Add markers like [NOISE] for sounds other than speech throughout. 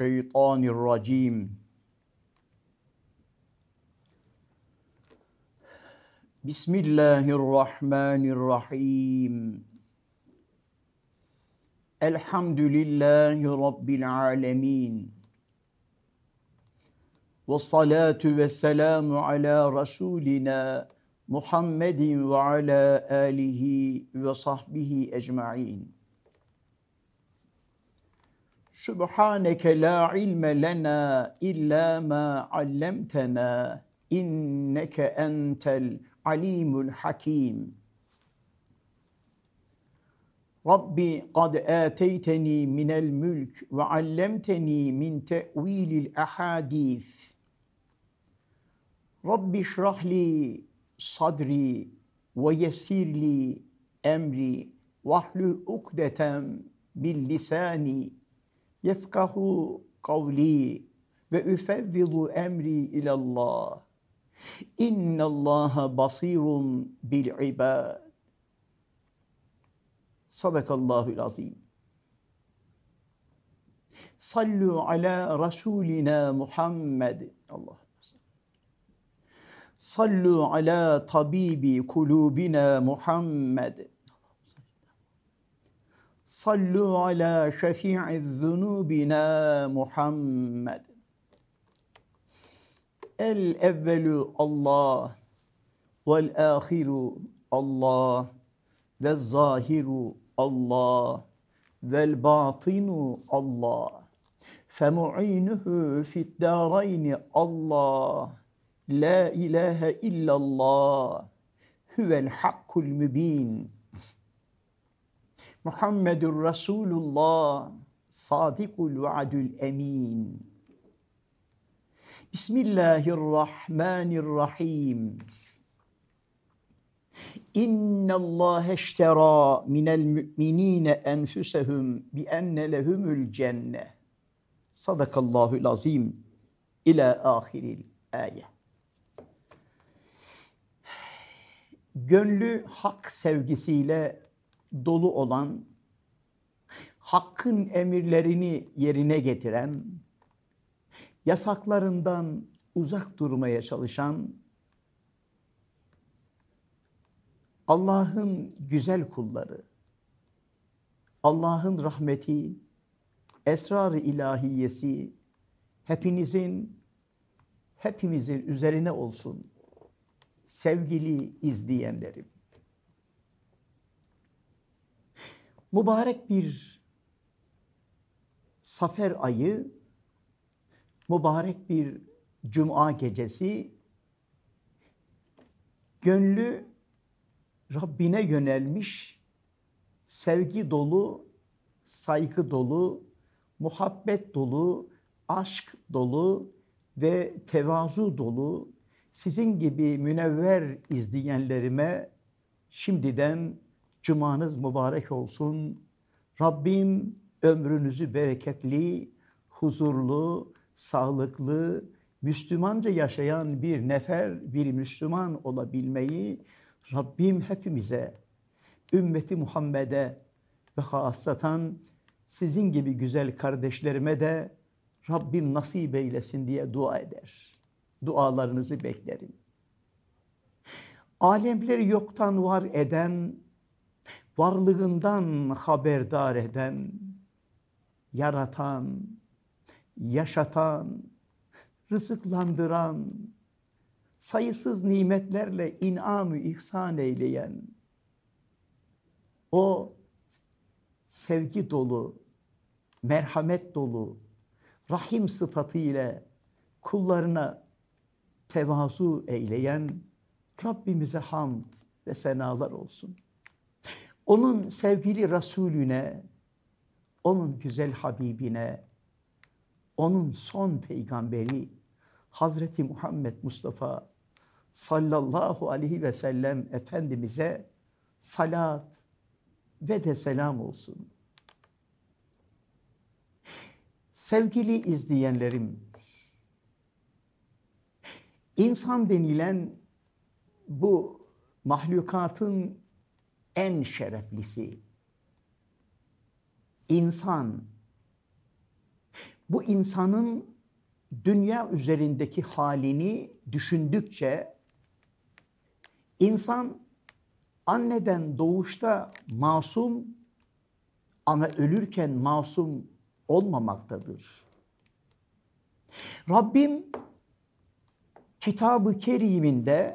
الشيطان الرجيم بسم الله الرحمن الرحيم الحمد لله رب العالمين والصلاة والسلام على رسولنا محمد وعلى آله وصحبه أجمعين سبحانك لا علم لنا إلا ما علمتنا إنك أنت العليم الحكيم ربي قد آتيتني من الملك وعلمتني من تأويل الأحاديث ربي اشرح لي صدري ويسر لي أمري واحلل عقدة من لساني yefkahu kavli ve üfevvidu emri ilallah. İnna Allah basirun bil ibad. Sadakallahul azim. Sallu ala rasulina Muhammed. Allah. Sallu ala tabibi kulubina Muhammed. صلوا على شفيع الذنوبنا محمد الأول الله والآخر الله والظاهر الله والباطن الله فمعينه في الدارين الله لا إله إلا الله هو الحق المبين Muhammedur Resulullah sadikul vaadül emin. Bismillahirrahmanirrahim. İnna Allah eştera minel müminine enfusehum bi enne lehumul cenne. Sadakallahul azim ila ahiril ayet. Gönlü hak sevgisiyle dolu olan, hakkın emirlerini yerine getiren, yasaklarından uzak durmaya çalışan, Allah'ın güzel kulları, Allah'ın rahmeti, esrar-ı ilahiyesi hepinizin, hepimizin üzerine olsun sevgili izleyenlerim. Mübarek bir safer ayı, mübarek bir cuma gecesi, gönlü Rabbine yönelmiş, sevgi dolu, saygı dolu, muhabbet dolu, aşk dolu ve tevazu dolu sizin gibi münevver izleyenlerime şimdiden Cumanız mübarek olsun. Rabbim ömrünüzü bereketli, huzurlu, sağlıklı, Müslümanca yaşayan bir nefer, bir Müslüman olabilmeyi Rabbim hepimize, ümmeti Muhammed'e ve hassatan sizin gibi güzel kardeşlerime de Rabbim nasip eylesin diye dua eder. Dualarınızı beklerim. Alemleri yoktan var eden varlığından haberdar eden, yaratan, yaşatan, rızıklandıran, sayısız nimetlerle inamı ihsan eyleyen, o sevgi dolu, merhamet dolu, rahim sıfatı ile kullarına tevazu eyleyen Rabbimize hamd ve senalar olsun.'' onun sevgili Resulüne, onun güzel Habibine, onun son peygamberi Hazreti Muhammed Mustafa sallallahu aleyhi ve sellem Efendimiz'e salat ve de selam olsun. Sevgili izleyenlerim, insan denilen bu mahlukatın en şereflisi insan. Bu insanın dünya üzerindeki halini düşündükçe insan anneden doğuşta masum ama ölürken masum olmamaktadır. Rabbim kitabı keriminde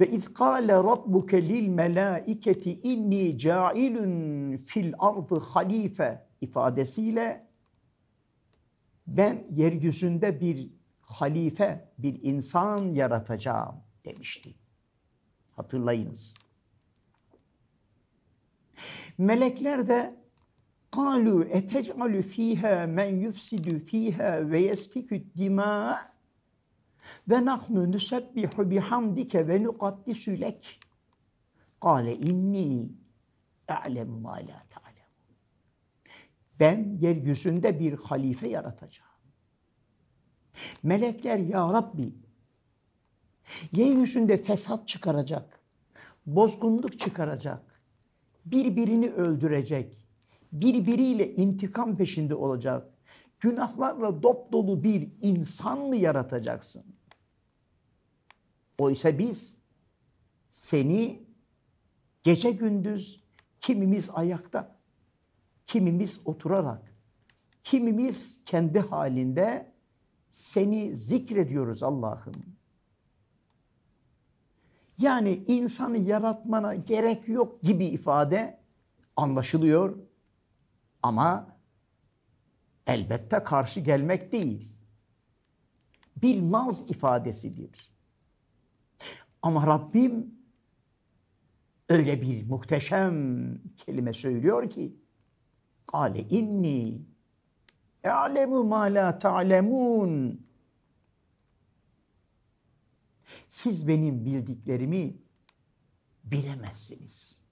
ve iz kâle rabbuke lil melâiketi inni cailun fil ardı halife ifadesiyle ben yeryüzünde bir halife, bir insan yaratacağım demişti. Hatırlayınız. Melekler de kalu etec'alu fiha men yufsidu fiha ve yesfikü dima ve nahnu nusebbihu bihamdike ve nukaddisu lek. Kale inni e'lemu ma la ta'lemu. Ben yeryüzünde bir halife yaratacağım. Melekler ya Rabbi yeryüzünde fesat çıkaracak, bozgunluk çıkaracak, birbirini öldürecek, birbiriyle intikam peşinde olacak, günahlarla dop dolu bir insan mı yaratacaksın? Oysa biz seni gece gündüz kimimiz ayakta, kimimiz oturarak, kimimiz kendi halinde seni zikrediyoruz Allah'ım. Yani insanı yaratmana gerek yok gibi ifade anlaşılıyor ama elbette karşı gelmek değil. Bir ifadesidir ama Rabbim öyle bir muhteşem kelime söylüyor ki Kale inni e'lemu ma la ta'lemun Siz benim bildiklerimi bilemezsiniz.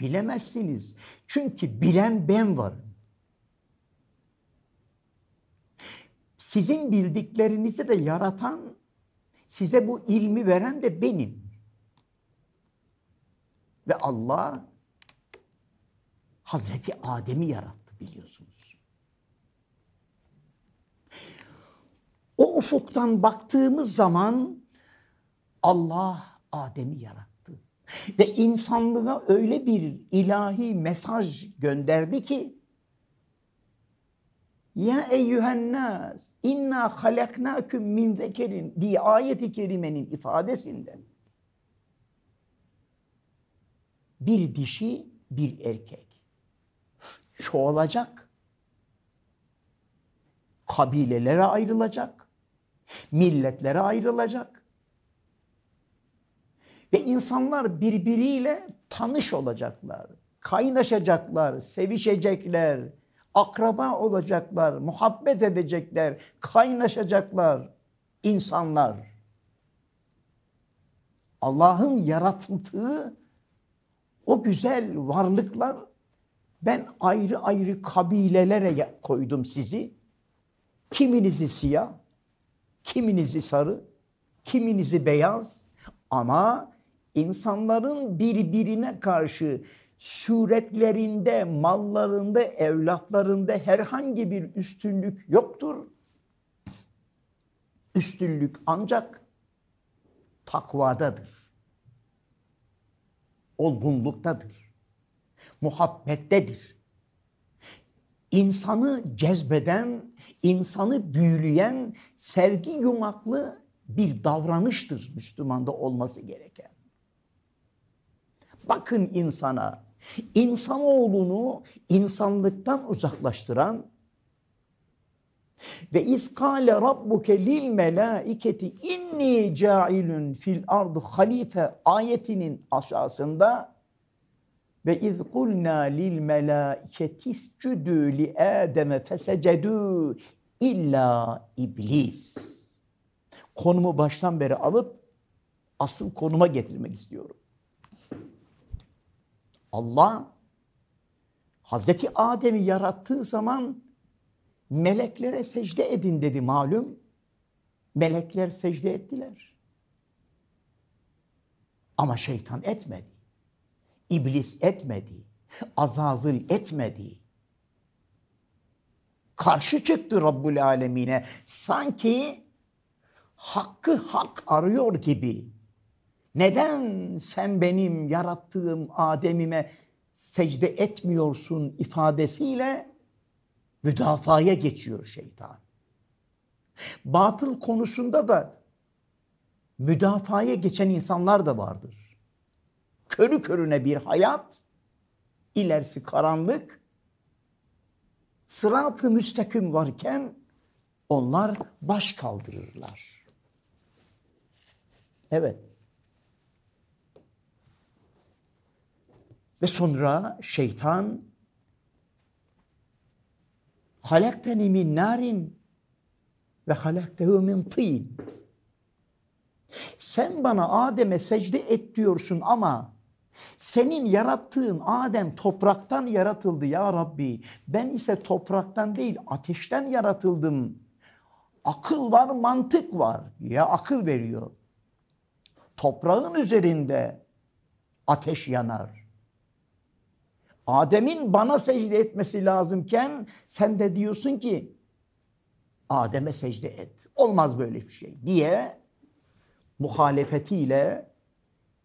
Bilemezsiniz. Çünkü bilen ben varım. Sizin bildiklerinizi de yaratan Size bu ilmi veren de benim. Ve Allah Hazreti Adem'i yarattı biliyorsunuz. O ufuktan baktığımız zaman Allah Adem'i yarattı. Ve insanlığa öyle bir ilahi mesaj gönderdi ki ya eyyühennâs inna halaknâküm min zekerin diye ayeti kerimenin ifadesinde bir dişi bir erkek çoğalacak kabilelere ayrılacak milletlere ayrılacak ve insanlar birbiriyle tanış olacaklar kaynaşacaklar sevişecekler akraba olacaklar, muhabbet edecekler, kaynaşacaklar insanlar. Allah'ın yaratıldığı o güzel varlıklar ben ayrı ayrı kabilelere koydum sizi. Kiminizi siyah, kiminizi sarı, kiminizi beyaz ama insanların birbirine karşı suretlerinde, mallarında, evlatlarında herhangi bir üstünlük yoktur. Üstünlük ancak takvadadır. Olgunluktadır. Muhabbettedir. İnsanı cezbeden, insanı büyüleyen, sevgi yumaklı bir davranıştır Müslümanda olması gereken. Bakın insana, İnsanoğlunu insanlıktan uzaklaştıran ve iskale rabbuke lil melaiketi inni cailun fil ardı halife ayetinin aşağısında ve iz kulna lil melaiketi iscudu li ademe fesecedu illa iblis. Konumu baştan beri alıp asıl konuma getirmek istiyorum. Allah Hazreti Adem'i yarattığı zaman meleklere secde edin dedi malum. Melekler secde ettiler. Ama şeytan etmedi. İblis etmedi. Azazil etmedi. Karşı çıktı Rabbül Alemine. Sanki hakkı hak arıyor gibi neden sen benim yarattığım Adem'ime secde etmiyorsun ifadesiyle müdafaya geçiyor şeytan. Batıl konusunda da müdafaya geçen insanlar da vardır. Körü körüne bir hayat, ilerisi karanlık, sırat müstakim varken onlar baş kaldırırlar. Evet. Ve sonra şeytan halakteni min narin ve halaktehu min tin. Sen bana Adem'e secde et diyorsun ama senin yarattığın Adem topraktan yaratıldı ya Rabbi. Ben ise topraktan değil ateşten yaratıldım. Akıl var, mantık var. Ya akıl veriyor. Toprağın üzerinde ateş yanar. Adem'in bana secde etmesi lazımken sen de diyorsun ki Adem'e secde et. Olmaz böyle bir şey diye muhalefetiyle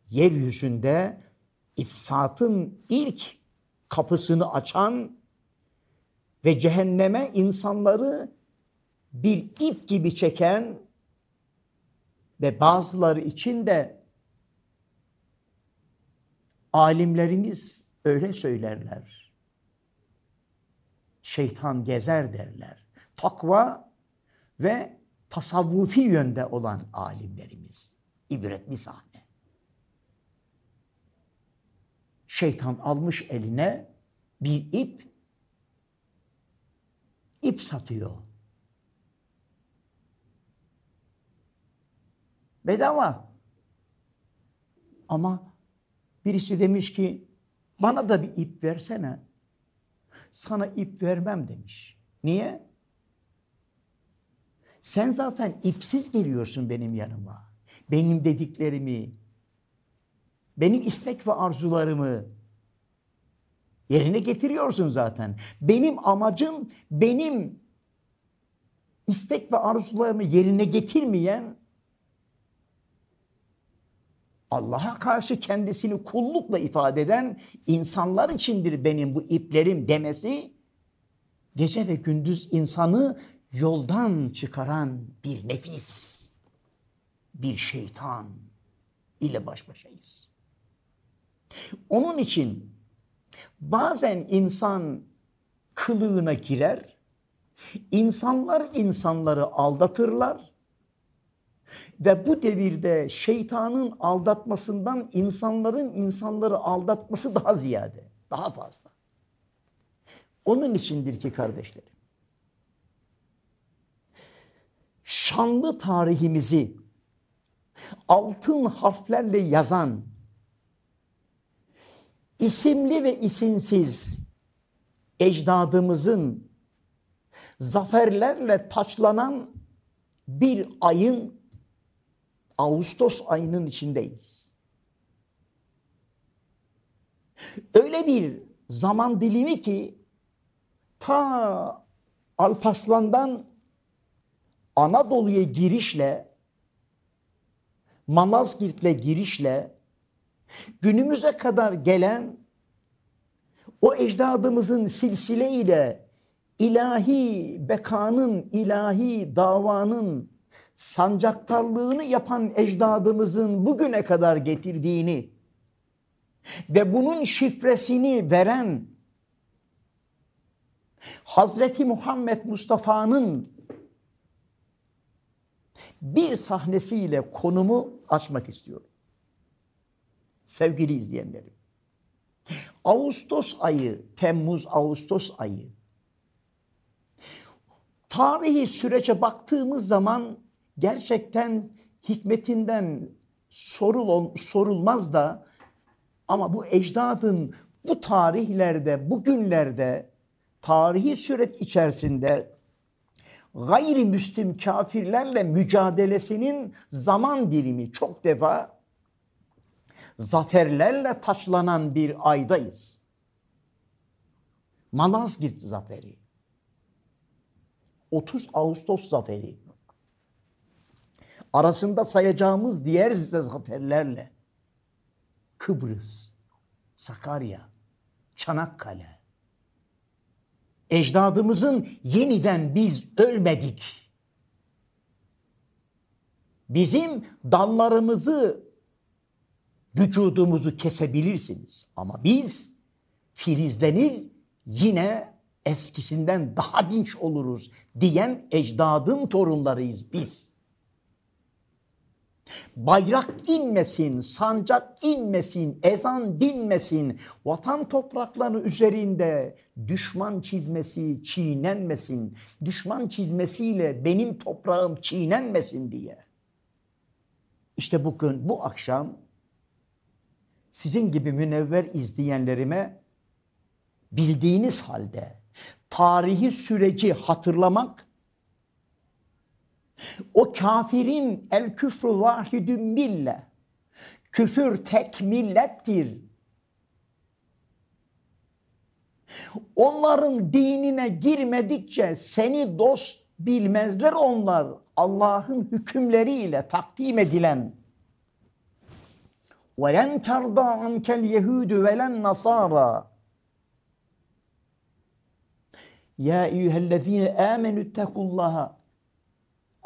yeryüzünde ifsatın ilk kapısını açan ve cehenneme insanları bir ip gibi çeken ve bazıları için de alimlerimiz Öyle söylerler. Şeytan gezer derler. Takva ve tasavvufi yönde olan alimlerimiz. İbretli sahne. Şeytan almış eline bir ip, ip satıyor. Bedava. Ama birisi demiş ki bana da bir ip versene. Sana ip vermem demiş. Niye? Sen zaten ipsiz geliyorsun benim yanıma. Benim dediklerimi, benim istek ve arzularımı yerine getiriyorsun zaten. Benim amacım, benim istek ve arzularımı yerine getirmeyen Allah'a karşı kendisini kullukla ifade eden insanlar içindir benim bu iplerim demesi gece ve gündüz insanı yoldan çıkaran bir nefis, bir şeytan ile baş başayız. Onun için bazen insan kılığına girer, insanlar insanları aldatırlar, ve bu devirde şeytanın aldatmasından insanların insanları aldatması daha ziyade, daha fazla. Onun içindir ki kardeşlerim, şanlı tarihimizi altın harflerle yazan isimli ve isimsiz ecdadımızın zaferlerle taçlanan bir ayın Ağustos ayının içindeyiz. Öyle bir zaman dilimi ki ta Alpaslan'dan Anadolu'ya girişle Malazgirt'le girişle günümüze kadar gelen o ecdadımızın silsile ile ilahi bekanın, ilahi davanın sancaktarlığını yapan ecdadımızın bugüne kadar getirdiğini ve bunun şifresini veren Hazreti Muhammed Mustafa'nın bir sahnesiyle konumu açmak istiyorum. Sevgili izleyenlerim. Ağustos ayı, Temmuz-Ağustos ayı. Tarihi sürece baktığımız zaman gerçekten hikmetinden sorul, sorulmaz da ama bu ecdadın bu tarihlerde, bugünlerde tarihi süreç içerisinde gayrimüslim kafirlerle mücadelesinin zaman dilimi çok defa zaferlerle taçlanan bir aydayız. Malazgirt zaferi, 30 Ağustos zaferi, arasında sayacağımız diğer zaferlerle Kıbrıs, Sakarya, Çanakkale, ecdadımızın yeniden biz ölmedik. Bizim dallarımızı, vücudumuzu kesebilirsiniz ama biz filizlenir yine eskisinden daha dinç oluruz diyen ecdadın torunlarıyız biz. Bayrak inmesin, sancak inmesin, ezan dinmesin. Vatan toprakları üzerinde düşman çizmesi çiğnenmesin. Düşman çizmesiyle benim toprağım çiğnenmesin diye. İşte bugün, bu akşam sizin gibi münevver izleyenlerime bildiğiniz halde tarihi süreci hatırlamak o kafirin el küfrü vahidün mille. Küfür tek millettir. Onların dinine girmedikçe seni dost bilmezler onlar. Allah'ın hükümleriyle takdim edilen. وَلَنْ تَرْضَى عَنْكَ الْيَهُودُ وَلَنْ نَصَارَى يَا اَيُّهَا الَّذ۪ينَ آمَنُوا اتَّقُوا اللّٰهَ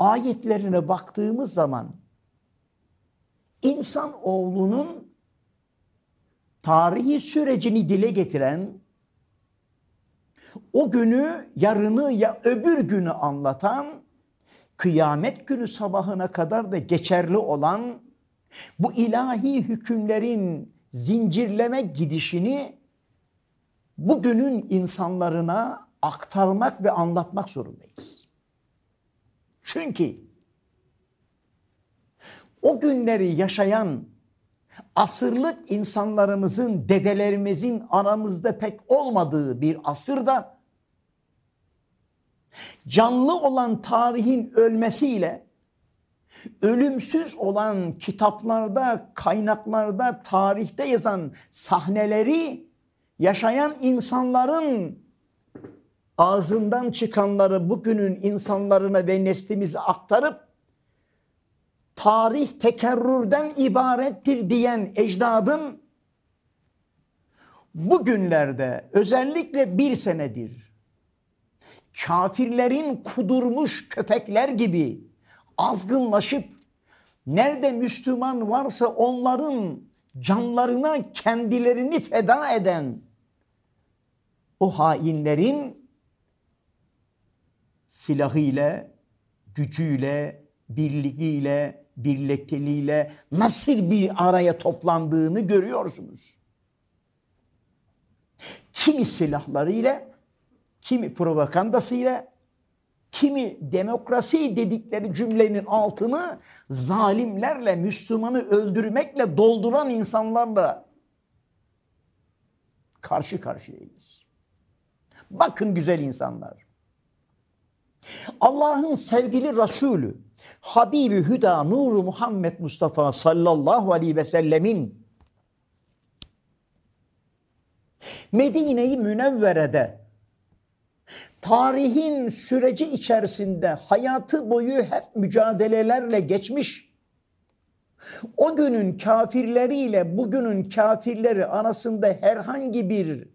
ayetlerine baktığımız zaman insan oğlunun tarihi sürecini dile getiren o günü, yarını ya öbür günü anlatan, kıyamet günü sabahına kadar da geçerli olan bu ilahi hükümlerin zincirleme gidişini bugünün insanlarına aktarmak ve anlatmak zorundayız. Çünkü o günleri yaşayan asırlık insanlarımızın, dedelerimizin aramızda pek olmadığı bir asırda canlı olan tarihin ölmesiyle ölümsüz olan kitaplarda, kaynaklarda, tarihte yazan sahneleri yaşayan insanların ağzından çıkanları bugünün insanlarına ve neslimize aktarıp tarih tekerrürden ibarettir diyen ecdadın bugünlerde özellikle bir senedir kafirlerin kudurmuş köpekler gibi azgınlaşıp nerede Müslüman varsa onların canlarına kendilerini feda eden o hainlerin silahıyla, gücüyle, birliğiyle, birlikteliğiyle nasıl bir araya toplandığını görüyorsunuz. Kimi silahlarıyla, kimi propagandasıyla, kimi demokrasi dedikleri cümlenin altını zalimlerle, Müslümanı öldürmekle dolduran insanlarla karşı karşıyayız. Bakın güzel insanlar. Allah'ın sevgili Resulü Habibi Hüda Nuru Muhammed Mustafa sallallahu aleyhi ve sellemin Medine-i Münevvere'de tarihin süreci içerisinde hayatı boyu hep mücadelelerle geçmiş. O günün kafirleriyle bugünün kafirleri arasında herhangi bir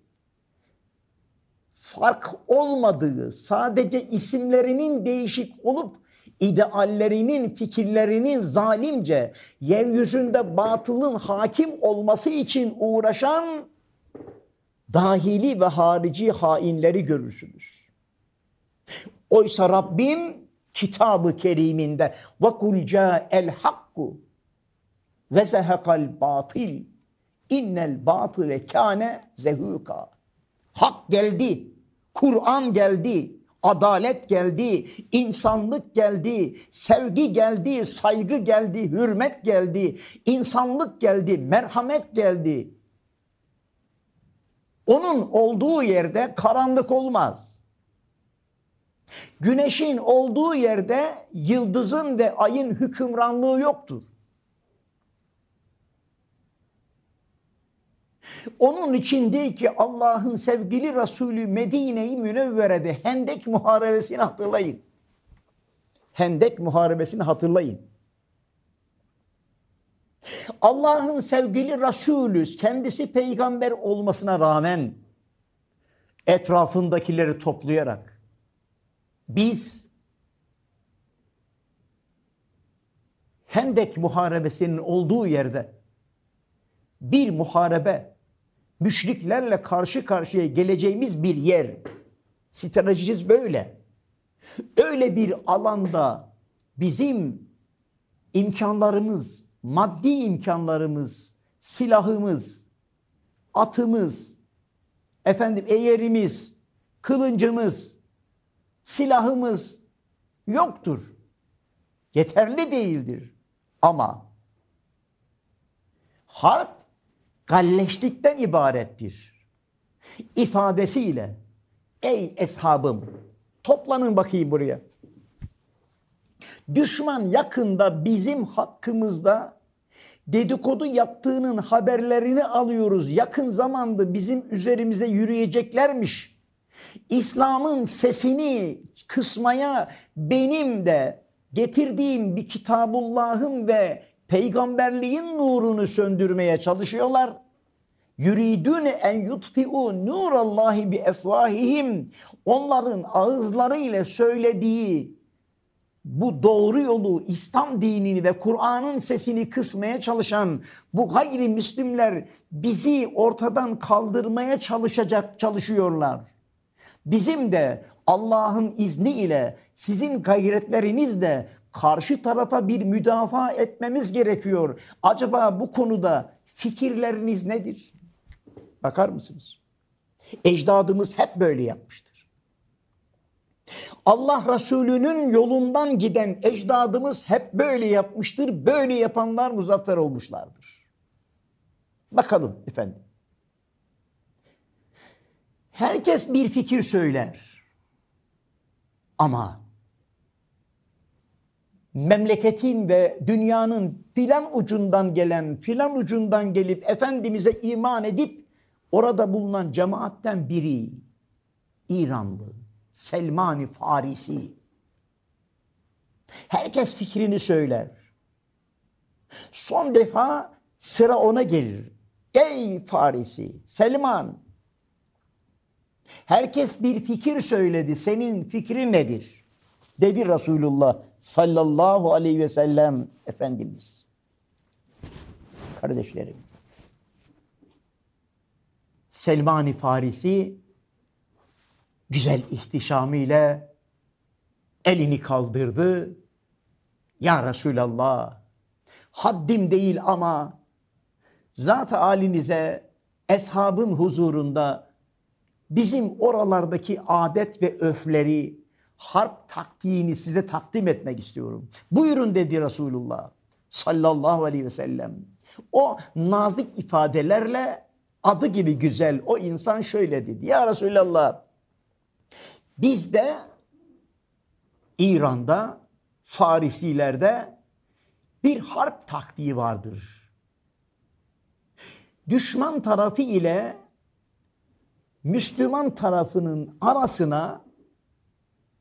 fark olmadığı, sadece isimlerinin değişik olup ideallerinin, fikirlerinin zalimce yeryüzünde batılın hakim olması için uğraşan dahili ve harici hainleri görürsünüz. Oysa Rabbim kitabı keriminde ve kulca el hakku ve zehekal batil innel batile kâne zehuka. Hak geldi. Kur'an geldi, adalet geldi, insanlık geldi, sevgi geldi, saygı geldi, hürmet geldi, insanlık geldi, merhamet geldi. Onun olduğu yerde karanlık olmaz. Güneşin olduğu yerde yıldızın ve ayın hükümranlığı yoktur. Onun içindir ki Allah'ın sevgili Resulü Medine'yi i Münevvere'de Hendek Muharebesini hatırlayın. Hendek Muharebesini hatırlayın. Allah'ın sevgili Resulü kendisi peygamber olmasına rağmen etrafındakileri toplayarak biz Hendek Muharebesi'nin olduğu yerde bir muharebe müşriklerle karşı karşıya geleceğimiz bir yer. Stratejimiz böyle. Öyle bir alanda bizim imkanlarımız, maddi imkanlarımız, silahımız, atımız, efendim eğerimiz, kılıncımız, silahımız yoktur. Yeterli değildir. Ama harp galleşlikten ibarettir. İfadesiyle ey eshabım toplanın bakayım buraya. Düşman yakında bizim hakkımızda dedikodu yaptığının haberlerini alıyoruz. Yakın zamanda bizim üzerimize yürüyeceklermiş. İslam'ın sesini kısmaya benim de getirdiğim bir kitabullahım ve peygamberliğin nurunu söndürmeye çalışıyorlar. Yuridune en yutfi'u nurallahi bi efvahihim. Onların ağızları ile söylediği bu doğru yolu, İslam dinini ve Kur'an'ın sesini kısmaya çalışan bu gayrimüslimler bizi ortadan kaldırmaya çalışacak çalışıyorlar. Bizim de Allah'ın izniyle sizin gayretlerinizle karşı tarafa bir müdafaa etmemiz gerekiyor. Acaba bu konuda fikirleriniz nedir? Bakar mısınız? Ecdadımız hep böyle yapmıştır. Allah Resulü'nün yolundan giden ecdadımız hep böyle yapmıştır. Böyle yapanlar muzaffer olmuşlardır. Bakalım efendim. Herkes bir fikir söyler. Ama memleketin ve dünyanın filan ucundan gelen, filan ucundan gelip Efendimiz'e iman edip orada bulunan cemaatten biri İranlı Selmani Farisi. Herkes fikrini söyler. Son defa sıra ona gelir. Ey Farisi, Selman. Herkes bir fikir söyledi. Senin fikrin nedir? Dedi Resulullah sallallahu aleyhi ve sellem Efendimiz. Kardeşlerim, Selmani Farisi güzel ihtişamıyla elini kaldırdı. Ya Resulallah, haddim değil ama zat-ı alinize eshabın huzurunda bizim oralardaki adet ve öfleri harp taktiğini size takdim etmek istiyorum. Buyurun dedi Resulullah sallallahu aleyhi ve sellem. O nazik ifadelerle adı gibi güzel o insan şöyle dedi. Ya Resulallah biz de İran'da Farisilerde bir harp taktiği vardır. Düşman tarafı ile Müslüman tarafının arasına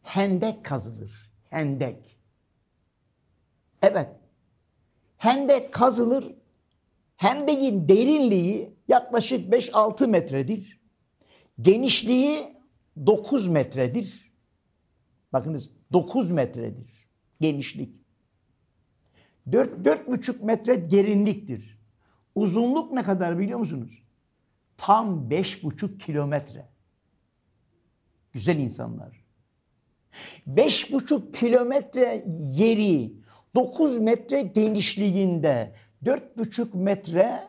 hendek kazılır. Hendek. Evet. Hendek kazılır. Hendekin derinliği yaklaşık 5-6 metredir. Genişliği 9 metredir. Bakınız 9 metredir genişlik. 4 4,5 metre derinliktir. Uzunluk ne kadar biliyor musunuz? Tam 5,5 kilometre. Güzel insanlar. Beş buçuk kilometre yeri dokuz metre genişliğinde, dört buçuk metre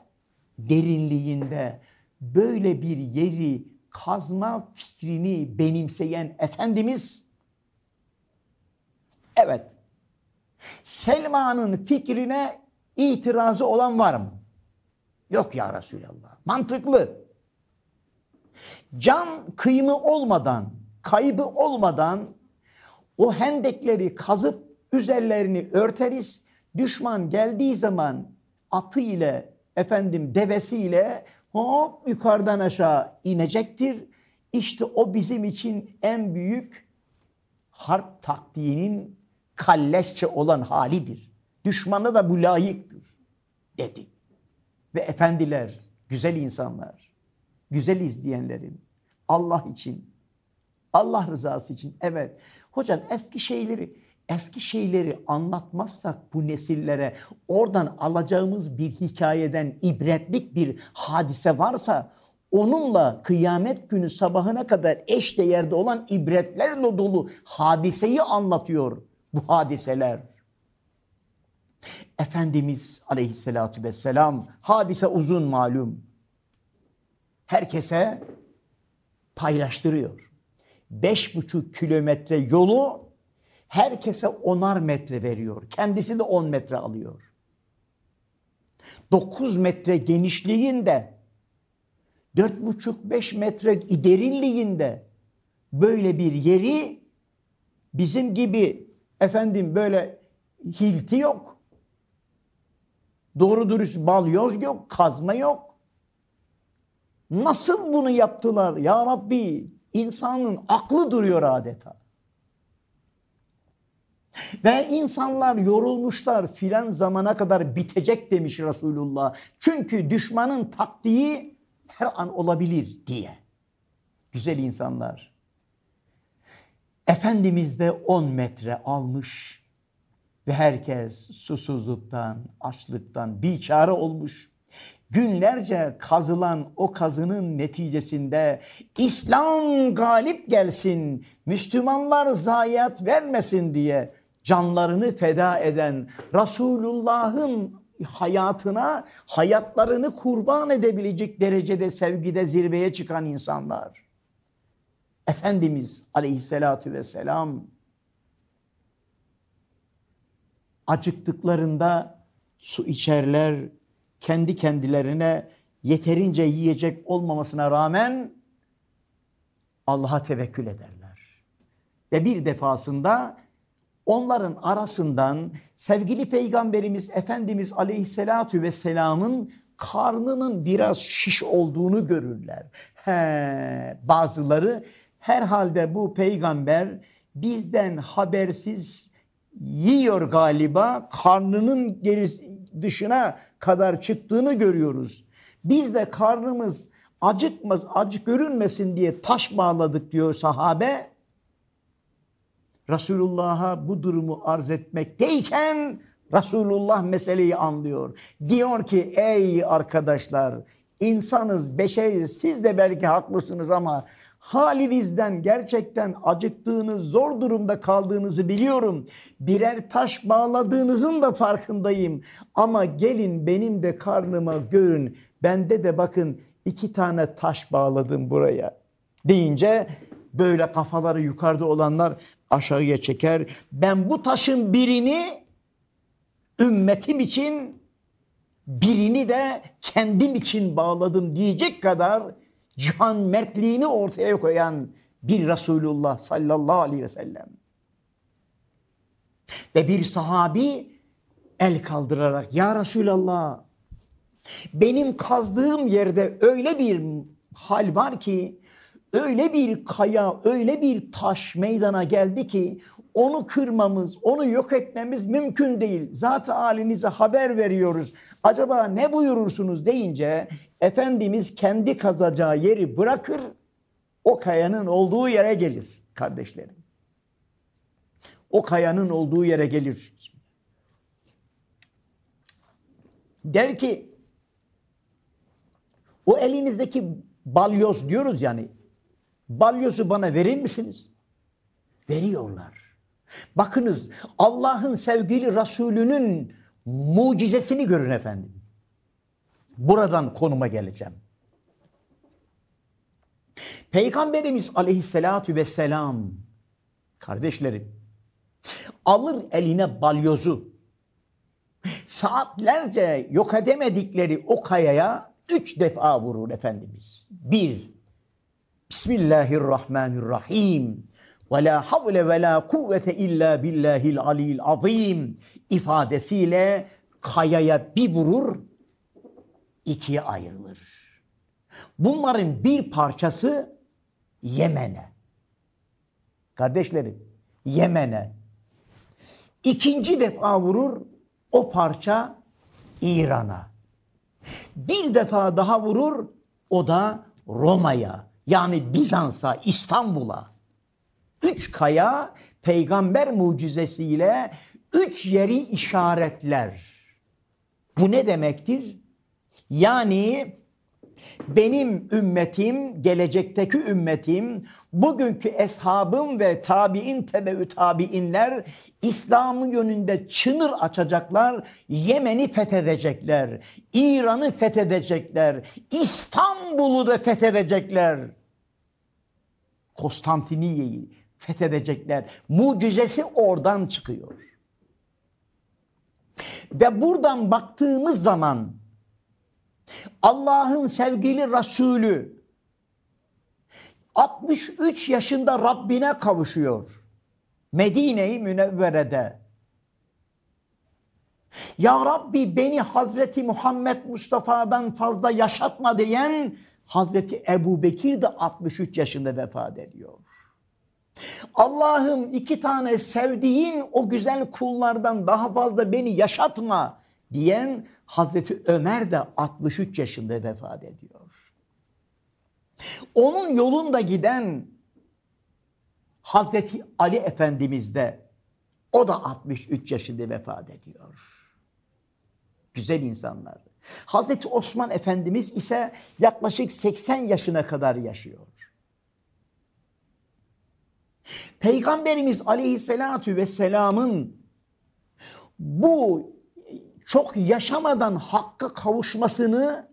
derinliğinde böyle bir yeri kazma fikrini benimseyen Efendimiz evet Selma'nın fikrine itirazı olan var mı? Yok ya Resulallah. Mantıklı. Can kıyımı olmadan, kaybı olmadan o hendekleri kazıp üzerlerini örteriz. Düşman geldiği zaman atı ile efendim devesiyle hop yukarıdan aşağı inecektir. İşte o bizim için en büyük harp taktiğinin kalleşçe olan halidir. Düşmana da bu layıktır dedi. Ve efendiler, güzel insanlar, güzel izleyenlerim Allah için, Allah rızası için evet Hocam eski şeyleri eski şeyleri anlatmazsak bu nesillere oradan alacağımız bir hikayeden ibretlik bir hadise varsa onunla kıyamet günü sabahına kadar eş değerde olan ibretlerle dolu hadiseyi anlatıyor bu hadiseler. Efendimiz aleyhissalatü vesselam hadise uzun malum. Herkese paylaştırıyor. 5,5 kilometre yolu herkese onar metre veriyor. Kendisi de 10 metre alıyor. 9 metre genişliğinde, 4,5-5 metre derinliğinde böyle bir yeri bizim gibi efendim böyle hilti yok. Doğru dürüst balyoz yok, kazma yok. Nasıl bunu yaptılar ya Rabbi? insanın aklı duruyor adeta. Ve insanlar yorulmuşlar filan zamana kadar bitecek demiş Resulullah. Çünkü düşmanın taktiği her an olabilir diye. Güzel insanlar. Efendimiz de 10 metre almış ve herkes susuzluktan, açlıktan bir çare olmuş. Günlerce kazılan o kazının neticesinde İslam galip gelsin, Müslümanlar zayiat vermesin diye canlarını feda eden Resulullah'ın hayatına hayatlarını kurban edebilecek derecede sevgide zirveye çıkan insanlar. Efendimiz aleyhissalatü vesselam acıktıklarında su içerler, kendi kendilerine yeterince yiyecek olmamasına rağmen Allah'a tevekkül ederler. Ve bir defasında onların arasından sevgili Peygamberimiz Efendimiz Aleyhisselatü Vesselam'ın karnının biraz şiş olduğunu görürler. He, bazıları herhalde bu peygamber bizden habersiz yiyor galiba karnının gerisi, dışına kadar çıktığını görüyoruz. Biz de karnımız acıkmaz, acı görünmesin diye taş bağladık diyor sahabe. Resulullah'a bu durumu arz etmekteyken Resulullah meseleyi anlıyor. Diyor ki ey arkadaşlar insanız, beşeriz. Siz de belki haklısınız ama Halinizden gerçekten acıktığınız, zor durumda kaldığınızı biliyorum. Birer taş bağladığınızın da farkındayım. Ama gelin benim de karnıma görün. Bende de bakın iki tane taş bağladım buraya deyince böyle kafaları yukarıda olanlar aşağıya çeker. Ben bu taşın birini ümmetim için birini de kendim için bağladım diyecek kadar cihan mertliğini ortaya koyan bir Resulullah sallallahu aleyhi ve sellem. Ve bir sahabi el kaldırarak ya Resulallah benim kazdığım yerde öyle bir hal var ki öyle bir kaya, öyle bir taş meydana geldi ki onu kırmamız, onu yok etmemiz mümkün değil. zaten halinize haber veriyoruz. Acaba ne buyurursunuz deyince Efendimiz kendi kazacağı yeri bırakır o kayanın olduğu yere gelir kardeşlerim. O kayanın olduğu yere gelir. Der ki o elinizdeki balyoz diyoruz yani balyozu bana verir misiniz? Veriyorlar. Bakınız Allah'ın sevgili Resulünün mucizesini görün efendim. Buradan konuma geleceğim. Peygamberimiz aleyhissalatü vesselam kardeşlerim alır eline balyozu saatlerce yok edemedikleri o kayaya üç defa vurur Efendimiz. Bir, Bismillahirrahmanirrahim ve la havle ve la kuvvete illa billahil alil azim ifadesiyle kayaya bir vurur, ikiye ayrılır. Bunların bir parçası Yemen'e. Kardeşlerim, Yemen'e. İkinci defa vurur, o parça İran'a. Bir defa daha vurur, o da Roma'ya. Yani Bizans'a, İstanbul'a. Üç kaya peygamber mucizesiyle üç yeri işaretler. Bu ne demektir? Yani benim ümmetim, gelecekteki ümmetim, bugünkü eshabım ve tabi'in tebeü tabi'inler İslam'ın yönünde çınır açacaklar, Yemen'i fethedecekler, İran'ı fethedecekler, İstanbul'u da fethedecekler. Konstantiniye'yi, fethedecekler. Mucizesi oradan çıkıyor. Ve buradan baktığımız zaman Allah'ın sevgili Resulü 63 yaşında Rabbine kavuşuyor. Medine-i Münevvere'de. Ya Rabbi beni Hazreti Muhammed Mustafa'dan fazla yaşatma diyen Hazreti Ebu Bekir de 63 yaşında vefat ediyor. Allah'ım iki tane sevdiğin o güzel kullardan daha fazla beni yaşatma diyen Hazreti Ömer de 63 yaşında vefat ediyor. Onun yolunda giden Hazreti Ali Efendimiz de o da 63 yaşında vefat ediyor. Güzel insanlar. Hazreti Osman Efendimiz ise yaklaşık 80 yaşına kadar yaşıyor. Peygamberimiz aleyhissalatü vesselamın bu çok yaşamadan hakkı kavuşmasını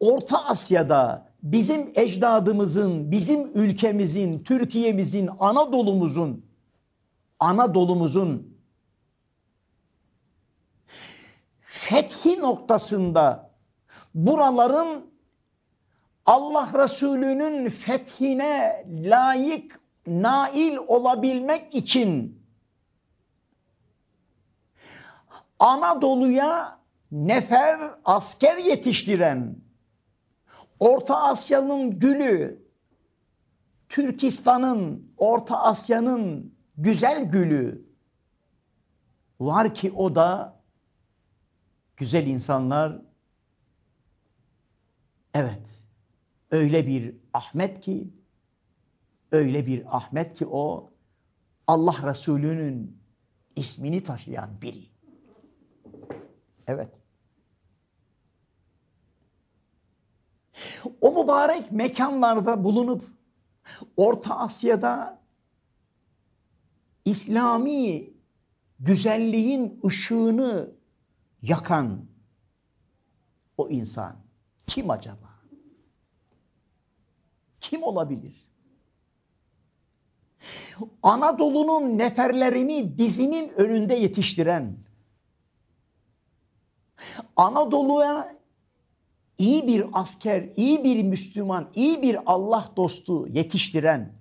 Orta Asya'da bizim ecdadımızın, bizim ülkemizin, Türkiye'mizin, Anadolu'muzun, Anadolu'muzun fethi noktasında buraların Allah Resulü'nün fethine layık nail olabilmek için Anadolu'ya nefer asker yetiştiren Orta Asya'nın gülü, Türkistan'ın, Orta Asya'nın güzel gülü var ki o da güzel insanlar. Evet. Öyle bir Ahmet ki Öyle bir Ahmet ki o Allah Resulü'nün ismini taşıyan biri. Evet. O mübarek mekanlarda bulunup Orta Asya'da İslami güzelliğin ışığını yakan o insan kim acaba? Kim olabilir? Anadolu'nun neferlerini dizinin önünde yetiştiren, Anadolu'ya iyi bir asker, iyi bir Müslüman, iyi bir Allah dostu yetiştiren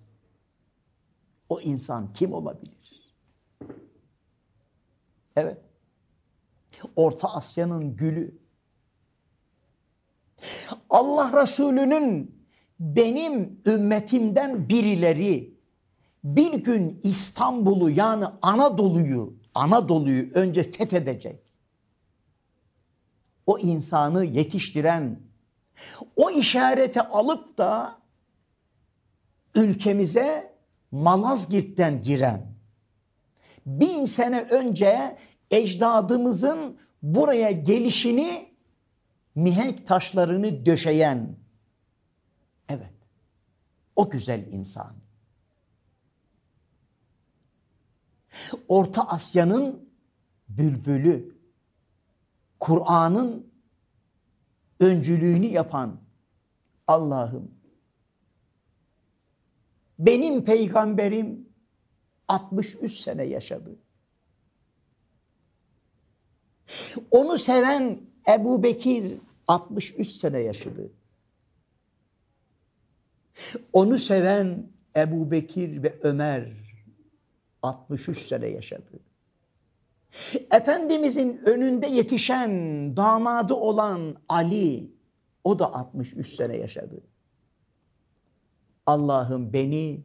o insan kim olabilir? Evet. Orta Asya'nın gülü. Allah Resulü'nün benim ümmetimden birileri bir gün İstanbul'u yani Anadolu'yu Anadolu'yu önce fethedecek. O insanı yetiştiren o işareti alıp da ülkemize Malazgirt'ten giren bin sene önce ecdadımızın buraya gelişini mihenk taşlarını döşeyen evet o güzel insan Orta Asya'nın bülbülü, Kur'an'ın öncülüğünü yapan Allah'ım. Benim peygamberim 63 sene yaşadı. Onu seven Ebu Bekir 63 sene yaşadı. Onu seven Ebu Bekir ve Ömer 63 sene yaşadı. Efendimizin önünde yetişen damadı olan Ali o da 63 sene yaşadı. Allah'ım beni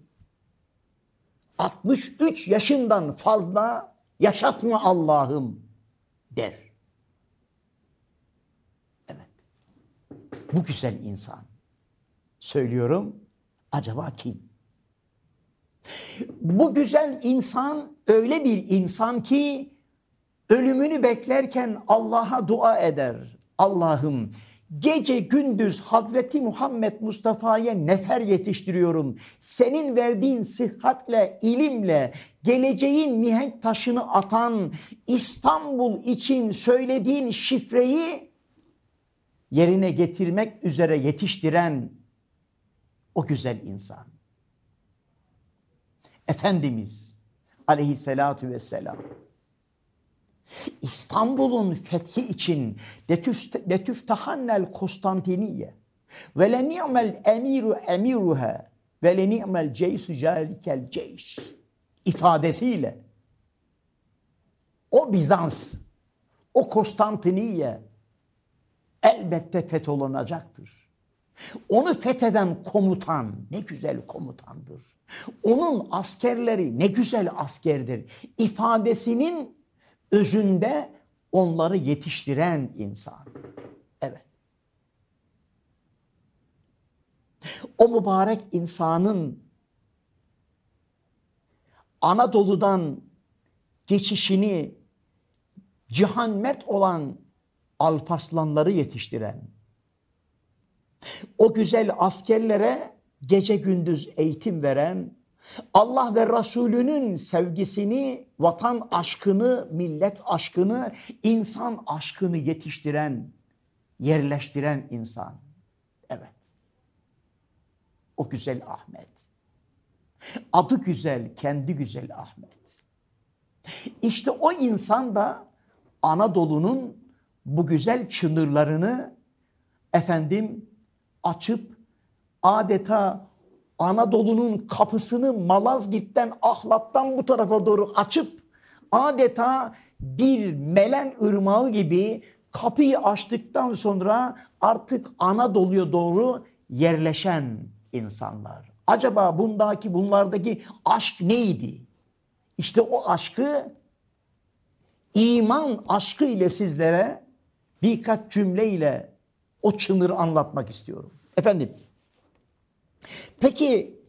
63 yaşından fazla yaşatma Allah'ım der. Evet. Bu güzel insan. Söylüyorum acaba kim? Bu güzel insan öyle bir insan ki ölümünü beklerken Allah'a dua eder. Allah'ım gece gündüz Hazreti Muhammed Mustafa'ya nefer yetiştiriyorum. Senin verdiğin sıhhatle, ilimle geleceğin mihenk taşını atan İstanbul için söylediğin şifreyi yerine getirmek üzere yetiştiren o güzel insan. Efendimiz aleyhissalatu vesselam. İstanbul'un fethi için letüftahannel Konstantiniye ve le ni'mel emiru emiruha ve le ni'mel ceysu calikel ceyş ifadesiyle o Bizans, o Konstantiniye elbette fetholunacaktır. Onu fetheden komutan ne güzel komutandır. Onun askerleri ne güzel askerdir. İfadesinin özünde onları yetiştiren insan. Evet. O mübarek insanın Anadolu'dan geçişini cihan mert olan Alparslanları yetiştiren, o güzel askerlere gece gündüz eğitim veren, Allah ve Resulünün sevgisini, vatan aşkını, millet aşkını, insan aşkını yetiştiren, yerleştiren insan. Evet. O güzel Ahmet. Adı güzel, kendi güzel Ahmet. İşte o insan da Anadolu'nun bu güzel çınırlarını efendim açıp adeta Anadolu'nun kapısını Malazgirt'ten Ahlat'tan bu tarafa doğru açıp adeta bir melen ırmağı gibi kapıyı açtıktan sonra artık Anadolu'ya doğru yerleşen insanlar. Acaba bundaki bunlardaki aşk neydi? İşte o aşkı iman aşkı ile sizlere birkaç cümleyle o çınırı anlatmak istiyorum. Efendim Peki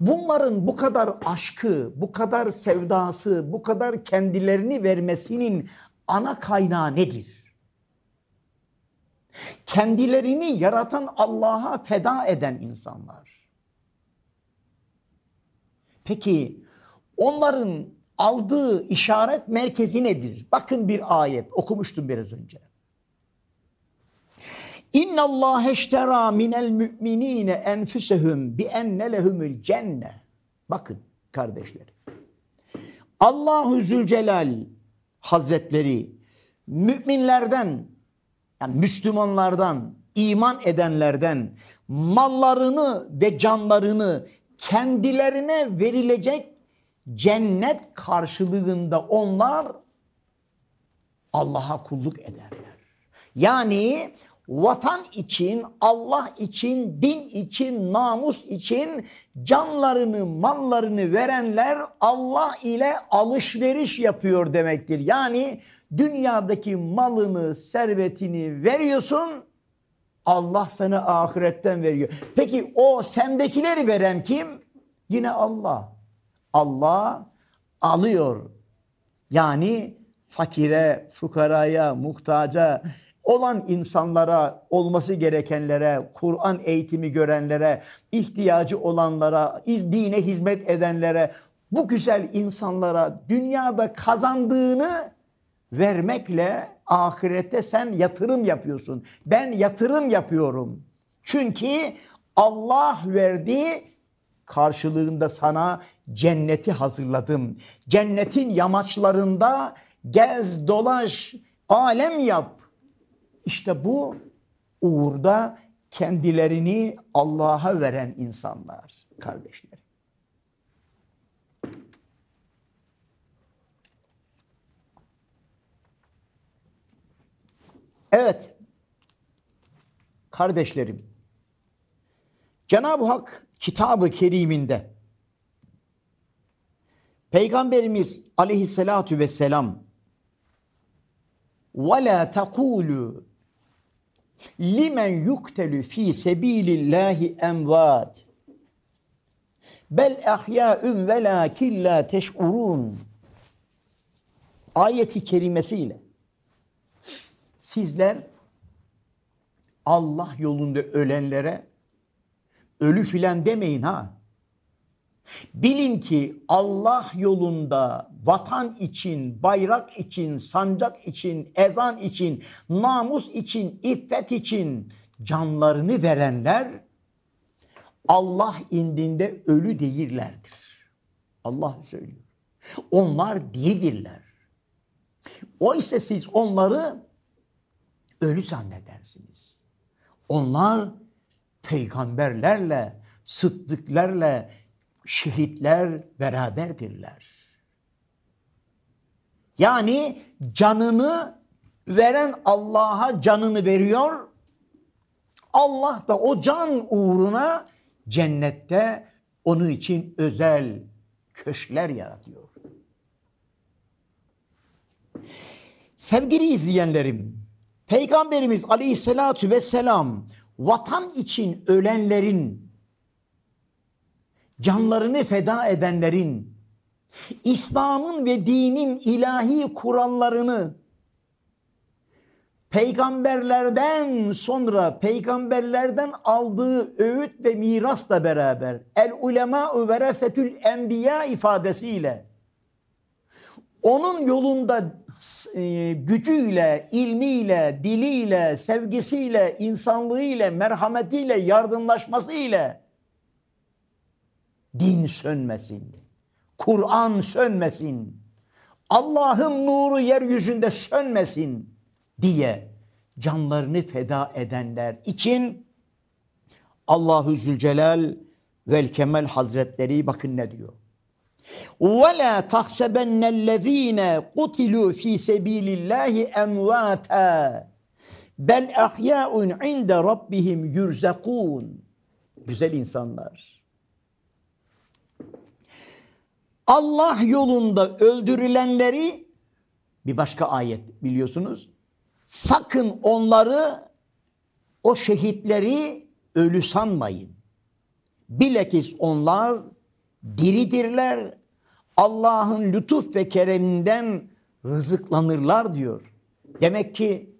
bunların bu kadar aşkı, bu kadar sevdası, bu kadar kendilerini vermesinin ana kaynağı nedir? Kendilerini yaratan Allah'a feda eden insanlar. Peki onların aldığı işaret merkezi nedir? Bakın bir ayet okumuştum biraz önce. İnna Allah eştera minel müminine enfüsehum bi enne lehumul cenne. Bakın kardeşler. Allahu Zülcelal Hazretleri müminlerden yani Müslümanlardan iman edenlerden mallarını ve canlarını kendilerine verilecek cennet karşılığında onlar Allah'a kulluk ederler. Yani vatan için, Allah için, din için, namus için canlarını, mallarını verenler Allah ile alışveriş yapıyor demektir. Yani dünyadaki malını, servetini veriyorsun, Allah seni ahiretten veriyor. Peki o sendekileri veren kim? Yine Allah. Allah alıyor. Yani fakire, fukaraya, muhtaca, olan insanlara, olması gerekenlere, Kur'an eğitimi görenlere, ihtiyacı olanlara, dine hizmet edenlere, bu güzel insanlara dünyada kazandığını vermekle ahirette sen yatırım yapıyorsun. Ben yatırım yapıyorum. Çünkü Allah verdi karşılığında sana cenneti hazırladım. Cennetin yamaçlarında gez dolaş, alem yap. İşte bu uğurda kendilerini Allah'a veren insanlar kardeşlerim. Evet. Kardeşlerim. Cenab-ı Hak kitabı keriminde Peygamberimiz aleyhissalatu vesselam ve la tekulu Limen yuktelü fi sebilillahi emvat. Bel ahya'un ve lakin la teş'urun. Ayeti kerimesiyle sizler Allah yolunda ölenlere ölü filan demeyin ha. Bilin ki Allah yolunda vatan için, bayrak için, sancak için, ezan için, namus için, iffet için canlarını verenler Allah indinde ölü değillerdir. Allah söylüyor. Onlar diridirler. Oysa siz onları ölü zannedersiniz. Onlar peygamberlerle, sıddıklarla, şehitler beraberdirler. Yani canını veren Allah'a canını veriyor. Allah da o can uğruna cennette onun için özel köşkler yaratıyor. Sevgili izleyenlerim, Peygamberimiz Aleyhisselatü Vesselam vatan için ölenlerin, canlarını feda edenlerin, İslam'ın ve dinin ilahi kurallarını peygamberlerden sonra peygamberlerden aldığı öğüt ve mirasla beraber el ulema verefetül enbiya ifadesiyle onun yolunda e, gücüyle, ilmiyle, diliyle, sevgisiyle, insanlığıyla, merhametiyle, yardımlaşmasıyla din sönmesin. Kur'an sönmesin. Allah'ın nuru yeryüzünde sönmesin diye canlarını feda edenler için Allahü Zülcelal vel Kemal Hazretleri bakın ne diyor. وَلَا تَحْسَبَنَّ الَّذ۪ينَ قُتِلُوا ف۪ي سَب۪يلِ اللّٰهِ اَمْوَاتًا بَلْ اَحْيَاءٌ عِنْدَ رَبِّهِمْ يُرْزَقُونَ Güzel insanlar. Allah yolunda öldürülenleri bir başka ayet biliyorsunuz. Sakın onları o şehitleri ölü sanmayın. Bilekiz onlar diridirler. Allah'ın lütuf ve kereminden rızıklanırlar diyor. Demek ki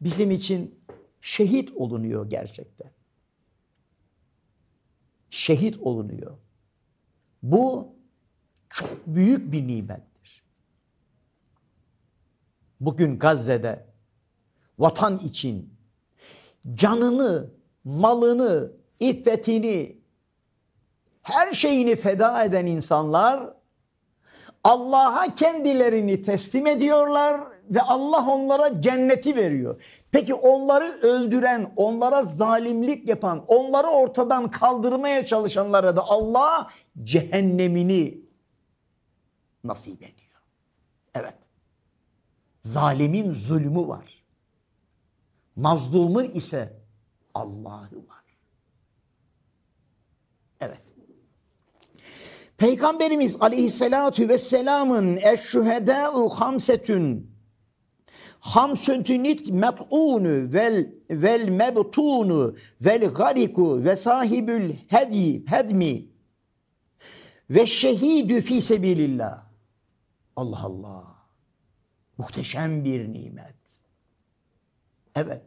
bizim için şehit olunuyor gerçekten. Şehit olunuyor. Bu çok büyük bir nimettir. Bugün Gazze'de vatan için canını, malını, iffetini, her şeyini feda eden insanlar Allah'a kendilerini teslim ediyorlar ve Allah onlara cenneti veriyor. Peki onları öldüren, onlara zalimlik yapan, onları ortadan kaldırmaya çalışanlara da Allah cehennemini nasip ediyor. Evet. Zalimin zulmü var. Mazlumun ise Allah'ı var. Evet. Peygamberimiz aleyhissalatu vesselamın eşşühedâ'u hamsetün hamsöntünit met'unu vel vel mebtunu vel gariku ve sahibül hedi hedmi ve şehidü fi sebilillah Allah Allah. Muhteşem bir nimet. Evet.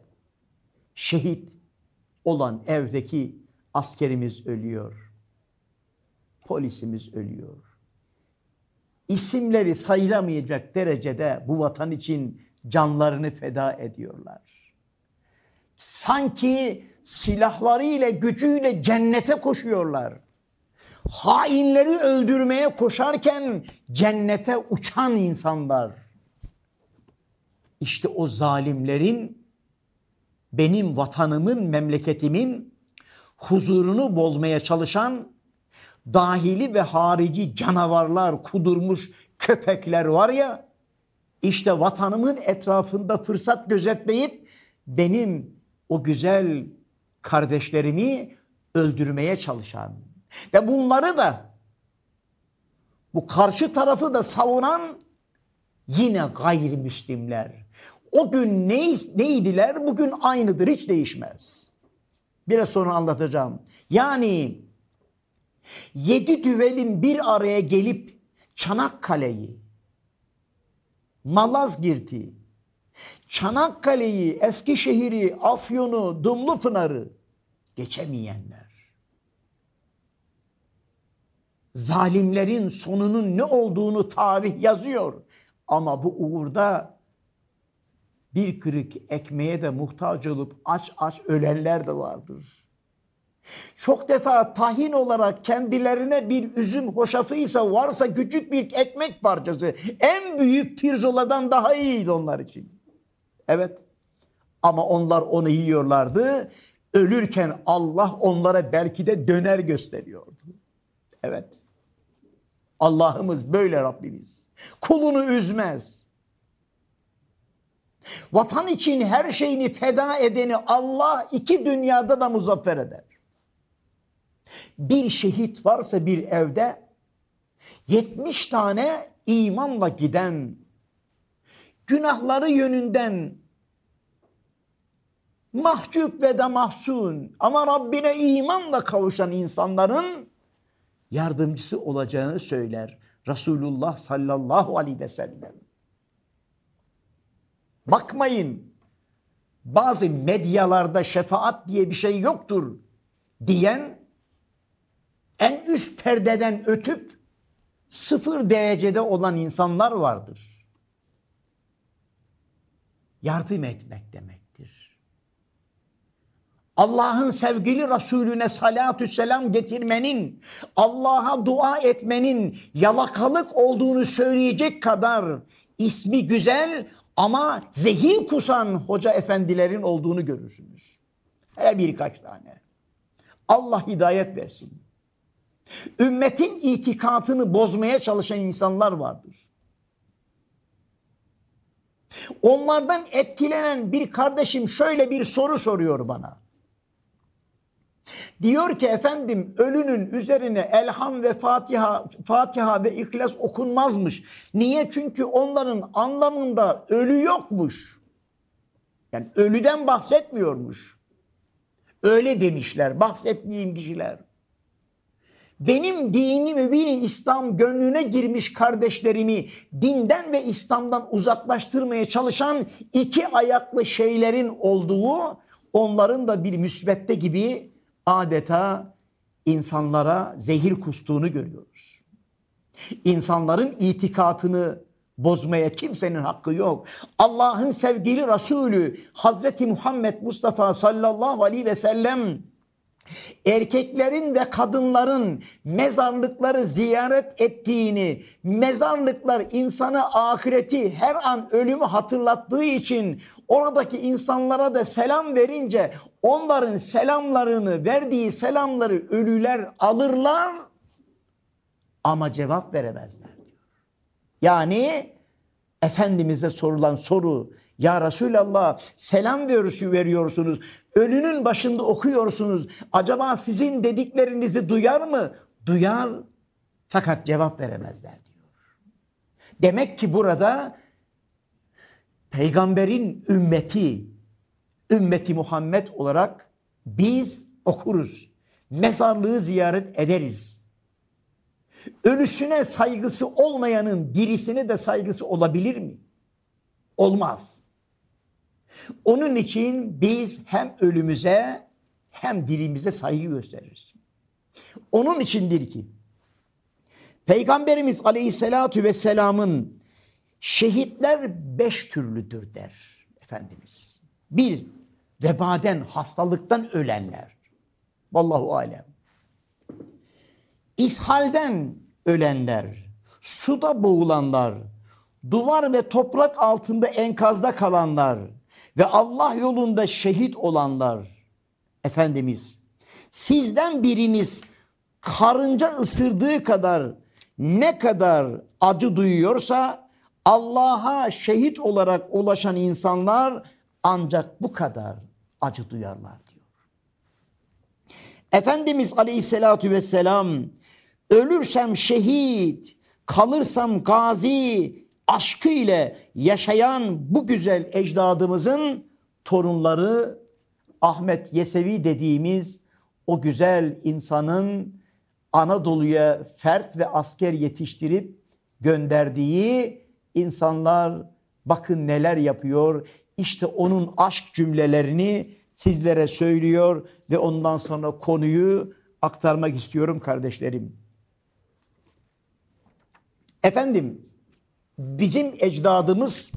Şehit olan evdeki askerimiz ölüyor. Polisimiz ölüyor. İsimleri sayılamayacak derecede bu vatan için canlarını feda ediyorlar. Sanki silahlarıyla, gücüyle cennete koşuyorlar hainleri öldürmeye koşarken cennete uçan insanlar. İşte o zalimlerin benim vatanımın, memleketimin huzurunu bozmaya çalışan dahili ve harici canavarlar, kudurmuş köpekler var ya işte vatanımın etrafında fırsat gözetleyip benim o güzel kardeşlerimi öldürmeye çalışan ve bunları da bu karşı tarafı da savunan yine gayrimüslimler. O gün ne, neydiler bugün aynıdır hiç değişmez. Biraz sonra anlatacağım. Yani yedi düvelin bir araya gelip Çanakkale'yi, Malazgirt'i, Çanakkale'yi, Eskişehir'i, Afyon'u, Dumlupınar'ı geçemeyenler. zalimlerin sonunun ne olduğunu tarih yazıyor. Ama bu uğurda bir kırık ekmeğe de muhtaç olup aç aç ölenler de vardır. Çok defa tahin olarak kendilerine bir üzüm hoşafıysa varsa küçük bir ekmek parçası en büyük pirzoladan daha iyiydi onlar için. Evet ama onlar onu yiyorlardı. Ölürken Allah onlara belki de döner gösteriyordu. Evet. Allah'ımız böyle Rabbimiz. Kulunu üzmez. Vatan için her şeyini feda edeni Allah iki dünyada da muzaffer eder. Bir şehit varsa bir evde 70 tane imanla giden günahları yönünden mahcup ve de mahzun ama Rabbine imanla kavuşan insanların yardımcısı olacağını söyler Resulullah sallallahu aleyhi ve sellem. Bakmayın bazı medyalarda şefaat diye bir şey yoktur diyen en üst perdeden ötüp sıfır derecede olan insanlar vardır. Yardım etmek demek. Allah'ın sevgili Resulüne salatü selam getirmenin, Allah'a dua etmenin yalakalık olduğunu söyleyecek kadar ismi güzel ama zehir kusan hoca efendilerin olduğunu görürsünüz. Hele birkaç tane. Allah hidayet versin. Ümmetin itikatını bozmaya çalışan insanlar vardır. Onlardan etkilenen bir kardeşim şöyle bir soru soruyor bana. Diyor ki efendim ölünün üzerine Elham ve Fatiha, Fatiha ve İhlas okunmazmış. Niye? Çünkü onların anlamında ölü yokmuş. Yani ölüden bahsetmiyormuş. Öyle demişler bahsettiğim kişiler. Benim dinimi mübini İslam gönlüne girmiş kardeşlerimi dinden ve İslam'dan uzaklaştırmaya çalışan iki ayaklı şeylerin olduğu onların da bir müsbette gibi adeta insanlara zehir kustuğunu görüyoruz. İnsanların itikatını bozmaya kimsenin hakkı yok. Allah'ın sevgili Resulü Hazreti Muhammed Mustafa sallallahu aleyhi ve sellem erkeklerin ve kadınların mezarlıkları ziyaret ettiğini, mezarlıklar insanı ahireti her an ölümü hatırlattığı için oradaki insanlara da selam verince onların selamlarını verdiği selamları ölüler alırlar ama cevap veremezler. Yani Efendimiz'e sorulan soru ya Resulallah selam veriyorsunuz. Ölünün başında okuyorsunuz. Acaba sizin dediklerinizi duyar mı? Duyar fakat cevap veremezler diyor. Demek ki burada peygamberin ümmeti, ümmeti Muhammed olarak biz okuruz. Mezarlığı ziyaret ederiz. Ölüsüne saygısı olmayanın dirisine de saygısı olabilir mi? Olmaz. Onun için biz hem ölümüze hem dilimize saygı gösteririz. Onun içindir ki Peygamberimiz Aleyhisselatü Vesselam'ın şehitler beş türlüdür der Efendimiz. Bir, vebaden, hastalıktan ölenler. Vallahu alem. İshalden ölenler, suda boğulanlar, duvar ve toprak altında enkazda kalanlar, ve Allah yolunda şehit olanlar Efendimiz sizden biriniz karınca ısırdığı kadar ne kadar acı duyuyorsa Allah'a şehit olarak ulaşan insanlar ancak bu kadar acı duyarlar diyor. Efendimiz Aleyhisselatü Vesselam ölürsem şehit, kalırsam gazi, aşkı ile yaşayan bu güzel ecdadımızın torunları Ahmet Yesevi dediğimiz o güzel insanın Anadolu'ya fert ve asker yetiştirip gönderdiği insanlar bakın neler yapıyor. İşte onun aşk cümlelerini sizlere söylüyor ve ondan sonra konuyu aktarmak istiyorum kardeşlerim. Efendim bizim ecdadımız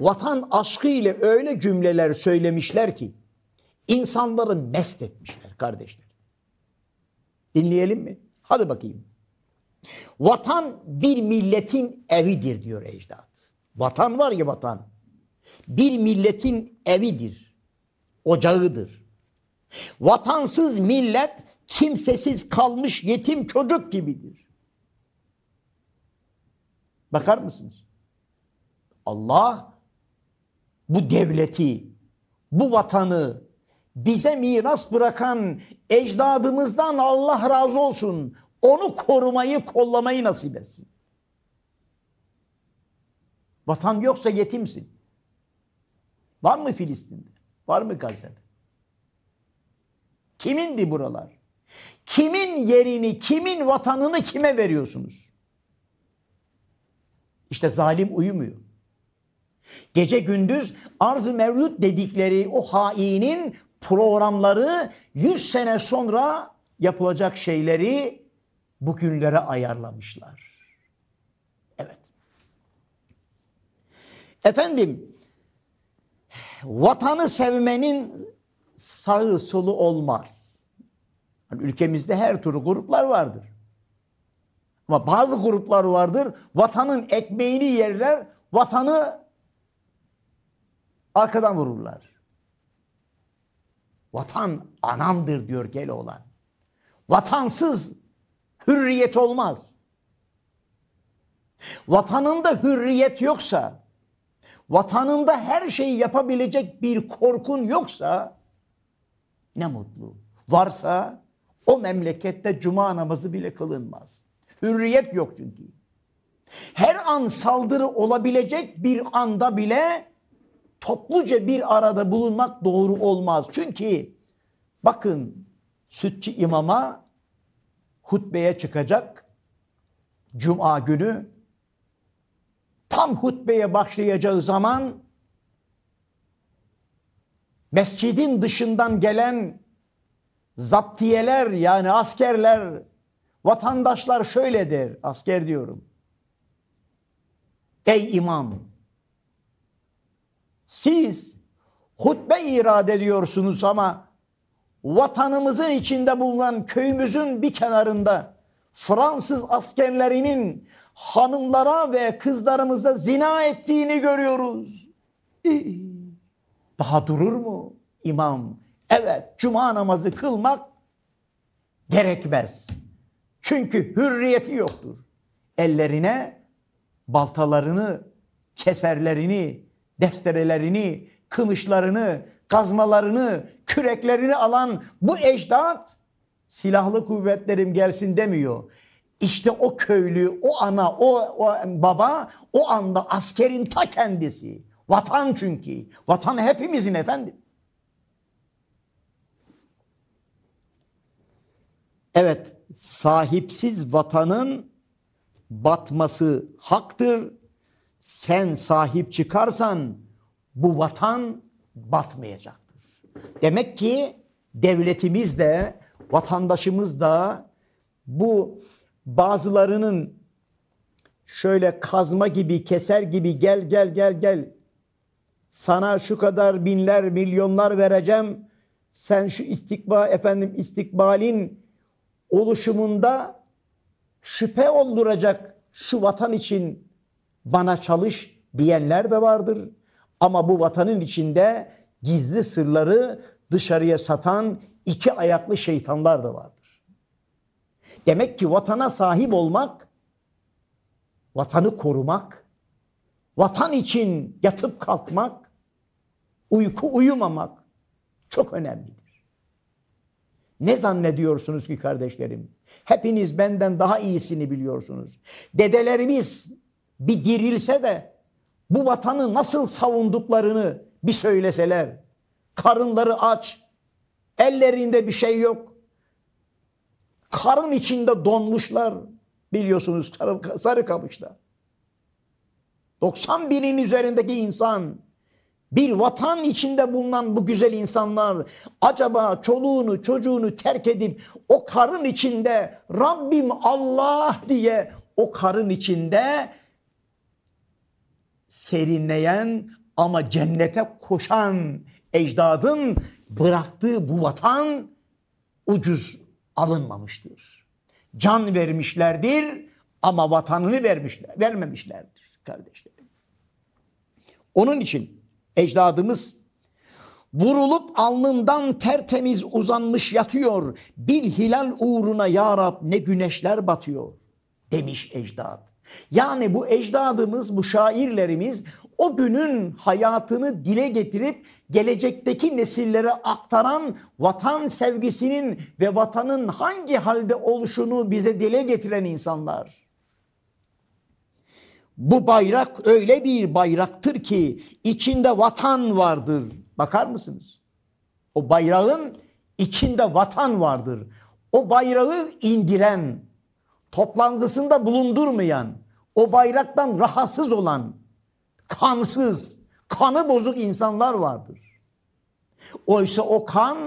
vatan aşkı ile öyle cümleler söylemişler ki insanları mest etmişler kardeşler. Dinleyelim mi? Hadi bakayım. Vatan bir milletin evidir diyor ecdat. Vatan var ya vatan. Bir milletin evidir. Ocağıdır. Vatansız millet kimsesiz kalmış yetim çocuk gibidir. Bakar mısınız? Allah bu devleti, bu vatanı bize miras bırakan ecdadımızdan Allah razı olsun. Onu korumayı, kollamayı nasip etsin. Vatan yoksa yetimsin. Var mı Filistin'de? Var mı Gazze'de? Kimindi buralar? Kimin yerini, kimin vatanını kime veriyorsunuz? İşte zalim uyumuyor. Gece gündüz arz-ı mevlüt dedikleri o hainin programları 100 sene sonra yapılacak şeyleri bugünlere ayarlamışlar. Evet. Efendim, vatanı sevmenin sağı solu olmaz. Hani ülkemizde her türlü gruplar vardır. Ama bazı gruplar vardır. Vatanın ekmeğini yerler, vatanı arkadan vururlar. Vatan anamdır diyor gel olan. Vatansız hürriyet olmaz. Vatanında hürriyet yoksa, vatanında her şeyi yapabilecek bir korkun yoksa ne mutlu. Varsa o memlekette cuma namazı bile kılınmaz. Hürriyet yok çünkü. Her an saldırı olabilecek bir anda bile topluca bir arada bulunmak doğru olmaz. Çünkü bakın sütçü imama hutbeye çıkacak cuma günü tam hutbeye başlayacağı zaman mescidin dışından gelen zaptiyeler yani askerler Vatandaşlar şöyle der, asker diyorum. Ey imam, siz hutbe irade ediyorsunuz ama vatanımızın içinde bulunan köyümüzün bir kenarında Fransız askerlerinin hanımlara ve kızlarımıza zina ettiğini görüyoruz. Daha durur mu imam? Evet cuma namazı kılmak gerekmez.'' Çünkü hürriyeti yoktur. Ellerine baltalarını, keserlerini, destrelerini, kılıçlarını, kazmalarını, küreklerini alan bu ecdat silahlı kuvvetlerim gelsin demiyor. İşte o köylü, o ana, o, o baba o anda askerin ta kendisi. Vatan çünkü. Vatan hepimizin efendim. Evet sahipsiz vatanın batması haktır. Sen sahip çıkarsan bu vatan batmayacaktır. Demek ki devletimiz de vatandaşımız da bu bazılarının şöyle kazma gibi keser gibi gel gel gel gel sana şu kadar binler milyonlar vereceğim sen şu istikba efendim istikbalin oluşumunda şüphe olduracak şu vatan için bana çalış diyenler de vardır. Ama bu vatanın içinde gizli sırları dışarıya satan iki ayaklı şeytanlar da vardır. Demek ki vatana sahip olmak, vatanı korumak, vatan için yatıp kalkmak, uyku uyumamak çok önemlidir. Ne zannediyorsunuz ki kardeşlerim? Hepiniz benden daha iyisini biliyorsunuz. Dedelerimiz bir dirilse de bu vatanı nasıl savunduklarını bir söyleseler. Karınları aç, ellerinde bir şey yok. Karın içinde donmuşlar biliyorsunuz sarı Sarıkamış'ta. 90 binin üzerindeki insan bir vatan içinde bulunan bu güzel insanlar acaba çoluğunu çocuğunu terk edip o karın içinde Rabbim Allah diye o karın içinde serinleyen ama cennete koşan ecdadın bıraktığı bu vatan ucuz alınmamıştır. Can vermişlerdir ama vatanını vermişler, vermemişlerdir kardeşlerim. Onun için ecdadımız vurulup alnından tertemiz uzanmış yatıyor. Bil hilal uğruna ya Rab ne güneşler batıyor demiş ecdad. Yani bu ecdadımız, bu şairlerimiz o günün hayatını dile getirip gelecekteki nesillere aktaran vatan sevgisinin ve vatanın hangi halde oluşunu bize dile getiren insanlar. Bu bayrak öyle bir bayraktır ki içinde vatan vardır. Bakar mısınız? O bayrağın içinde vatan vardır. O bayrağı indiren, toplantısında bulundurmayan, o bayraktan rahatsız olan, kansız, kanı bozuk insanlar vardır. Oysa o kan,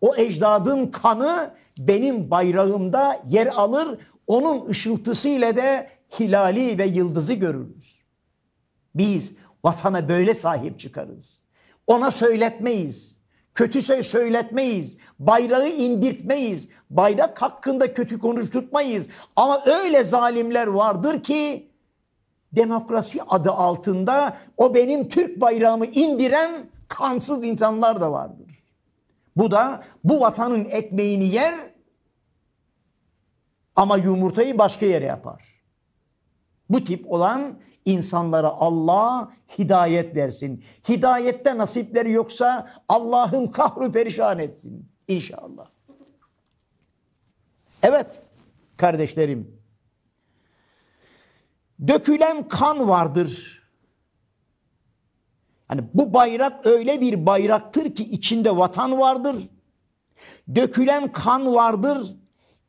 o ecdadın kanı benim bayrağımda yer alır, onun ışıltısıyla de hilali ve yıldızı görürüz. Biz vatana böyle sahip çıkarız. Ona söyletmeyiz. Kötü şey söyletmeyiz. Bayrağı indirtmeyiz. Bayrak hakkında kötü konuşturtmayız. Ama öyle zalimler vardır ki demokrasi adı altında o benim Türk bayrağımı indiren kansız insanlar da vardır. Bu da bu vatanın ekmeğini yer ama yumurtayı başka yere yapar. Bu tip olan insanlara Allah hidayet versin. Hidayette nasipleri yoksa Allah'ın kahru perişan etsin inşallah. Evet kardeşlerim. Dökülen kan vardır. Yani bu bayrak öyle bir bayraktır ki içinde vatan vardır. Dökülen kan vardır.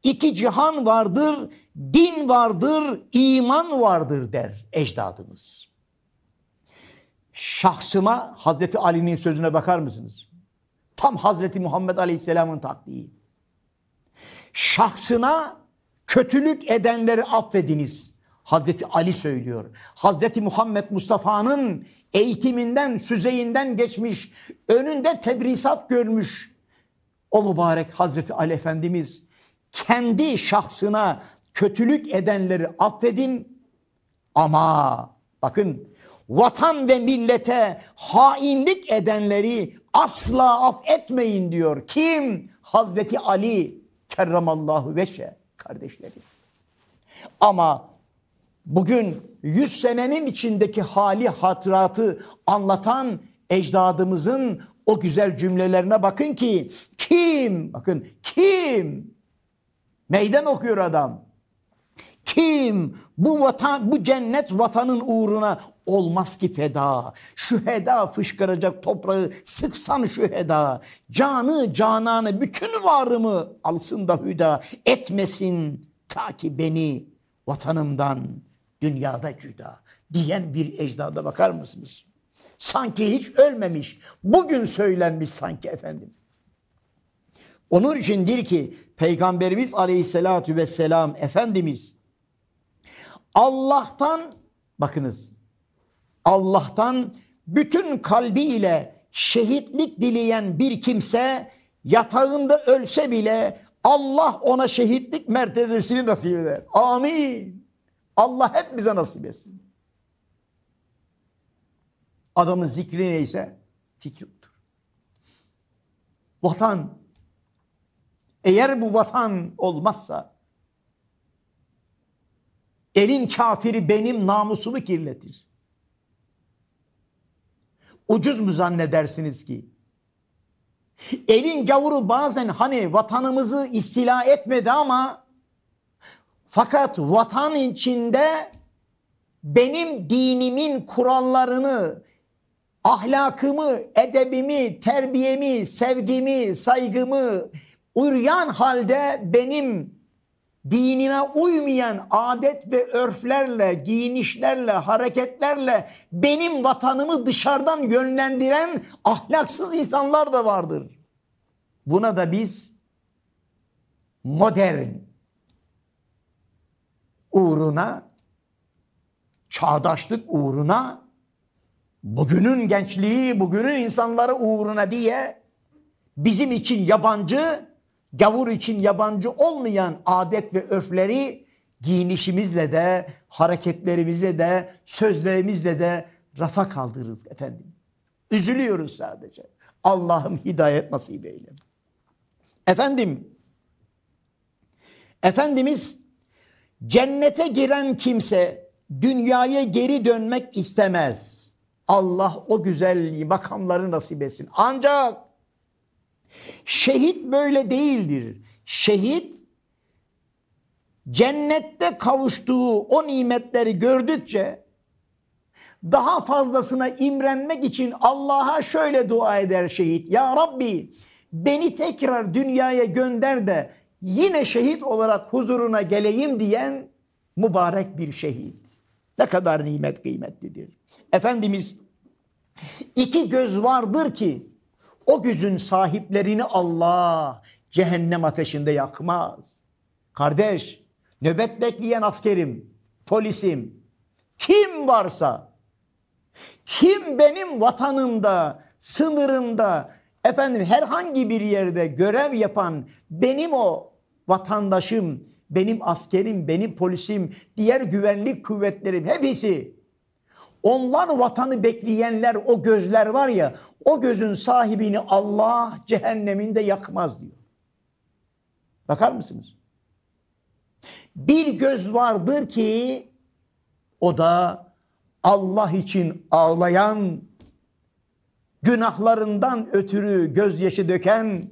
İki cihan vardır Din vardır, iman vardır der ecdadımız. Şahsıma Hazreti Ali'nin sözüne bakar mısınız? Tam Hazreti Muhammed Aleyhisselam'ın taktiği. Şahsına kötülük edenleri affediniz. Hazreti Ali söylüyor. Hazreti Muhammed Mustafa'nın eğitiminden, süzeyinden geçmiş, önünde tedrisat görmüş o mübarek Hazreti Ali Efendimiz kendi şahsına kötülük edenleri affedin ama bakın vatan ve millete hainlik edenleri asla affetmeyin diyor. Kim? Hazreti Ali kerramallahu veşe kardeşlerim. Ama bugün 100 senenin içindeki hali hatıratı anlatan ecdadımızın o güzel cümlelerine bakın ki kim bakın kim meydan okuyor adam kim bu vatan bu cennet vatanın uğruna olmaz ki feda. Şu heda fışkıracak toprağı sıksan şu heda. Canı cananı bütün varımı alsın da hüda etmesin ta ki beni vatanımdan dünyada cüda diyen bir ecdada bakar mısınız? Sanki hiç ölmemiş. Bugün söylenmiş sanki efendim. Onun içindir ki Peygamberimiz aleyhissalatü vesselam Efendimiz Allah'tan bakınız Allah'tan bütün kalbiyle şehitlik dileyen bir kimse yatağında ölse bile Allah ona şehitlik mertebesini nasip eder. Amin. Allah hep bize nasip etsin. Adamın zikri neyse fikri odur. Vatan eğer bu vatan olmazsa Elin kafiri benim namusumu kirletir. Ucuz mu zannedersiniz ki? Elin gavuru bazen hani vatanımızı istila etmedi ama fakat vatan içinde benim dinimin kurallarını, ahlakımı, edebimi, terbiyemi, sevgimi, saygımı uryan halde benim dinime uymayan adet ve örflerle, giyinişlerle, hareketlerle benim vatanımı dışarıdan yönlendiren ahlaksız insanlar da vardır. Buna da biz modern uğruna, çağdaşlık uğruna, bugünün gençliği, bugünün insanları uğruna diye bizim için yabancı gavur için yabancı olmayan adet ve öfleri giyinişimizle de, hareketlerimize de, sözlerimizle de rafa kaldırırız efendim. Üzülüyoruz sadece. Allah'ım hidayet nasip eyle. Efendim, Efendimiz cennete giren kimse dünyaya geri dönmek istemez. Allah o güzel makamları nasip etsin. Ancak Şehit böyle değildir. Şehit cennette kavuştuğu o nimetleri gördükçe daha fazlasına imrenmek için Allah'a şöyle dua eder şehit. Ya Rabbi beni tekrar dünyaya gönder de yine şehit olarak huzuruna geleyim diyen mübarek bir şehit. Ne kadar nimet kıymetlidir. Efendimiz iki göz vardır ki o gözün sahiplerini Allah cehennem ateşinde yakmaz. Kardeş, nöbet bekleyen askerim, polisim, kim varsa, kim benim vatanımda, sınırımda, efendim herhangi bir yerde görev yapan benim o vatandaşım, benim askerim, benim polisim, diğer güvenlik kuvvetlerim hepsi onlar vatanı bekleyenler o gözler var ya o gözün sahibini Allah cehenneminde yakmaz diyor. Bakar mısınız? Bir göz vardır ki o da Allah için ağlayan, günahlarından ötürü gözyaşı döken,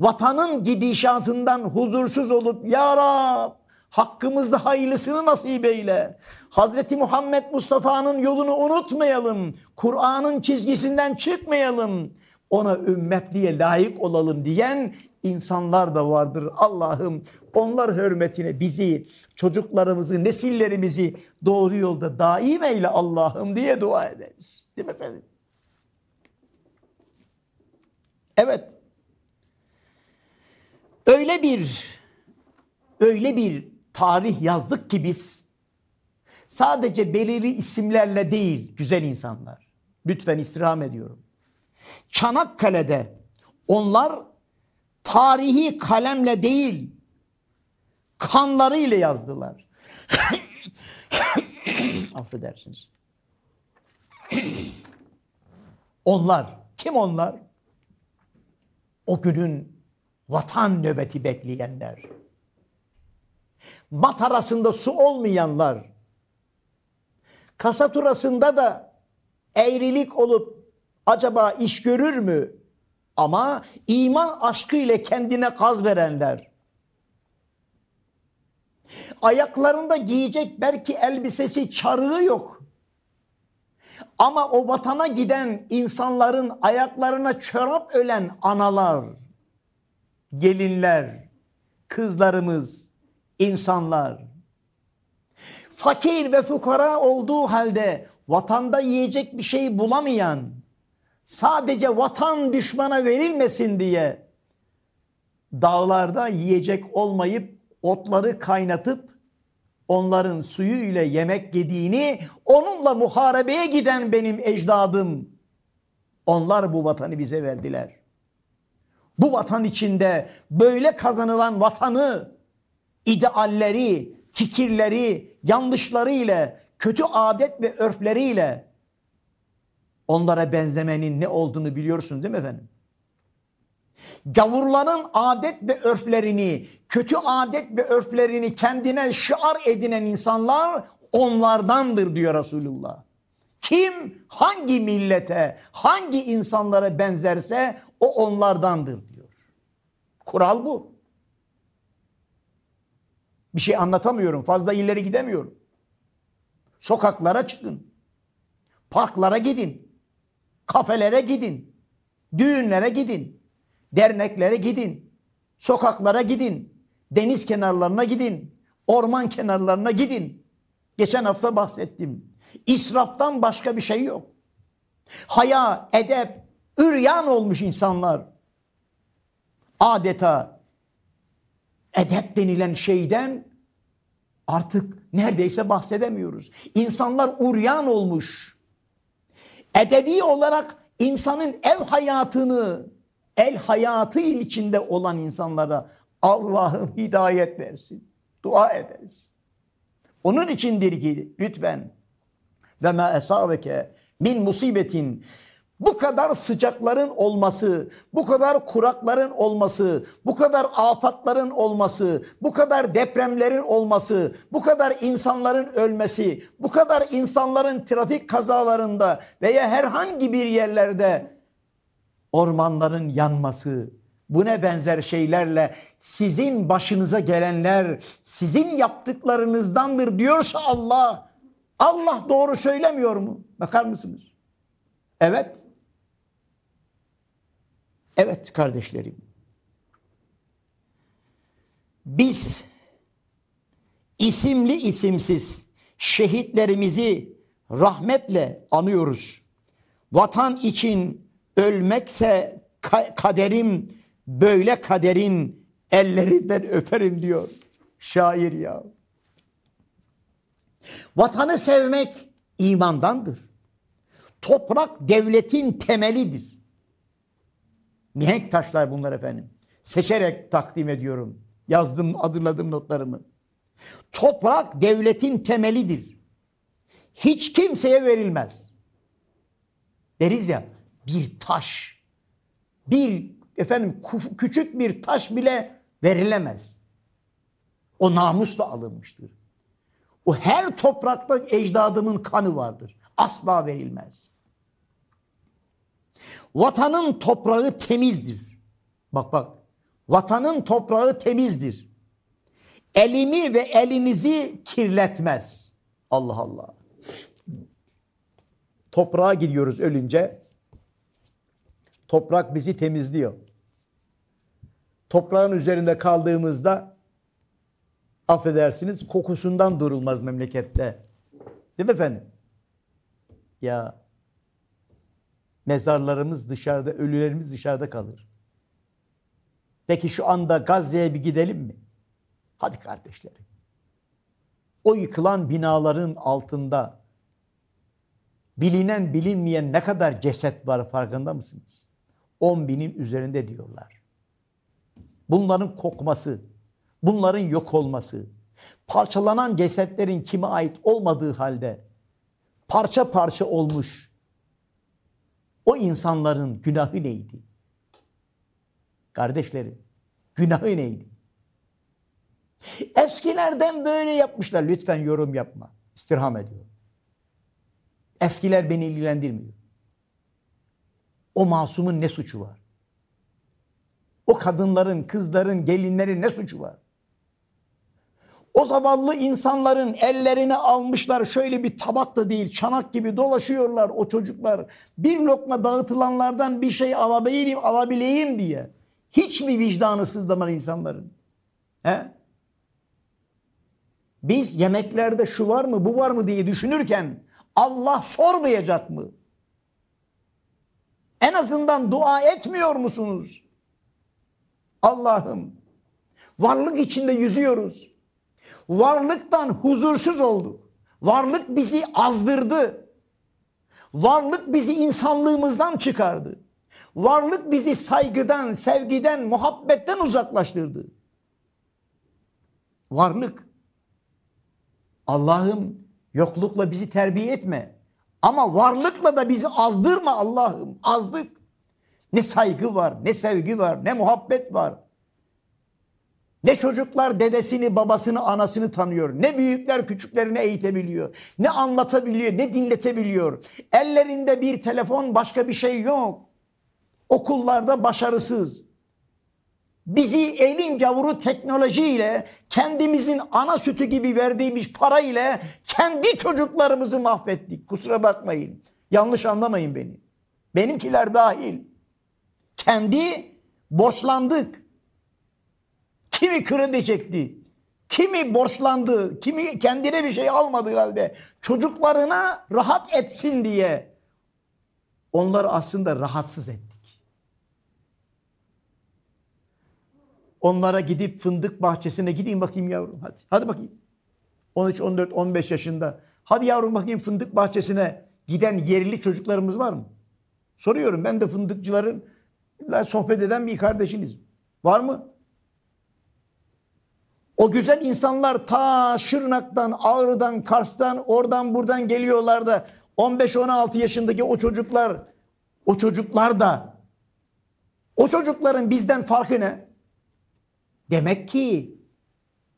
vatanın gidişatından huzursuz olup Ya Rab Hakkımızda hayırlısını nasip eyle. Hazreti Muhammed Mustafa'nın yolunu unutmayalım. Kur'an'ın çizgisinden çıkmayalım. Ona ümmet diye layık olalım diyen insanlar da vardır. Allah'ım onlar hürmetine bizi, çocuklarımızı, nesillerimizi doğru yolda daim eyle Allah'ım diye dua ederiz. Değil mi efendim? Evet. Öyle bir öyle bir tarih yazdık ki biz sadece belirli isimlerle değil güzel insanlar. Lütfen istirham ediyorum. Çanakkale'de onlar tarihi kalemle değil kanlarıyla yazdılar. [COUGHS] Affedersiniz. onlar kim onlar? O günün vatan nöbeti bekleyenler arasında su olmayanlar, kasaturasında da eğrilik olup acaba iş görür mü? Ama iman aşkı ile kendine kaz verenler, ayaklarında giyecek belki elbisesi çarığı yok. Ama o vatana giden insanların ayaklarına çorap ölen analar, gelinler, kızlarımız, insanlar. Fakir ve fukara olduğu halde vatanda yiyecek bir şey bulamayan, sadece vatan düşmana verilmesin diye dağlarda yiyecek olmayıp otları kaynatıp onların suyu ile yemek yediğini onunla muharebeye giden benim ecdadım. Onlar bu vatanı bize verdiler. Bu vatan içinde böyle kazanılan vatanı idealleri, fikirleri, yanlışları ile, kötü adet ve örfleri ile onlara benzemenin ne olduğunu biliyorsun değil mi efendim? Gavurların adet ve örflerini, kötü adet ve örflerini kendine şiar edinen insanlar onlardandır diyor Resulullah. Kim hangi millete, hangi insanlara benzerse o onlardandır diyor. Kural bu. Bir şey anlatamıyorum. Fazla ileri gidemiyorum. Sokaklara çıkın. Parklara gidin. Kafelere gidin. Düğünlere gidin. Derneklere gidin. Sokaklara gidin. Deniz kenarlarına gidin. Orman kenarlarına gidin. Geçen hafta bahsettim. İsraftan başka bir şey yok. Haya, edep, üryan olmuş insanlar. Adeta edep denilen şeyden artık neredeyse bahsedemiyoruz. İnsanlar uryan olmuş. Edebi olarak insanın ev hayatını, el hayatı içinde olan insanlara Allah'ım hidayet versin. Dua ederiz. Onun içindir ki lütfen ve ma esabeke min musibetin bu kadar sıcakların olması, bu kadar kurakların olması, bu kadar afatların olması, bu kadar depremlerin olması, bu kadar insanların ölmesi, bu kadar insanların trafik kazalarında veya herhangi bir yerlerde ormanların yanması, buna benzer şeylerle sizin başınıza gelenler sizin yaptıklarınızdandır diyorsa Allah, Allah doğru söylemiyor mu? Bakar mısınız? Evet. Evet kardeşlerim. Biz isimli isimsiz şehitlerimizi rahmetle anıyoruz. Vatan için ölmekse kaderim böyle kaderin ellerinden öperim diyor şair ya. Vatanı sevmek imandandır. Toprak devletin temelidir. Mihenk taşlar bunlar efendim. Seçerek takdim ediyorum. Yazdım, hazırladım notlarımı. Toprak devletin temelidir. Hiç kimseye verilmez. Deriz ya bir taş, bir efendim küçük bir taş bile verilemez. O namusla alınmıştır. O her toprakta ecdadımın kanı vardır. Asla verilmez. Vatanın toprağı temizdir. Bak bak. Vatanın toprağı temizdir. Elimi ve elinizi kirletmez. Allah Allah. Toprağa gidiyoruz ölünce. Toprak bizi temizliyor. Toprağın üzerinde kaldığımızda affedersiniz kokusundan durulmaz memlekette. Değil mi efendim? Ya Mezarlarımız dışarıda, ölülerimiz dışarıda kalır. Peki şu anda Gazze'ye bir gidelim mi? Hadi kardeşlerim. O yıkılan binaların altında bilinen bilinmeyen ne kadar ceset var farkında mısınız? 10 binin üzerinde diyorlar. Bunların kokması, bunların yok olması, parçalanan cesetlerin kime ait olmadığı halde parça parça olmuş o insanların günahı neydi? Kardeşlerim, günahı neydi? Eskilerden böyle yapmışlar. Lütfen yorum yapma. İstirham ediyorum. Eskiler beni ilgilendirmiyor. O masumun ne suçu var? O kadınların, kızların, gelinlerin ne suçu var? O zavallı insanların ellerine almışlar şöyle bir tabak da değil çanak gibi dolaşıyorlar o çocuklar. Bir lokma dağıtılanlardan bir şey alabileyim, alabileyim diye. Hiç mi vicdanı sızlamar insanların? He? Biz yemeklerde şu var mı bu var mı diye düşünürken Allah sormayacak mı? En azından dua etmiyor musunuz? Allah'ım varlık içinde yüzüyoruz. Varlıktan huzursuz olduk. Varlık bizi azdırdı. Varlık bizi insanlığımızdan çıkardı. Varlık bizi saygıdan, sevgiden, muhabbetten uzaklaştırdı. Varlık. Allah'ım yoklukla bizi terbiye etme. Ama varlıkla da bizi azdırma Allah'ım. Azdık. Ne saygı var, ne sevgi var, ne muhabbet var. Ne çocuklar dedesini, babasını, anasını tanıyor. Ne büyükler küçüklerini eğitebiliyor. Ne anlatabiliyor, ne dinletebiliyor. Ellerinde bir telefon başka bir şey yok. Okullarda başarısız. Bizi elin gavuru teknolojiyle kendimizin ana sütü gibi verdiğimiz para ile kendi çocuklarımızı mahvettik. Kusura bakmayın. Yanlış anlamayın beni. Benimkiler dahil. Kendi borçlandık. Kimi kredi çekti, kimi borçlandı, kimi kendine bir şey almadı halde çocuklarına rahat etsin diye onları aslında rahatsız ettik. Onlara gidip fındık bahçesine gideyim bakayım yavrum hadi. Hadi bakayım. 13, 14, 15 yaşında. Hadi yavrum bakayım fındık bahçesine giden yerli çocuklarımız var mı? Soruyorum ben de fındıkçıların sohbet eden bir kardeşiniz. Var mı? O güzel insanlar ta Şırnak'tan, Ağrı'dan, Kars'tan, oradan buradan geliyorlar da 15-16 yaşındaki o çocuklar, o çocuklar da o çocukların bizden farkı ne? Demek ki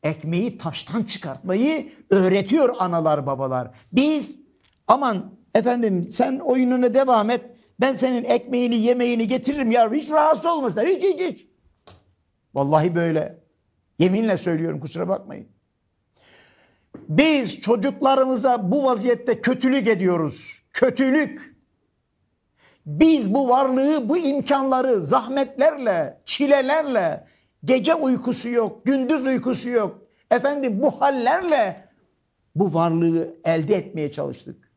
ekmeği taştan çıkartmayı öğretiyor analar babalar. Biz aman efendim sen oyununa devam et. Ben senin ekmeğini yemeğini getiririm yavrum. Hiç rahatsız olma sen. Hiç hiç hiç. Vallahi böyle. Yeminle söylüyorum kusura bakmayın. Biz çocuklarımıza bu vaziyette kötülük ediyoruz. Kötülük. Biz bu varlığı, bu imkanları zahmetlerle, çilelerle, gece uykusu yok, gündüz uykusu yok. Efendim bu hallerle bu varlığı elde etmeye çalıştık.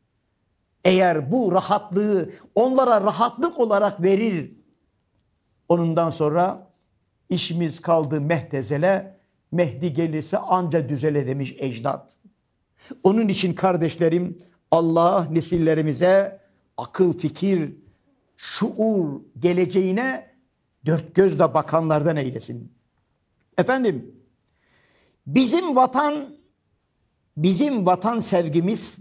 Eğer bu rahatlığı onlara rahatlık olarak verir, onundan sonra İşimiz kaldı mehtezele, Mehdi gelirse anca düzele demiş ecdat. Onun için kardeşlerim Allah nesillerimize akıl, fikir, şuur geleceğine dört gözle bakanlardan eylesin. Efendim bizim vatan bizim vatan sevgimiz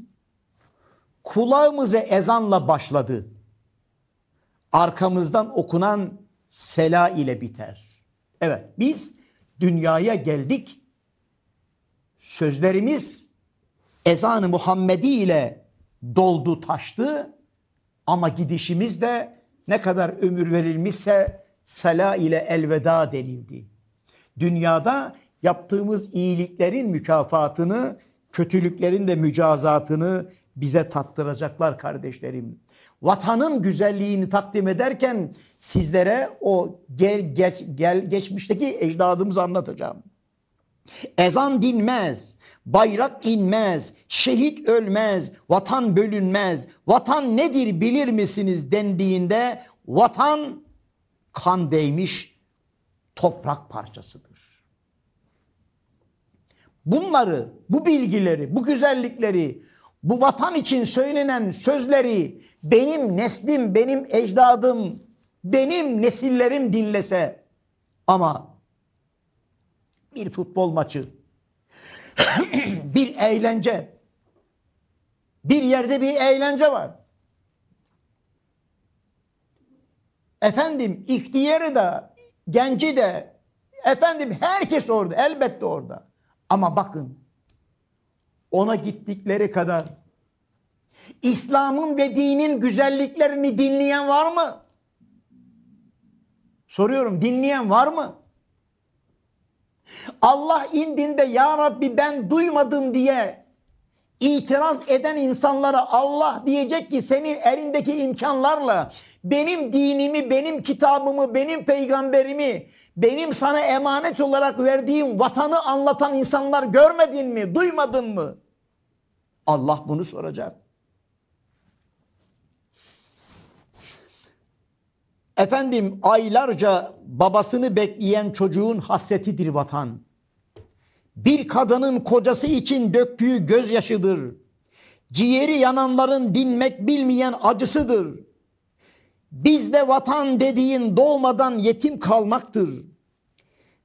kulağımıza ezanla başladı. Arkamızdan okunan sela ile biter. Evet biz dünyaya geldik. Sözlerimiz ezanı Muhammedi ile doldu taştı ama gidişimiz de ne kadar ömür verilmişse sela ile elveda denildi. Dünyada yaptığımız iyiliklerin mükafatını, kötülüklerin de mücazatını bize tattıracaklar kardeşlerim vatanın güzelliğini takdim ederken sizlere o gel, geç, gel, geçmişteki ecdadımızı anlatacağım. Ezan dinmez, bayrak inmez, şehit ölmez, vatan bölünmez. Vatan nedir bilir misiniz dendiğinde vatan kan değmiş toprak parçasıdır. Bunları, bu bilgileri, bu güzellikleri bu vatan için söylenen sözleri benim neslim, benim ecdadım, benim nesillerim dinlese ama bir futbol maçı, [CLEARS THROAT] bir eğlence, bir yerde bir eğlence var. Efendim ihtiyarı da, genci de, efendim herkes orada, elbette orada. Ama bakın ona gittikleri kadar İslam'ın ve dinin güzelliklerini dinleyen var mı? Soruyorum dinleyen var mı? Allah indinde ya Rabbi ben duymadım diye itiraz eden insanlara Allah diyecek ki senin elindeki imkanlarla benim dinimi, benim kitabımı, benim peygamberimi benim sana emanet olarak verdiğim vatanı anlatan insanlar görmedin mi, duymadın mı? Allah bunu soracak. Efendim aylarca babasını bekleyen çocuğun hasretidir vatan. Bir kadının kocası için döktüğü gözyaşıdır. Ciğeri yananların dinmek bilmeyen acısıdır. Bizde vatan dediğin doğmadan yetim kalmaktır.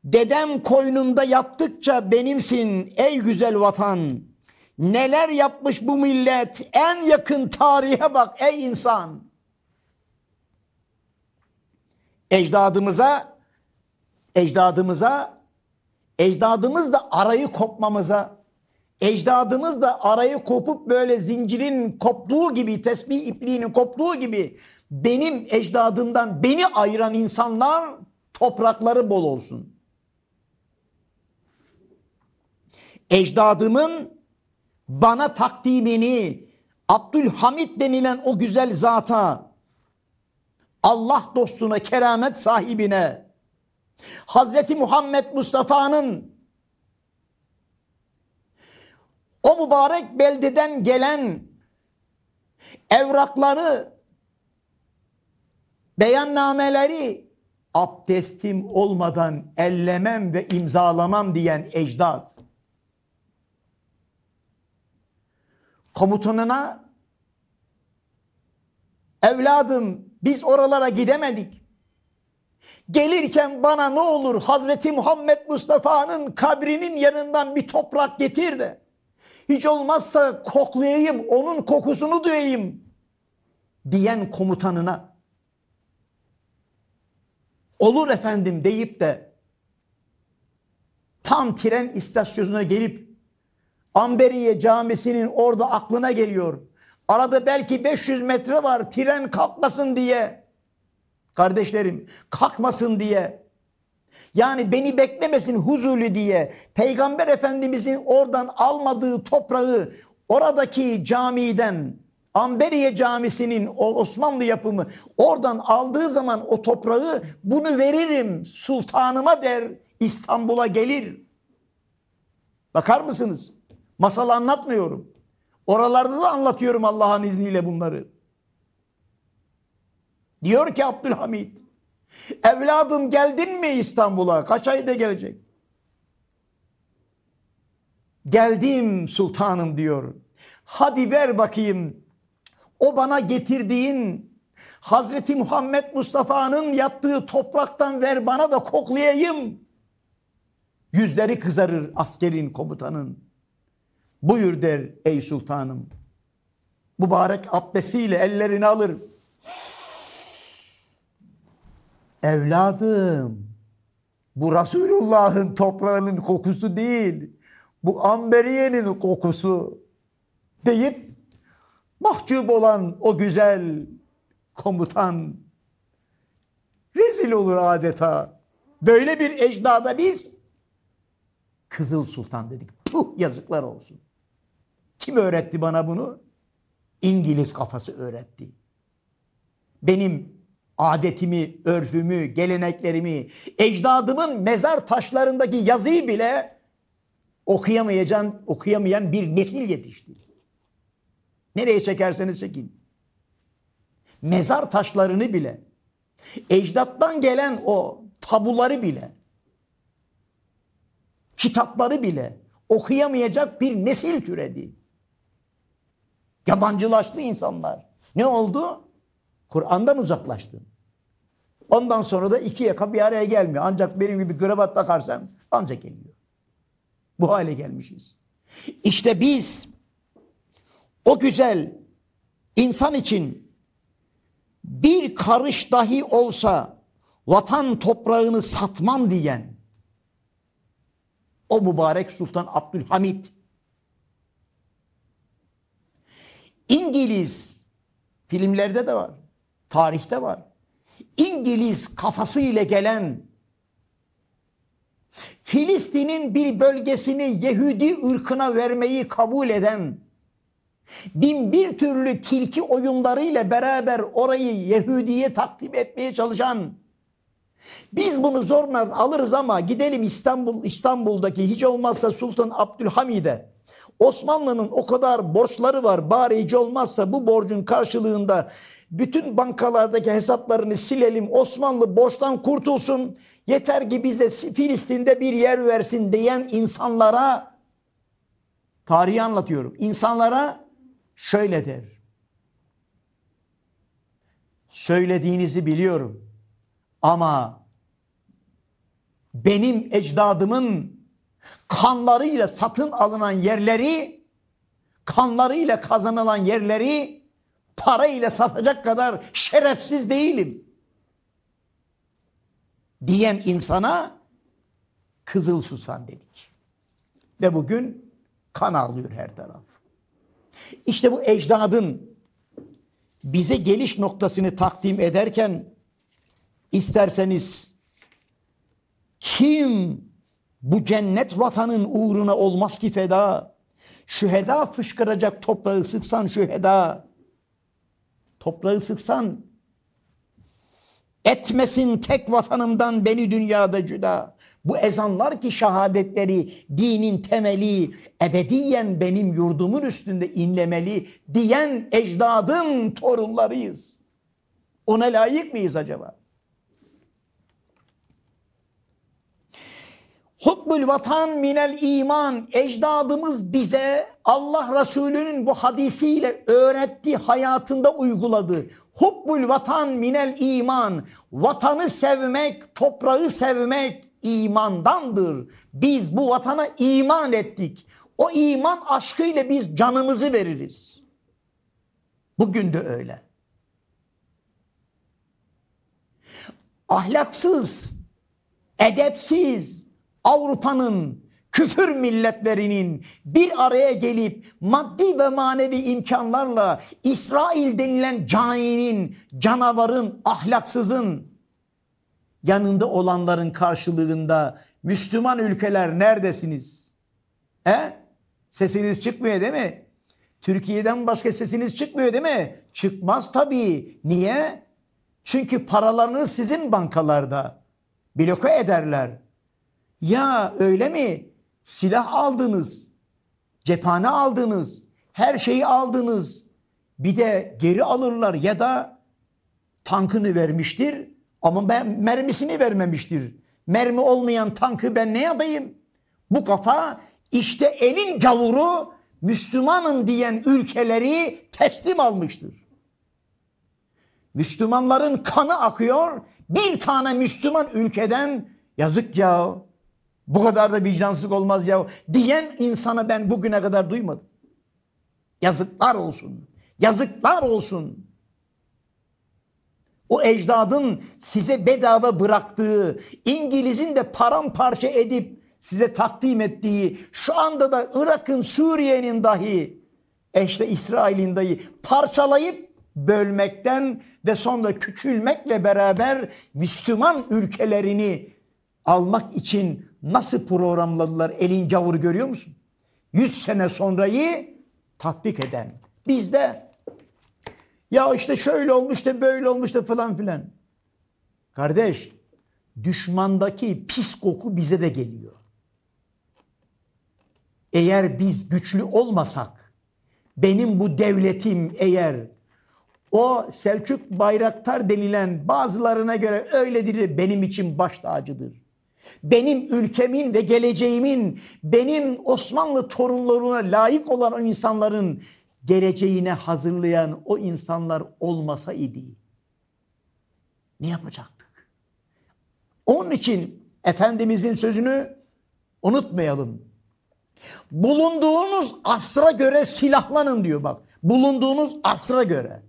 Dedem koynunda yaptıkça benimsin ey güzel vatan. Neler yapmış bu millet en yakın tarihe bak ey insan. Ecdadımıza, ecdadımıza, ecdadımız da arayı kopmamıza, ecdadımız da arayı kopup böyle zincirin koptuğu gibi, tesbih ipliğinin koptuğu gibi benim ecdadımdan beni ayıran insanlar toprakları bol olsun.'' ecdadımın bana takdimini Abdülhamit denilen o güzel zata Allah dostuna, keramet sahibine Hazreti Muhammed Mustafa'nın o mübarek beldeden gelen evrakları, beyannameleri abdestim olmadan ellemem ve imzalamam diyen ecdat. komutanına evladım biz oralara gidemedik. Gelirken bana ne olur Hazreti Muhammed Mustafa'nın kabrinin yanından bir toprak getir de hiç olmazsa koklayayım onun kokusunu duyayım diyen komutanına olur efendim deyip de tam tren istasyonuna gelip Amberiye Camisi'nin orada aklına geliyor. Arada belki 500 metre var tren kalkmasın diye. Kardeşlerim kalkmasın diye. Yani beni beklemesin huzurlu diye. Peygamber Efendimizin oradan almadığı toprağı oradaki camiden Amberiye Camisi'nin Osmanlı yapımı oradan aldığı zaman o toprağı bunu veririm sultanıma der İstanbul'a gelir. Bakar mısınız? Masal anlatmıyorum. Oralarda da anlatıyorum Allah'ın izniyle bunları. Diyor ki Abdülhamid. Evladım geldin mi İstanbul'a? Kaç ayda gelecek? Geldim sultanım diyor. Hadi ver bakayım. O bana getirdiğin Hazreti Muhammed Mustafa'nın yattığı topraktan ver bana da koklayayım. Yüzleri kızarır askerin komutanın. Buyur der ey sultanım. Mübarek abdesiyle ellerini alır. Evladım bu Resulullah'ın toprağının kokusu değil. Bu amberiyenin kokusu deyip mahcup olan o güzel komutan rezil olur adeta. Böyle bir ecdada biz Kızıl Sultan dedik. Puh yazıklar olsun. Kim öğretti bana bunu? İngiliz kafası öğretti. Benim adetimi, örfümü, geleneklerimi, ecdadımın mezar taşlarındaki yazıyı bile okuyamayacağım, okuyamayan bir nesil yetişti. Nereye çekerseniz çekin. Mezar taşlarını bile, ecdattan gelen o tabuları bile, kitapları bile okuyamayacak bir nesil türedi. Yabancılaştı insanlar. Ne oldu? Kur'an'dan uzaklaştı. Ondan sonra da iki yaka bir araya gelmiyor. Ancak benim gibi kravat takarsan ancak geliyor. Bu hale gelmişiz. İşte biz o güzel insan için bir karış dahi olsa vatan toprağını satmam diyen o mübarek Sultan Abdülhamit İngiliz filmlerde de var. Tarihte var. İngiliz kafası ile gelen Filistin'in bir bölgesini Yahudi ırkına vermeyi kabul eden bin bir türlü tilki oyunlarıyla beraber orayı Yahudi'ye takdim etmeye çalışan biz bunu zorla alırız ama gidelim İstanbul İstanbul'daki hiç olmazsa Sultan Abdülhamid'e Osmanlı'nın o kadar borçları var. Bari hiç olmazsa bu borcun karşılığında bütün bankalardaki hesaplarını silelim. Osmanlı borçtan kurtulsun. Yeter ki bize Filistin'de bir yer versin diyen insanlara tarihi anlatıyorum. İnsanlara şöyle der. Söylediğinizi biliyorum ama benim ecdadımın kanlarıyla satın alınan yerleri, kanlarıyla kazanılan yerleri para ile satacak kadar şerefsiz değilim diyen insana kızıl susan dedik. Ve bugün kan ağlıyor her taraf. İşte bu ecdadın bize geliş noktasını takdim ederken isterseniz kim bu cennet vatanın uğruna olmaz ki feda. Şüheda fışkıracak toprağı sıksan şüheda. Toprağı sıksan etmesin tek vatanımdan beni dünyada cüda. Bu ezanlar ki şehadetleri dinin temeli ebediyen benim yurdumun üstünde inlemeli diyen ecdadın torunlarıyız. Ona layık mıyız acaba? Hubbül vatan minel iman ecdadımız bize Allah Resulü'nün bu hadisiyle öğretti hayatında uyguladı. Hubbül vatan minel iman vatanı sevmek toprağı sevmek imandandır. Biz bu vatana iman ettik. O iman aşkıyla biz canımızı veririz. Bugün de öyle. Ahlaksız, edepsiz, Avrupa'nın küfür milletlerinin bir araya gelip maddi ve manevi imkanlarla İsrail denilen caninin, canavarın, ahlaksızın yanında olanların karşılığında Müslüman ülkeler neredesiniz? He? Sesiniz çıkmıyor değil mi? Türkiye'den başka sesiniz çıkmıyor değil mi? Çıkmaz tabii. Niye? Çünkü paralarınız sizin bankalarda. Bloke ederler. Ya öyle mi? Silah aldınız, cephane aldınız, her şeyi aldınız. Bir de geri alırlar ya da tankını vermiştir ama ben mermisini vermemiştir. Mermi olmayan tankı ben ne yapayım? Bu kafa işte elin gavuru Müslümanım diyen ülkeleri teslim almıştır. Müslümanların kanı akıyor. Bir tane Müslüman ülkeden yazık ya bu kadar da vicdansızlık olmaz ya diyen insana ben bugüne kadar duymadım. Yazıklar olsun. Yazıklar olsun. O ecdadın size bedava bıraktığı, İngiliz'in de paramparça edip size takdim ettiği, şu anda da Irak'ın, Suriye'nin dahi, eşte İsrail'in dahi parçalayıp bölmekten ve sonra küçülmekle beraber Müslüman ülkelerini almak için nasıl programladılar elin gavur görüyor musun? 100 sene sonrayı tatbik eden. Bizde ya işte şöyle olmuş da böyle olmuş da falan filan. Kardeş düşmandaki pis koku bize de geliyor. Eğer biz güçlü olmasak benim bu devletim eğer o Selçuk Bayraktar denilen bazılarına göre öyledir benim için baş tacıdır. Benim ülkemin ve geleceğimin, benim Osmanlı torunlarına layık olan o insanların geleceğine hazırlayan o insanlar olmasa idi ne yapacaktık? Onun için Efendimizin sözünü unutmayalım. Bulunduğunuz asra göre silahlanın diyor bak. Bulunduğunuz asra göre.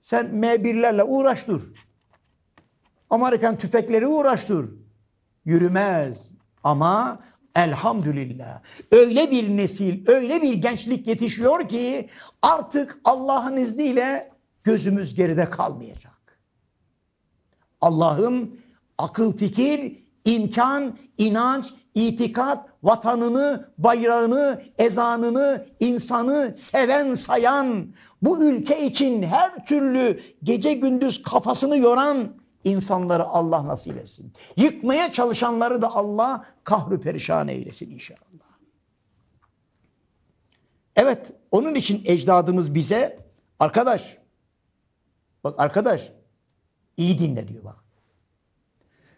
Sen M1'lerle uğraş dur. Amerikan tüfekleri uğraştır. Yürümez. Ama elhamdülillah öyle bir nesil, öyle bir gençlik yetişiyor ki artık Allah'ın izniyle gözümüz geride kalmayacak. Allah'ım akıl, fikir, imkan, inanç, itikat, vatanını, bayrağını, ezanını, insanı seven sayan, bu ülke için her türlü gece gündüz kafasını yoran insanları Allah nasip etsin. Yıkmaya çalışanları da Allah kahru perişan eylesin inşallah. Evet onun için ecdadımız bize arkadaş bak arkadaş iyi dinle diyor bak.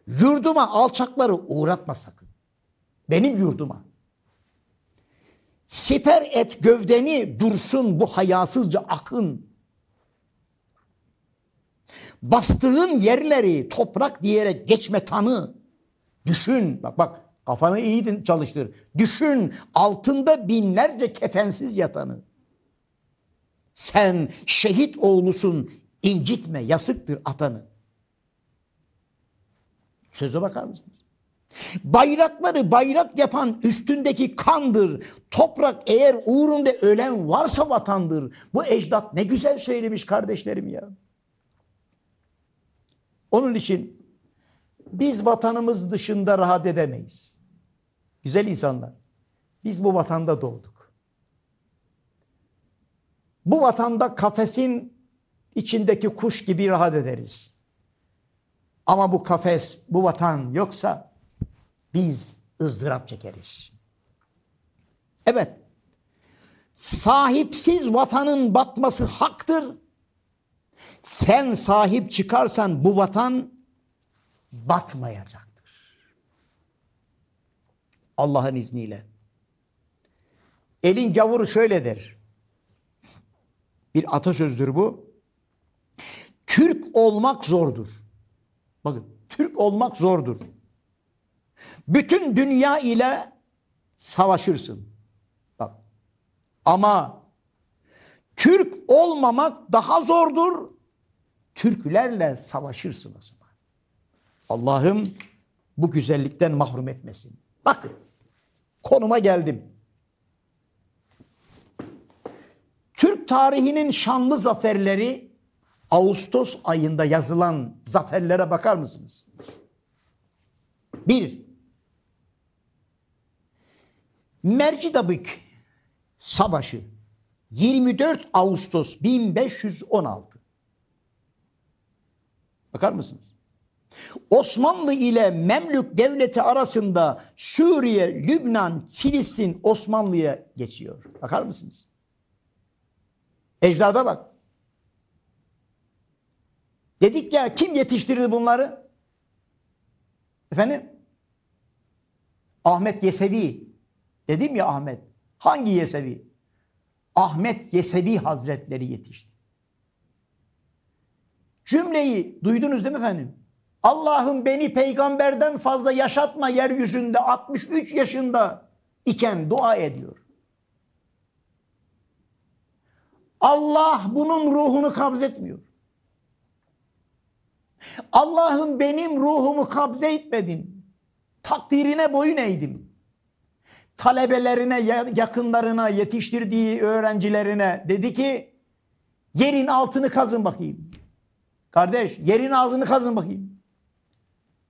Yurduma alçakları uğratma sakın. Benim yurduma. Siper et gövdeni dursun bu hayasızca akın. Bastığın yerleri toprak diyerek geçme tanı. Düşün bak bak kafanı iyi çalıştır. Düşün altında binlerce kefensiz yatanı. Sen şehit oğlusun incitme yasıktır atanı. Söze bakar mısınız? Bayrakları bayrak yapan üstündeki kandır. Toprak eğer uğrunda ölen varsa vatandır. Bu ecdat ne güzel söylemiş kardeşlerim ya. Onun için biz vatanımız dışında rahat edemeyiz. Güzel insanlar. Biz bu vatanda doğduk. Bu vatanda kafesin içindeki kuş gibi rahat ederiz. Ama bu kafes, bu vatan yoksa biz ızdırap çekeriz. Evet. Sahipsiz vatanın batması haktır sen sahip çıkarsan bu vatan batmayacaktır. Allah'ın izniyle. Elin gavuru şöyle der. Bir atasözdür bu. Türk olmak zordur. Bakın Türk olmak zordur. Bütün dünya ile savaşırsın. Bak. Ama Türk olmamak daha zordur. Türkülerle savaşırsın o zaman. Allah'ım bu güzellikten mahrum etmesin. Bakın konuma geldim. Türk tarihinin şanlı zaferleri Ağustos ayında yazılan zaferlere bakar mısınız? Bir, Mercidabık Savaşı 24 Ağustos 1516. Bakar mısınız? Osmanlı ile Memlük devleti arasında Suriye, Lübnan, Filistin Osmanlı'ya geçiyor. Bakar mısınız? Ecdada bak. Dedik ya kim yetiştirdi bunları? Efendim? Ahmet Yesevi. Dedim ya Ahmet. Hangi Yesevi? Ahmet Yesevi Hazretleri yetişti. Cümleyi duydunuz değil mi efendim? Allah'ım beni peygamberden fazla yaşatma yeryüzünde 63 yaşında iken dua ediyor. Allah bunun ruhunu kabzetmiyor. Allah'ım benim ruhumu kabze etmedin. Takdirine boyun eğdim talebelerine, yakınlarına, yetiştirdiği öğrencilerine dedi ki yerin altını kazın bakayım. Kardeş yerin ağzını kazın bakayım.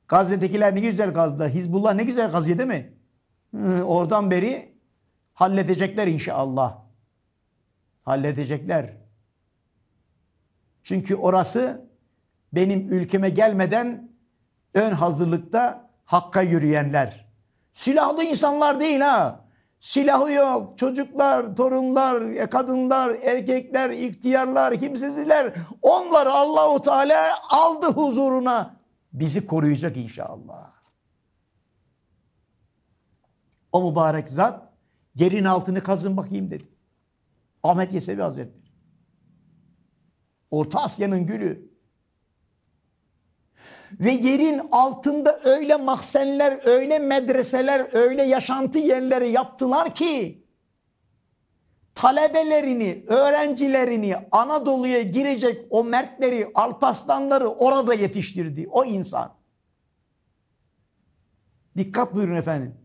Gazetekiler ne güzel kazdı. Hizbullah ne güzel kazıyor değil mi? oradan beri halledecekler inşallah. Halledecekler. Çünkü orası benim ülkeme gelmeden ön hazırlıkta hakka yürüyenler. Silahlı insanlar değil ha. Silahı yok. Çocuklar, torunlar, e, kadınlar, erkekler, ihtiyarlar, kimsizler. Onları Allahu Teala aldı huzuruna. Bizi koruyacak inşallah. O mübarek zat yerin altını kazın bakayım dedi. Ahmet Yesevi Hazretleri. Orta Asya'nın gülü. Ve yerin altında öyle mahzenler, öyle medreseler, öyle yaşantı yerleri yaptılar ki talebelerini, öğrencilerini Anadolu'ya girecek o mertleri, alpaslanları orada yetiştirdi o insan. Dikkat buyurun efendim.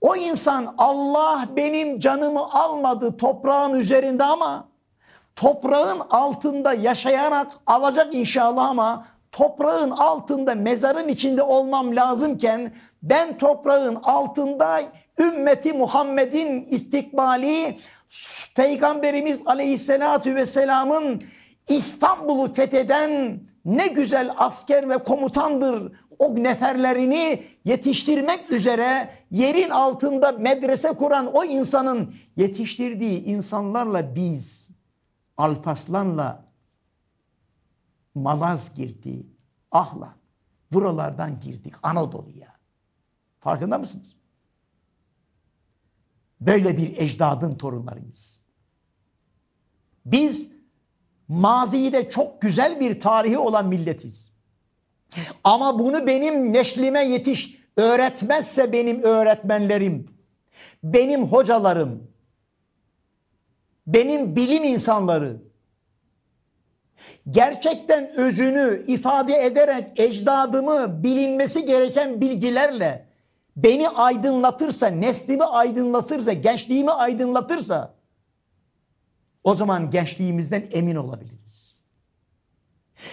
O insan Allah benim canımı almadı toprağın üzerinde ama toprağın altında yaşayarak alacak inşallah ama toprağın altında mezarın içinde olmam lazımken ben toprağın altında ümmeti Muhammed'in istikbali Peygamberimiz Aleyhisselatü Vesselam'ın İstanbul'u fetheden ne güzel asker ve komutandır o neferlerini yetiştirmek üzere yerin altında medrese kuran o insanın yetiştirdiği insanlarla biz alpaslanla. Malaz girdi, Ahlat, buralardan girdik Anadolu'ya. Farkında mısınız? Böyle bir ecdadın torunlarıyız. Biz maziyi de çok güzel bir tarihi olan milletiz. Ama bunu benim neşlime yetiş öğretmezse benim öğretmenlerim, benim hocalarım, benim bilim insanları, gerçekten özünü ifade ederek ecdadımı bilinmesi gereken bilgilerle beni aydınlatırsa, neslimi aydınlatırsa, gençliğimi aydınlatırsa o zaman gençliğimizden emin olabiliriz.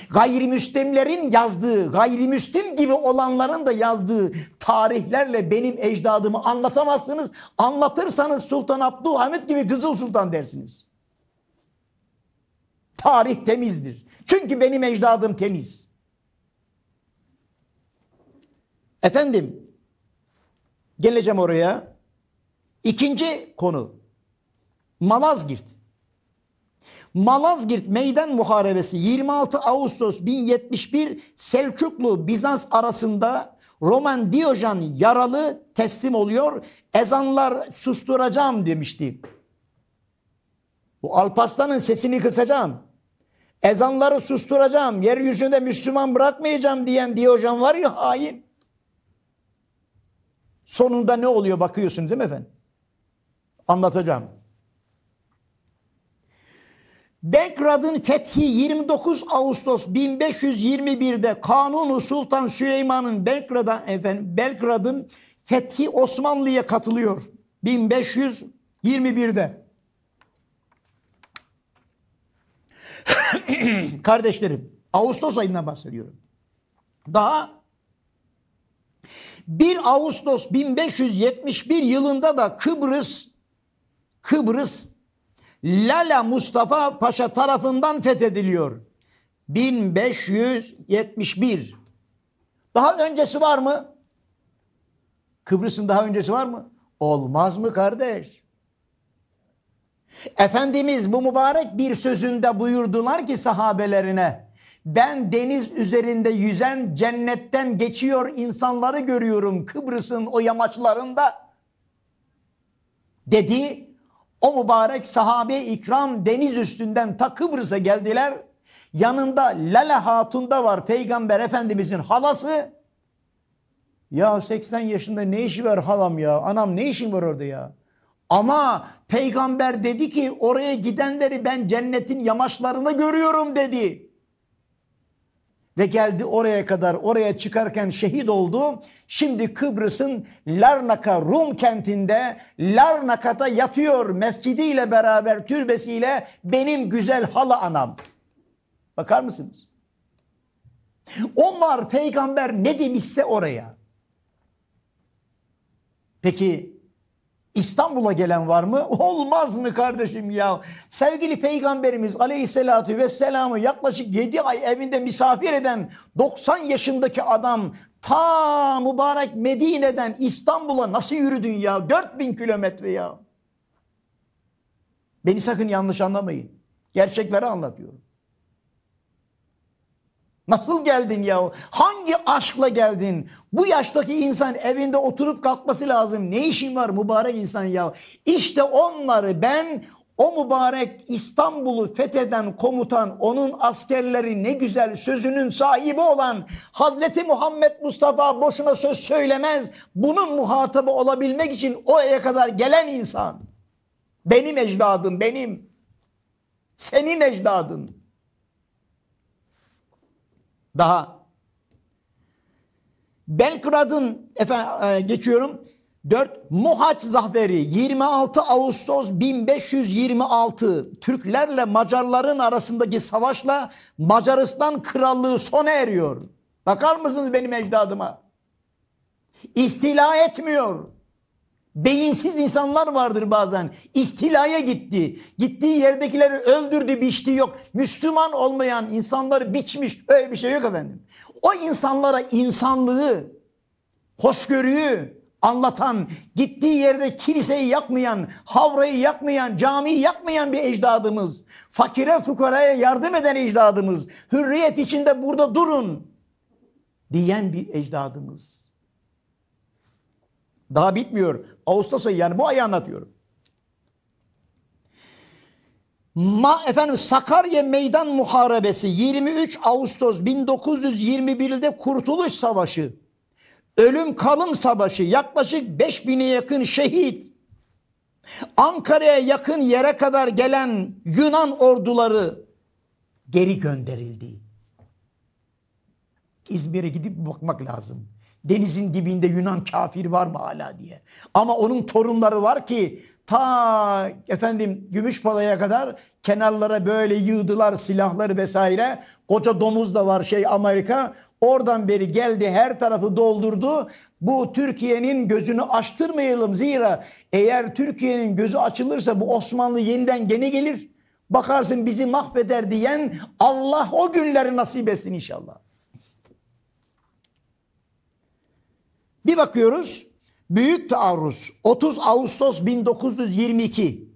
Gayrimüslimlerin yazdığı, gayrimüslim gibi olanların da yazdığı tarihlerle benim ecdadımı anlatamazsınız. Anlatırsanız Sultan Abdülhamit gibi Kızıl Sultan dersiniz. Tarih temizdir. Çünkü benim ecdadım temiz. Efendim, geleceğim oraya. İkinci konu, Malazgirt. Malazgirt Meydan Muharebesi 26 Ağustos 1071 Selçuklu Bizans arasında Roman Diyojen yaralı teslim oluyor. Ezanlar susturacağım demişti. Bu Alparslan'ın sesini kısacağım. Ezanları susturacağım, yeryüzünde Müslüman bırakmayacağım diyen Diyojen var ya hain. Sonunda ne oluyor bakıyorsunuz değil mi efendim? Anlatacağım. Belgrad'ın fethi 29 Ağustos 1521'de Kanunu Sultan Süleyman'ın Belgrad'a efendim Belgrad'ın fethi Osmanlı'ya katılıyor 1521'de. [COUGHS] Kardeşlerim, Ağustos ayından bahsediyorum. Daha 1 Ağustos 1571 yılında da Kıbrıs Kıbrıs Lala Mustafa Paşa tarafından fethediliyor. 1571. Daha öncesi var mı? Kıbrıs'ın daha öncesi var mı? Olmaz mı kardeş? Efendimiz bu mübarek bir sözünde buyurdular ki sahabelerine ben deniz üzerinde yüzen cennetten geçiyor insanları görüyorum Kıbrıs'ın o yamaçlarında dedi. O mübarek sahabe ikram deniz üstünden ta Kıbrıs'a geldiler. Yanında Lale Hatun da var peygamber efendimizin halası. Ya 80 yaşında ne işi var halam ya anam ne işin var orada ya. Ama peygamber dedi ki oraya gidenleri ben cennetin yamaçlarında görüyorum dedi. Ve geldi oraya kadar oraya çıkarken şehit oldu. Şimdi Kıbrıs'ın Larnaka Rum kentinde Larnaka'da yatıyor mescidiyle beraber türbesiyle benim güzel hala anam. Bakar mısınız? Onlar peygamber ne demişse oraya. Peki İstanbul'a gelen var mı? [LAUGHS] Olmaz mı kardeşim ya? Sevgili Peygamberimiz Aleyhisselatü Vesselam'ı yaklaşık 7 ay evinde misafir eden 90 yaşındaki adam ta mübarek Medine'den İstanbul'a nasıl yürüdün ya? 4000 kilometre ya. Beni sakın yanlış anlamayın. Gerçekleri anlatıyorum. Nasıl geldin ya? Hangi aşkla geldin? Bu yaştaki insan evinde oturup kalkması lazım. Ne işin var mübarek insan ya? İşte onları ben o mübarek İstanbul'u fetheden komutan, onun askerleri ne güzel sözünün sahibi olan Hazreti Muhammed Mustafa boşuna söz söylemez. Bunun muhatabı olabilmek için o eve kadar gelen insan. Benim ecdadım, benim. Senin ecdadın daha. Belgrad'ın efendim, e, geçiyorum 4 Mohaç zaferi 26 Ağustos 1526 Türklerle Macarların arasındaki savaşla Macaristan krallığı sona eriyor. Bakar mısınız benim ecdadıma? İstila etmiyor. Beyinsiz insanlar vardır bazen. İstilaya gitti. Gittiği yerdekileri öldürdü, biçti yok. Müslüman olmayan insanları biçmiş. Öyle bir şey yok efendim. O insanlara insanlığı, hoşgörüyü anlatan, gittiği yerde kiliseyi yakmayan, havrayı yakmayan, camiyi yakmayan bir ecdadımız. Fakire fukaraya yardım eden ecdadımız. Hürriyet içinde burada durun diyen bir ecdadımız. Daha bitmiyor. Ağustos ayı yani bu ayı anlatıyorum. Ma, efendim Sakarya Meydan Muharebesi 23 Ağustos 1921'de Kurtuluş Savaşı. Ölüm kalım savaşı yaklaşık 5000'e yakın şehit. Ankara'ya yakın yere kadar gelen Yunan orduları geri gönderildi. İzmir'e gidip bakmak lazım. Denizin dibinde Yunan kafir var mı hala diye. Ama onun torunları var ki ta efendim Gümüşpala'ya kadar kenarlara böyle yığdılar silahları vesaire. Koca domuz da var şey Amerika. Oradan beri geldi her tarafı doldurdu. Bu Türkiye'nin gözünü açtırmayalım zira eğer Türkiye'nin gözü açılırsa bu Osmanlı yeniden gene gelir. Bakarsın bizi mahveder diyen Allah o günleri nasip etsin inşallah. Bir bakıyoruz büyük taarruz 30 Ağustos 1922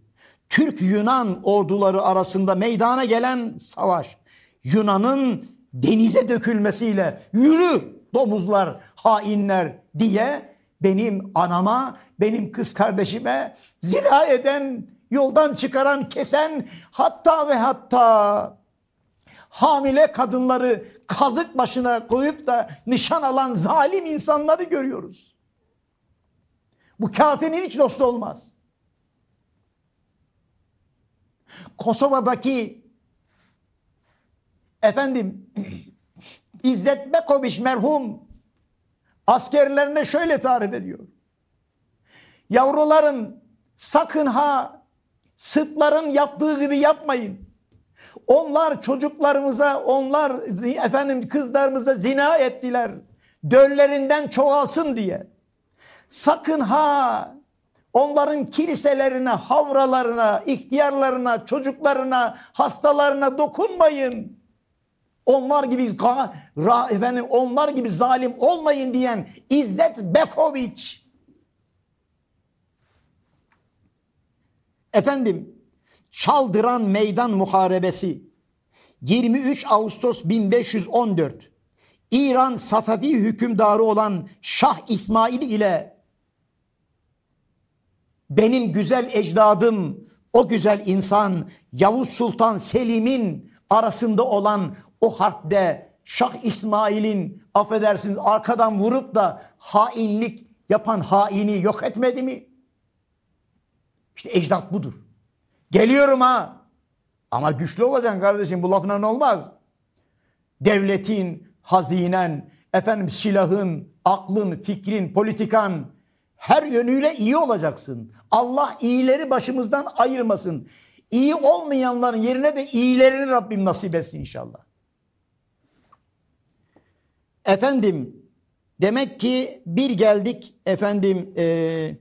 Türk-Yunan orduları arasında meydana gelen savaş. Yunan'ın denize dökülmesiyle yürü domuzlar hainler diye benim anama, benim kız kardeşime zina eden, yoldan çıkaran, kesen hatta ve hatta hamile kadınları kazık başına koyup da nişan alan zalim insanları görüyoruz. Bu kafirin hiç dostu olmaz. Kosova'daki efendim [CLEARS THROAT] İzzet Bekoviç merhum askerlerine şöyle tarif ediyor. Yavrularım sakın ha Sırpların yaptığı gibi yapmayın. Onlar çocuklarımıza, onlar efendim kızlarımıza zina ettiler. Döllerinden çoğalsın diye. Sakın ha onların kiliselerine, havralarına, ihtiyarlarına, çocuklarına, hastalarına dokunmayın. Onlar gibi efendim onlar gibi zalim olmayın diyen İzzet Bekoviç. Efendim Çaldıran Meydan Muharebesi 23 Ağustos 1514 İran Safavi hükümdarı olan Şah İsmail ile benim güzel ecdadım o güzel insan Yavuz Sultan Selim'in arasında olan o harpte Şah İsmail'in affedersiniz arkadan vurup da hainlik yapan haini yok etmedi mi? İşte ecdat budur. Geliyorum ha. Ama güçlü olacaksın kardeşim bu lafına ne olmaz. Devletin, hazinen, efendim silahın, aklın, fikrin, politikan her yönüyle iyi olacaksın. Allah iyileri başımızdan ayırmasın. İyi olmayanların yerine de iyilerini Rabbim nasip etsin inşallah. Efendim demek ki bir geldik efendim eee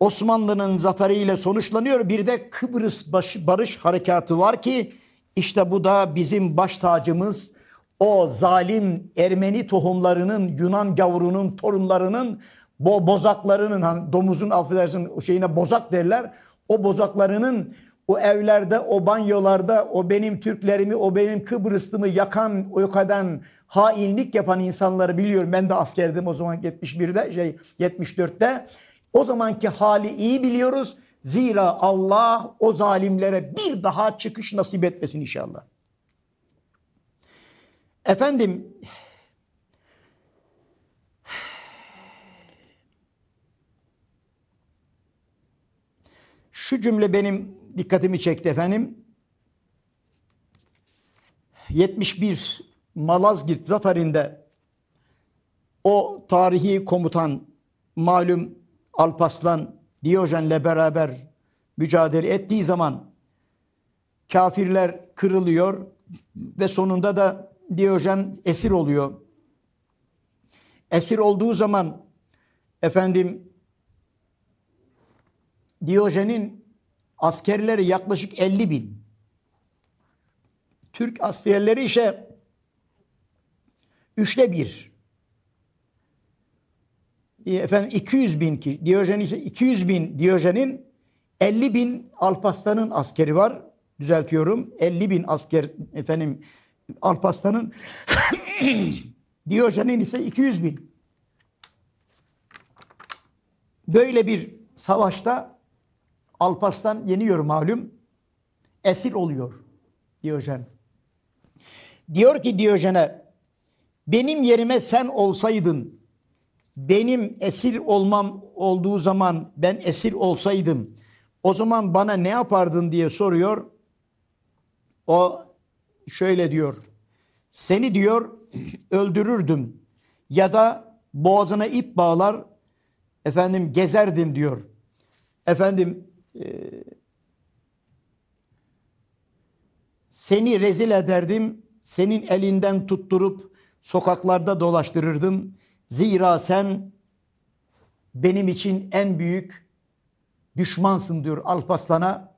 Osmanlı'nın zaferiyle sonuçlanıyor. Bir de Kıbrıs baş, Barış Harekatı var ki işte bu da bizim baş tacımız o zalim Ermeni tohumlarının Yunan gavurunun torunlarının bo bozaklarının hani domuzun affedersin o şeyine bozak derler. O bozaklarının o evlerde, o banyolarda, o benim Türklerimi, o benim Kıbrıslımı yakan, yok eden, hainlik yapan insanları biliyorum. Ben de askerdim o zaman 71'de, şey 74'te. O zamanki hali iyi biliyoruz. Zira Allah o zalimlere bir daha çıkış nasip etmesin inşallah. Efendim şu cümle benim dikkatimi çekti efendim. 71 Malazgirt zaferinde o tarihi komutan malum Alpaslan Diyojen'le beraber mücadele ettiği zaman kafirler kırılıyor ve sonunda da Diyojen esir oluyor. Esir olduğu zaman efendim Diyojen'in askerleri yaklaşık 50 bin. Türk askerleri ise üçte bir. E, efendim 200 bin ki Diyojen ise 200 bin Diyojen'in 50 bin Alparslan'ın askeri var. Düzeltiyorum. 50 bin asker efendim Alparslan'ın [COUGHS] Diyojen'in ise 200 bin. Böyle bir savaşta Alparslan yeniyor malum. Esir oluyor Diyojen. Diyor ki Diyojen'e benim yerime sen olsaydın benim esir olmam olduğu zaman ben esir olsaydım o zaman bana ne yapardın diye soruyor. O şöyle diyor. Seni diyor öldürürdüm ya da boğazına ip bağlar efendim gezerdim diyor. Efendim e, seni rezil ederdim, senin elinden tutturup sokaklarda dolaştırırdım.'' Zira sen benim için en büyük düşmansın diyor Alpaslan'a.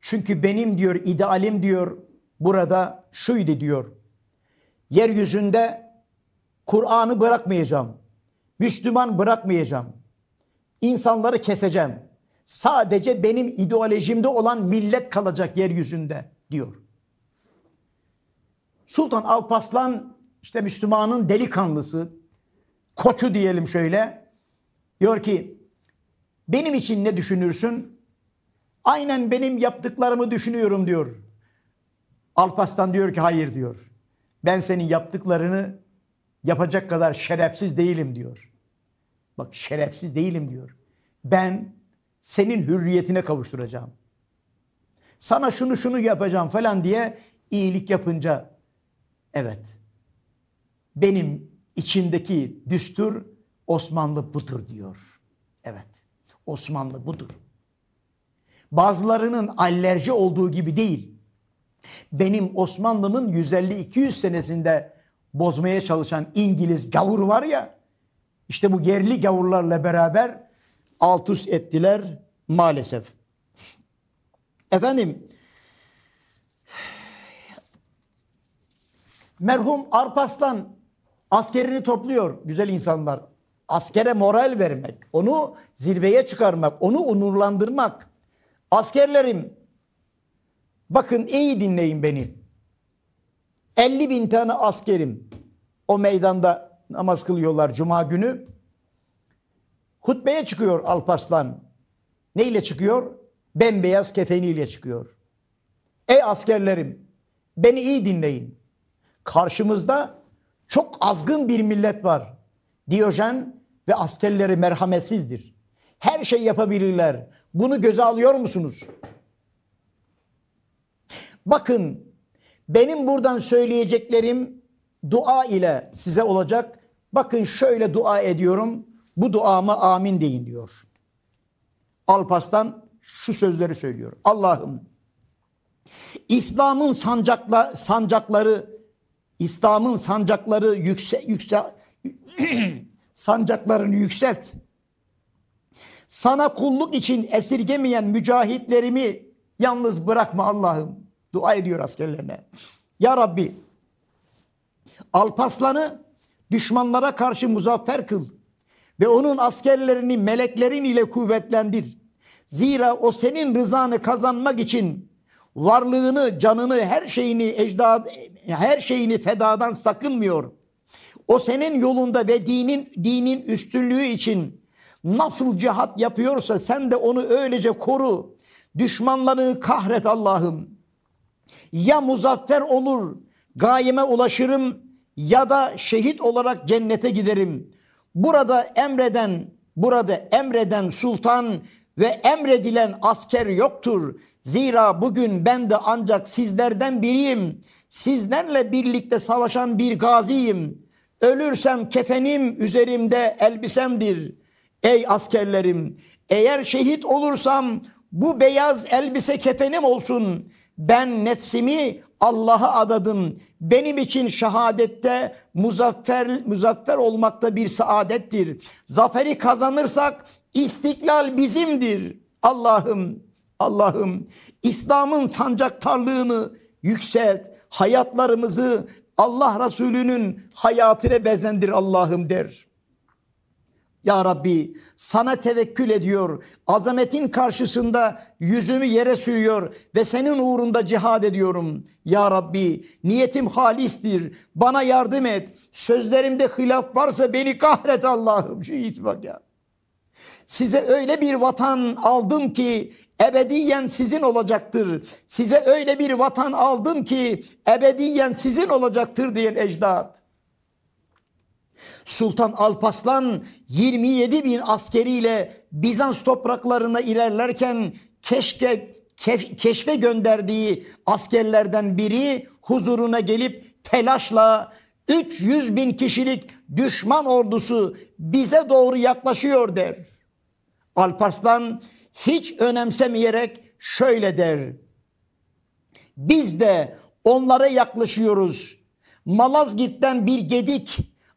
Çünkü benim diyor idealim diyor burada şuydu diyor. Yeryüzünde Kur'an'ı bırakmayacağım. Müslüman bırakmayacağım. İnsanları keseceğim. Sadece benim ideolojimde olan millet kalacak yeryüzünde diyor. Sultan Alpaslan işte Müslümanın delikanlısı, koçu diyelim şöyle. Diyor ki benim için ne düşünürsün? Aynen benim yaptıklarımı düşünüyorum diyor. Alpaslan diyor ki hayır diyor. Ben senin yaptıklarını yapacak kadar şerefsiz değilim diyor. Bak şerefsiz değilim diyor. Ben senin hürriyetine kavuşturacağım. Sana şunu şunu yapacağım falan diye iyilik yapınca evet benim içindeki düstur Osmanlı budur diyor. Evet Osmanlı budur. Bazılarının alerji olduğu gibi değil. Benim Osmanlı'nın 150-200 senesinde bozmaya çalışan İngiliz gavur var ya İşte bu yerli gavurlarla beraber alt üst ettiler maalesef. Efendim merhum Arpaslan Askerini topluyor güzel insanlar. Askere moral vermek, onu zirveye çıkarmak, onu onurlandırmak. Askerlerim bakın iyi dinleyin beni. 50 bin tane askerim o meydanda namaz kılıyorlar cuma günü. Hutbeye çıkıyor Alparslan. Neyle çıkıyor? Bembeyaz kefeniyle çıkıyor. Ey askerlerim beni iyi dinleyin. Karşımızda çok azgın bir millet var. Diyojen ve askerleri merhametsizdir. Her şey yapabilirler. Bunu göze alıyor musunuz? Bakın benim buradan söyleyeceklerim dua ile size olacak. Bakın şöyle dua ediyorum. Bu duamı amin deyin diyor. Alpas'tan şu sözleri söylüyor. Allah'ım İslam'ın sancakla, sancakları İslam'ın sancakları yüksek yüksel [CLEARS THROAT] sancaklarını yükselt. Sana kulluk için esirgemeyen mücahitlerimi yalnız bırakma Allah'ım. Dua ediyor askerlerine. Ya Rabbi Alpaslan'ı düşmanlara karşı muzaffer kıl ve onun askerlerini meleklerin ile kuvvetlendir. Zira o senin rızanı kazanmak için varlığını, canını, her şeyini ecdad, her şeyini fedadan sakınmıyor. O senin yolunda ve dinin dinin üstünlüğü için nasıl cihat yapıyorsa sen de onu öylece koru. Düşmanlarını kahret Allah'ım. Ya muzaffer olur, gayime ulaşırım ya da şehit olarak cennete giderim. Burada emreden, burada emreden sultan ve emredilen asker yoktur. Zira bugün ben de ancak sizlerden biriyim. Sizlerle birlikte savaşan bir gaziyim. Ölürsem kefenim üzerimde elbisemdir. Ey askerlerim eğer şehit olursam bu beyaz elbise kefenim olsun. Ben nefsimi Allah'a adadım. Benim için şehadette muzaffer, muzaffer olmakta bir saadettir. Zaferi kazanırsak istiklal bizimdir. Allah'ım Allah'ım İslam'ın sancaktarlığını yükselt. Hayatlarımızı Allah Resulü'nün hayatına bezendir Allah'ım der. Ya Rabbi sana tevekkül ediyor. Azametin karşısında yüzümü yere sürüyor ve senin uğrunda cihad ediyorum. Ya Rabbi niyetim halistir. Bana yardım et. Sözlerimde hilaf varsa beni kahret Allah'ım. Şu bak ya. Size öyle bir vatan aldım ki ebediyen sizin olacaktır. Size öyle bir vatan aldım ki ebediyen sizin olacaktır diyen ecdat. Sultan Alpaslan 27 bin askeriyle Bizans topraklarına ilerlerken keşke kef, keşfe gönderdiği askerlerden biri huzuruna gelip telaşla 300 bin kişilik düşman ordusu bize doğru yaklaşıyor der. Alparslan hiç önemsemeyerek şöyle der. Biz de onlara yaklaşıyoruz. Malazgirt'ten bir gedik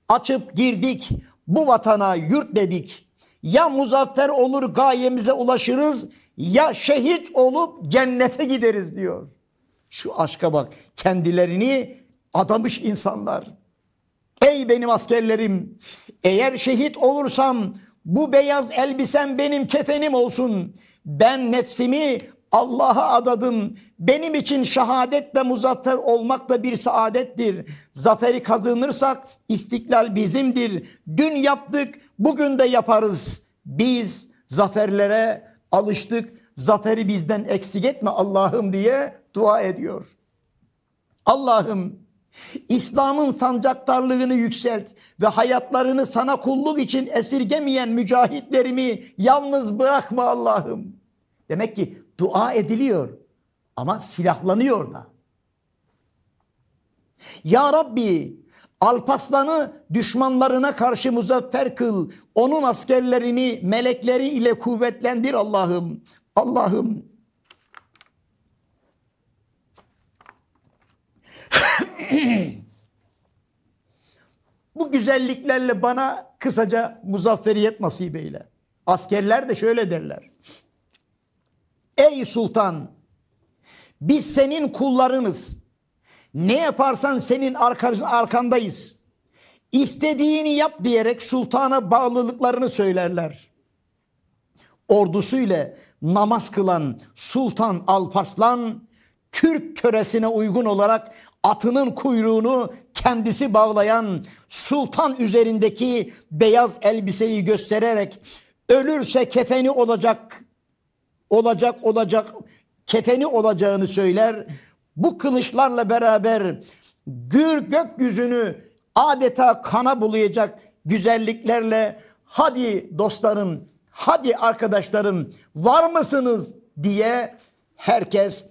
açıp girdik. Bu vatana yurt dedik. Ya muzaffer olur gayemize ulaşırız ya şehit olup cennete gideriz diyor. Şu aşka bak kendilerini adamış insanlar. Ey benim askerlerim eğer şehit olursam bu beyaz elbisem benim kefenim olsun. Ben nefsimi Allah'a adadım. Benim için de muzaffer olmak da bir saadettir. Zaferi kazanırsak istiklal bizimdir. Dün yaptık, bugün de yaparız. Biz zaferlere alıştık. Zaferi bizden eksik etme Allah'ım diye dua ediyor. Allah'ım İslam'ın sancaktarlığını yükselt ve hayatlarını sana kulluk için esirgemeyen mücahitlerimi yalnız bırakma Allah'ım. Demek ki dua ediliyor ama silahlanıyor da. Ya Rabbi Alpaslan'ı düşmanlarına karşı muzaffer kıl. Onun askerlerini melekleri ile kuvvetlendir Allah'ım. Allah'ım [LAUGHS] Bu güzelliklerle bana kısaca muzafferiyet nasip Askerler de şöyle derler. Ey sultan biz senin kullarınız. Ne yaparsan senin arkandayız. İstediğini yap diyerek sultana bağlılıklarını söylerler. Ordusuyla namaz kılan Sultan Alparslan Türk töresine uygun olarak atının kuyruğunu kendisi bağlayan sultan üzerindeki beyaz elbiseyi göstererek ölürse kefeni olacak olacak olacak kefeni olacağını söyler. Bu kılıçlarla beraber gür gökyüzünü adeta kana bulayacak güzelliklerle hadi dostlarım, hadi arkadaşlarım var mısınız diye herkes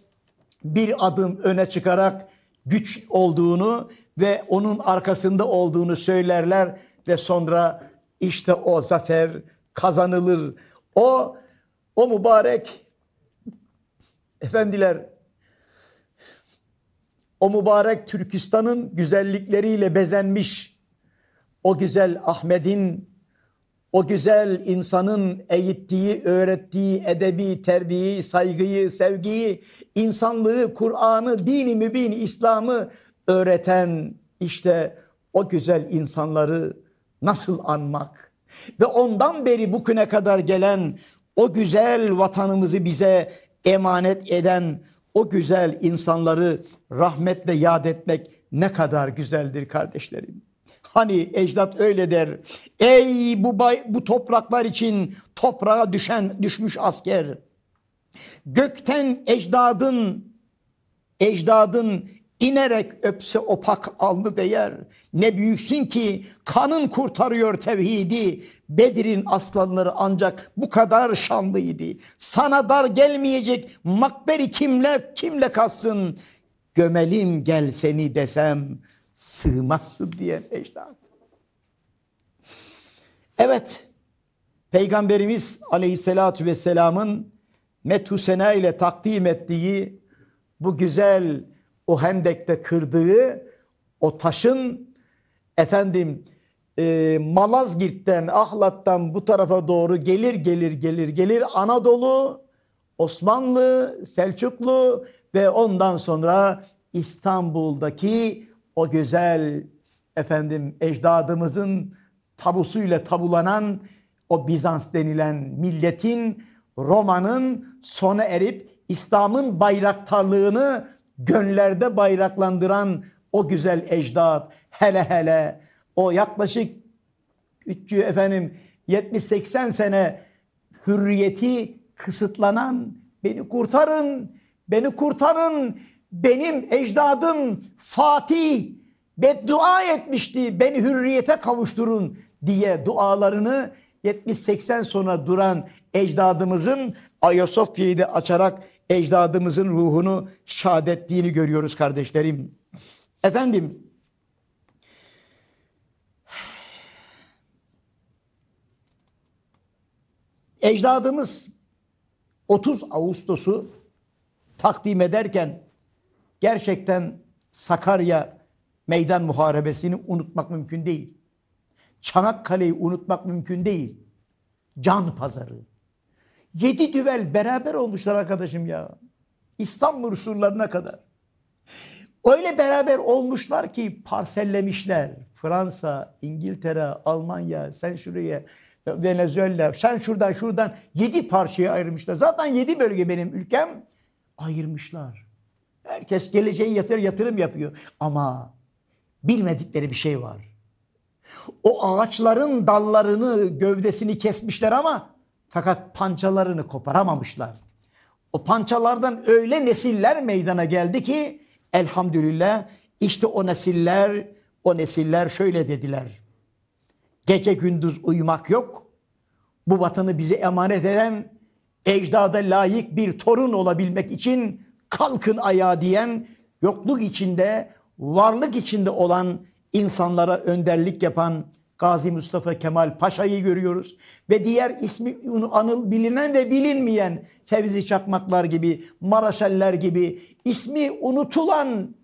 bir adım öne çıkarak güç olduğunu ve onun arkasında olduğunu söylerler ve sonra işte o zafer kazanılır. O o mübarek efendiler o mübarek Türkistan'ın güzellikleriyle bezenmiş o güzel Ahmet'in o güzel insanın eğittiği, öğrettiği edebi, terbiyeyi, saygıyı, sevgiyi, insanlığı, Kur'an'ı, dini mübin, İslam'ı öğreten işte o güzel insanları nasıl anmak ve ondan beri bugüne kadar gelen o güzel vatanımızı bize emanet eden o güzel insanları rahmetle yad etmek ne kadar güzeldir kardeşlerim. Hani ecdat öyle der. Ey bu bay, bu topraklar için toprağa düşen düşmüş asker. Gökten ecdadın ecdadın inerek öpse opak aldı değer. Ne büyüksün ki kanın kurtarıyor tevhidi. Bedir'in aslanları ancak bu kadar şanlıydı. Sana dar gelmeyecek makberi kimle kimle kalsın. Gömelim gel seni desem sığmazsın diye ecdat. Evet, Peygamberimiz aleyhissalatü vesselamın methusena ile takdim ettiği bu güzel o hendekte kırdığı o taşın efendim e, Malazgirt'ten Ahlat'tan bu tarafa doğru gelir gelir gelir gelir Anadolu, Osmanlı, Selçuklu ve ondan sonra İstanbul'daki o güzel efendim ecdadımızın tabusuyla tabulanan o Bizans denilen milletin Roma'nın sona erip İslam'ın bayraktarlığını gönlerde bayraklandıran o güzel ecdat hele hele o yaklaşık efendim 70-80 sene hürriyeti kısıtlanan beni kurtarın beni kurtarın benim ecdadım Fatih beddua etmişti beni hürriyete kavuşturun diye dualarını 70-80 sonra duran ecdadımızın Ayasofya'yı da açarak ecdadımızın ruhunu şad ettiğini görüyoruz kardeşlerim. Efendim ecdadımız 30 Ağustos'u takdim ederken Gerçekten Sakarya meydan muharebesini unutmak mümkün değil. Çanakkale'yi unutmak mümkün değil. Can pazarı. Yedi düvel beraber olmuşlar arkadaşım ya. İstanbul surlarına kadar. Öyle beraber olmuşlar ki parsellemişler. Fransa, İngiltere, Almanya, sen şuraya, Venezuela, sen şuradan şuradan yedi parçaya ayırmışlar. Zaten yedi bölge benim ülkem ayırmışlar. Herkes geleceğe yatır yatırım yapıyor. Ama bilmedikleri bir şey var. O ağaçların dallarını, gövdesini kesmişler ama fakat pançalarını koparamamışlar. O pançalardan öyle nesiller meydana geldi ki elhamdülillah işte o nesiller o nesiller şöyle dediler. Gece gündüz uyumak yok. Bu vatanı bize emanet eden ecdada layık bir torun olabilmek için kalkın ayağa diyen yokluk içinde varlık içinde olan insanlara önderlik yapan Gazi Mustafa Kemal Paşa'yı görüyoruz. Ve diğer ismi anıl bilinen ve bilinmeyen Fevzi Çakmaklar gibi, Maraşeller gibi ismi unutulan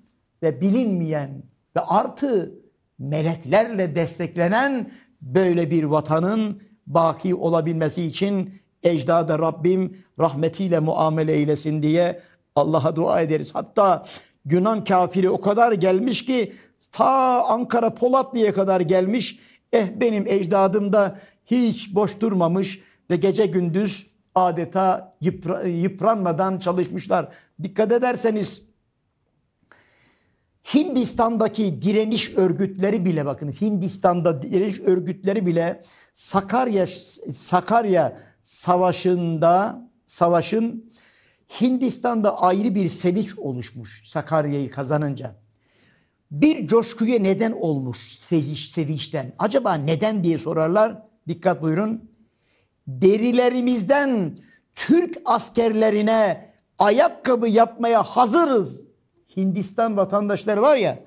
ve bilinmeyen ve artı meleklerle desteklenen böyle bir vatanın baki olabilmesi için ecdada Rabbim rahmetiyle muamele eylesin diye Allah'a dua ederiz. Hatta Yunan kafiri o kadar gelmiş ki ta Ankara Polatlı'ya kadar gelmiş. Eh benim ecdadım da hiç boş durmamış ve gece gündüz adeta yıpra, yıpranmadan çalışmışlar. Dikkat ederseniz Hindistan'daki direniş örgütleri bile bakın Hindistan'da direniş örgütleri bile Sakarya Sakarya Savaşı'nda savaşın Hindistan'da ayrı bir sevinç oluşmuş Sakarya'yı kazanınca. Bir coşkuya neden olmuş sevinç, sevinçten. Acaba neden diye sorarlar. Dikkat buyurun. Derilerimizden Türk askerlerine ayakkabı yapmaya hazırız. Hindistan vatandaşları var ya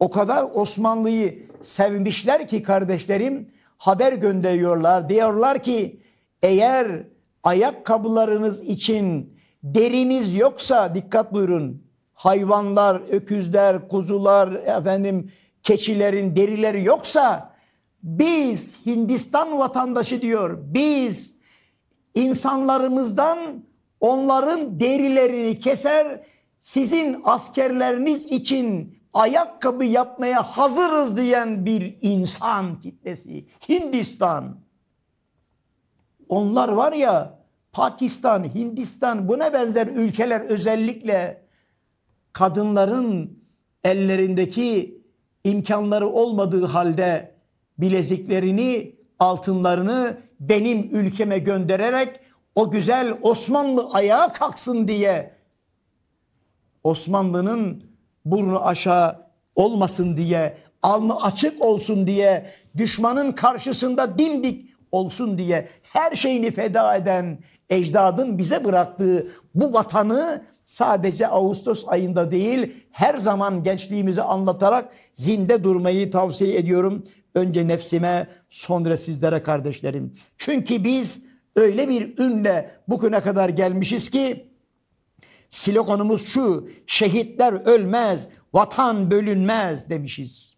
o kadar Osmanlı'yı sevmişler ki kardeşlerim haber gönderiyorlar. Diyorlar ki eğer ayakkabılarınız için deriniz yoksa dikkat buyurun. Hayvanlar, öküzler, kuzular, efendim keçilerin derileri yoksa biz Hindistan vatandaşı diyor. Biz insanlarımızdan onların derilerini keser sizin askerleriniz için ayakkabı yapmaya hazırız diyen bir insan kitlesi Hindistan. Onlar var ya Pakistan, Hindistan buna benzer ülkeler özellikle kadınların ellerindeki imkanları olmadığı halde bileziklerini, altınlarını benim ülkeme göndererek o güzel Osmanlı ayağa kalksın diye Osmanlı'nın burnu aşağı olmasın diye, alnı açık olsun diye düşmanın karşısında dimdik olsun diye her şeyini feda eden ecdadın bize bıraktığı bu vatanı sadece Ağustos ayında değil her zaman gençliğimizi anlatarak zinde durmayı tavsiye ediyorum. Önce nefsime sonra sizlere kardeşlerim. Çünkü biz öyle bir ünle bugüne kadar gelmişiz ki sloganımız şu şehitler ölmez vatan bölünmez demişiz.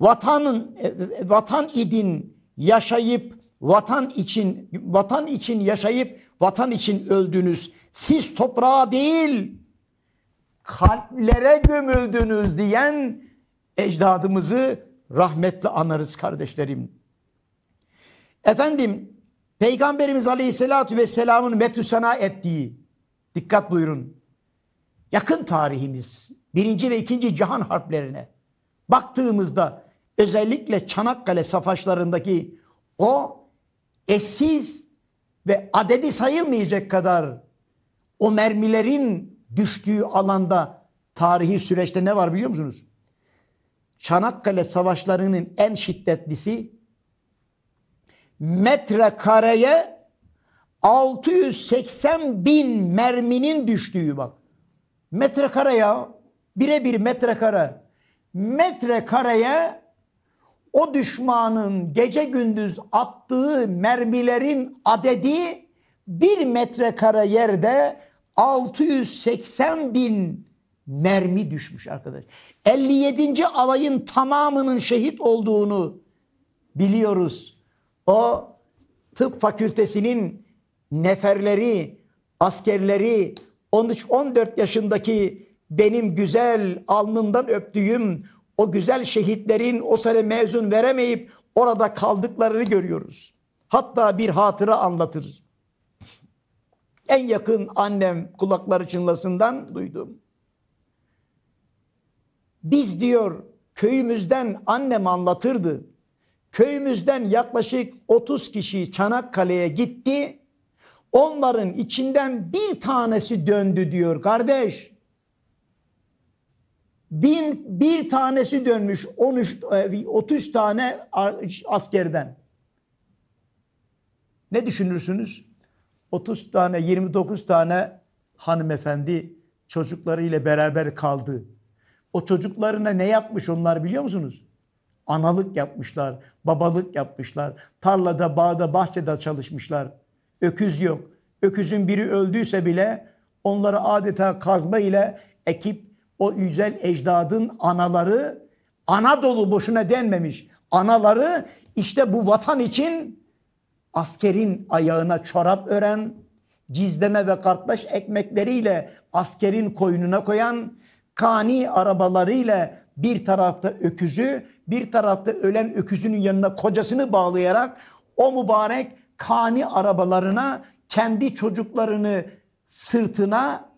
Vatanın e, e, vatan idin yaşayıp vatan için vatan için yaşayıp vatan için öldünüz. Siz toprağa değil kalplere gömüldünüz diyen ecdadımızı rahmetle anarız kardeşlerim. Efendim Peygamberimiz Aleyhisselatü Vesselam'ın metü sana ettiği dikkat buyurun yakın tarihimiz birinci ve ikinci cihan harplerine baktığımızda özellikle Çanakkale savaşlarındaki o eşsiz ve adedi sayılmayacak kadar o mermilerin düştüğü alanda tarihi süreçte ne var biliyor musunuz? Çanakkale savaşlarının en şiddetlisi metrekareye 680 bin merminin düştüğü bak. Metrekare ya. Birebir metrekare. Metrekareye o düşmanın gece gündüz attığı mermilerin adedi bir metrekare yerde 680 bin mermi düşmüş arkadaş. 57. alayın tamamının şehit olduğunu biliyoruz. O tıp fakültesinin neferleri, askerleri 13-14 yaşındaki benim güzel alnından öptüğüm o güzel şehitlerin o sene mezun veremeyip orada kaldıklarını görüyoruz. Hatta bir hatıra anlatırız. En yakın annem kulakları çınlasından duydum. Biz diyor köyümüzden annem anlatırdı. Köyümüzden yaklaşık 30 kişi Çanakkale'ye gitti. Onların içinden bir tanesi döndü diyor kardeş. Bin, bir tanesi dönmüş 13, 30 e, tane askerden. Ne düşünürsünüz? 30 tane, 29 tane hanımefendi çocuklarıyla beraber kaldı. O çocuklarına ne yapmış onlar biliyor musunuz? Analık yapmışlar, babalık yapmışlar. Tarlada, bağda, bahçede çalışmışlar. Öküz yok. Öküzün biri öldüyse bile onları adeta kazma ile ekip o güzel ecdadın anaları Anadolu boşuna denmemiş. Anaları işte bu vatan için askerin ayağına çorap ören, cizleme ve kartlaş ekmekleriyle askerin koynuna koyan, kani arabalarıyla bir tarafta öküzü, bir tarafta ölen öküzünün yanına kocasını bağlayarak o mübarek kani arabalarına kendi çocuklarını sırtına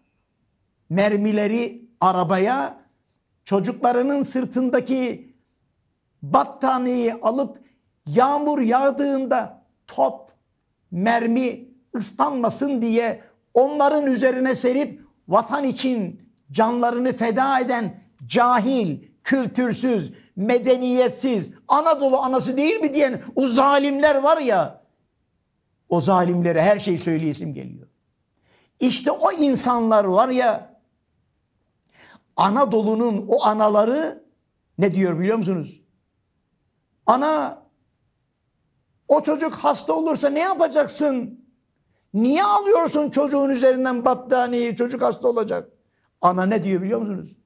mermileri arabaya çocuklarının sırtındaki battaniyeyi alıp yağmur yağdığında top, mermi ıslanmasın diye onların üzerine serip vatan için canlarını feda eden cahil, kültürsüz, medeniyetsiz, Anadolu anası değil mi diyen o zalimler var ya o zalimlere her şeyi söyleyesim geliyor. İşte o insanlar var ya Anadolu'nun o anaları ne diyor biliyor musunuz? Ana o çocuk hasta olursa ne yapacaksın? Niye alıyorsun çocuğun üzerinden battaniyeyi? Çocuk hasta olacak. Ana ne diyor biliyor musunuz?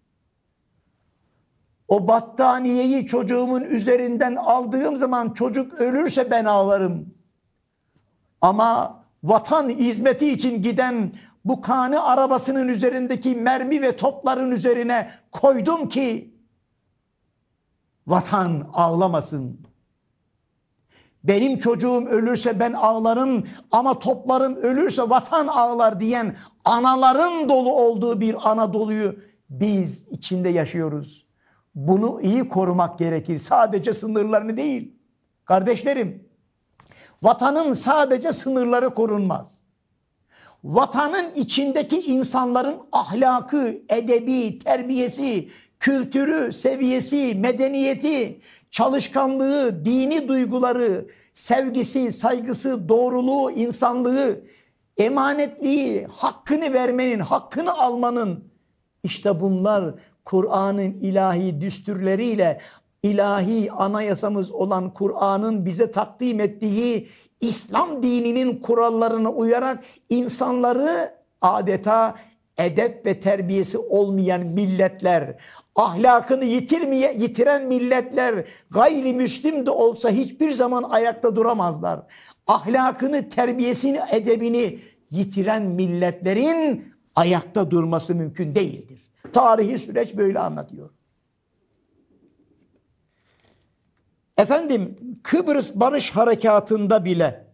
O battaniyeyi çocuğumun üzerinden aldığım zaman çocuk ölürse ben ağlarım. Ama vatan hizmeti için giden bu kanı arabasının üzerindeki mermi ve topların üzerine koydum ki vatan ağlamasın. Benim çocuğum ölürse ben ağlarım ama toplarım ölürse vatan ağlar diyen anaların dolu olduğu bir Anadolu'yu biz içinde yaşıyoruz. Bunu iyi korumak gerekir. Sadece sınırlarını değil. Kardeşlerim, vatanın sadece sınırları korunmaz vatanın içindeki insanların ahlakı, edebi, terbiyesi, kültürü, seviyesi, medeniyeti, çalışkanlığı, dini duyguları, sevgisi, saygısı, doğruluğu, insanlığı, emanetliği, hakkını vermenin, hakkını almanın işte bunlar Kur'an'ın ilahi düsturleriyle ilahi anayasamız olan Kur'an'ın bize takdim ettiği İslam dininin kurallarına uyarak insanları adeta edep ve terbiyesi olmayan milletler, ahlakını yitirmeye, yitiren milletler gayrimüslim de olsa hiçbir zaman ayakta duramazlar. Ahlakını, terbiyesini, edebini yitiren milletlerin ayakta durması mümkün değildir. Tarihi süreç böyle anlatıyor. Efendim Kıbrıs Barış Harekatı'nda bile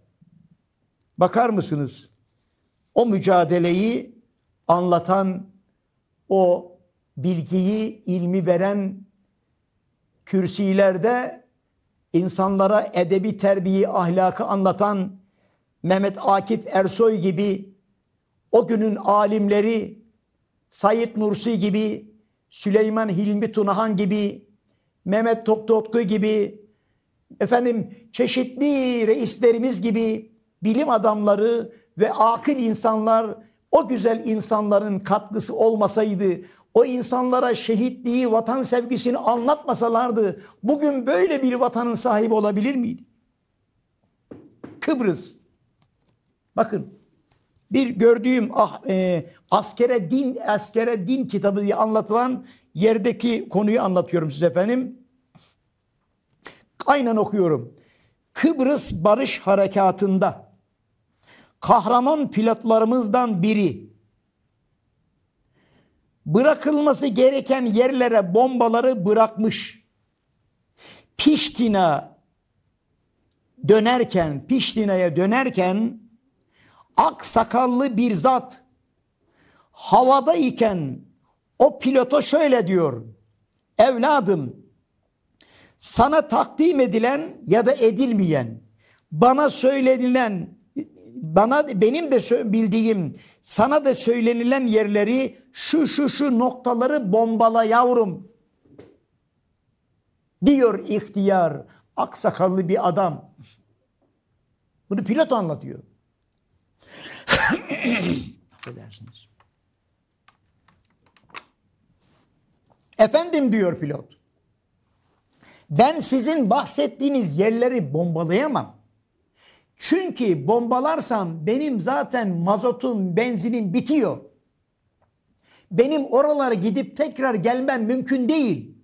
bakar mısınız? O mücadeleyi anlatan, o bilgiyi, ilmi veren kürsilerde insanlara edebi terbiyi, ahlakı anlatan Mehmet Akif Ersoy gibi o günün alimleri Sayit Nursi gibi, Süleyman Hilmi Tunahan gibi, Mehmet Toktotku gibi, efendim çeşitli reislerimiz gibi bilim adamları ve akıl insanlar o güzel insanların katkısı olmasaydı o insanlara şehitliği, vatan sevgisini anlatmasalardı bugün böyle bir vatanın sahibi olabilir miydi? Kıbrıs. Bakın bir gördüğüm ah, e, askere din askere din kitabı diye anlatılan yerdeki konuyu anlatıyorum size efendim. Aynen okuyorum. Kıbrıs Barış Harekatı'nda kahraman pilotlarımızdan biri bırakılması gereken yerlere bombaları bırakmış. Piştina dönerken, Piştina'ya dönerken ak sakallı bir zat havada iken o pilota şöyle diyor. Evladım sana takdim edilen ya da edilmeyen, bana söylenilen, bana benim de bildiğim, sana da söylenilen yerleri şu şu şu noktaları bombala yavrum diyor ihtiyar aksakallı bir adam. Bunu pilot anlatıyor. [COUGHS] Affedersiniz. Efendim diyor pilot. Ben sizin bahsettiğiniz yerleri bombalayamam. Çünkü bombalarsam benim zaten mazotum, benzinim bitiyor. Benim oralara gidip tekrar gelmem mümkün değil.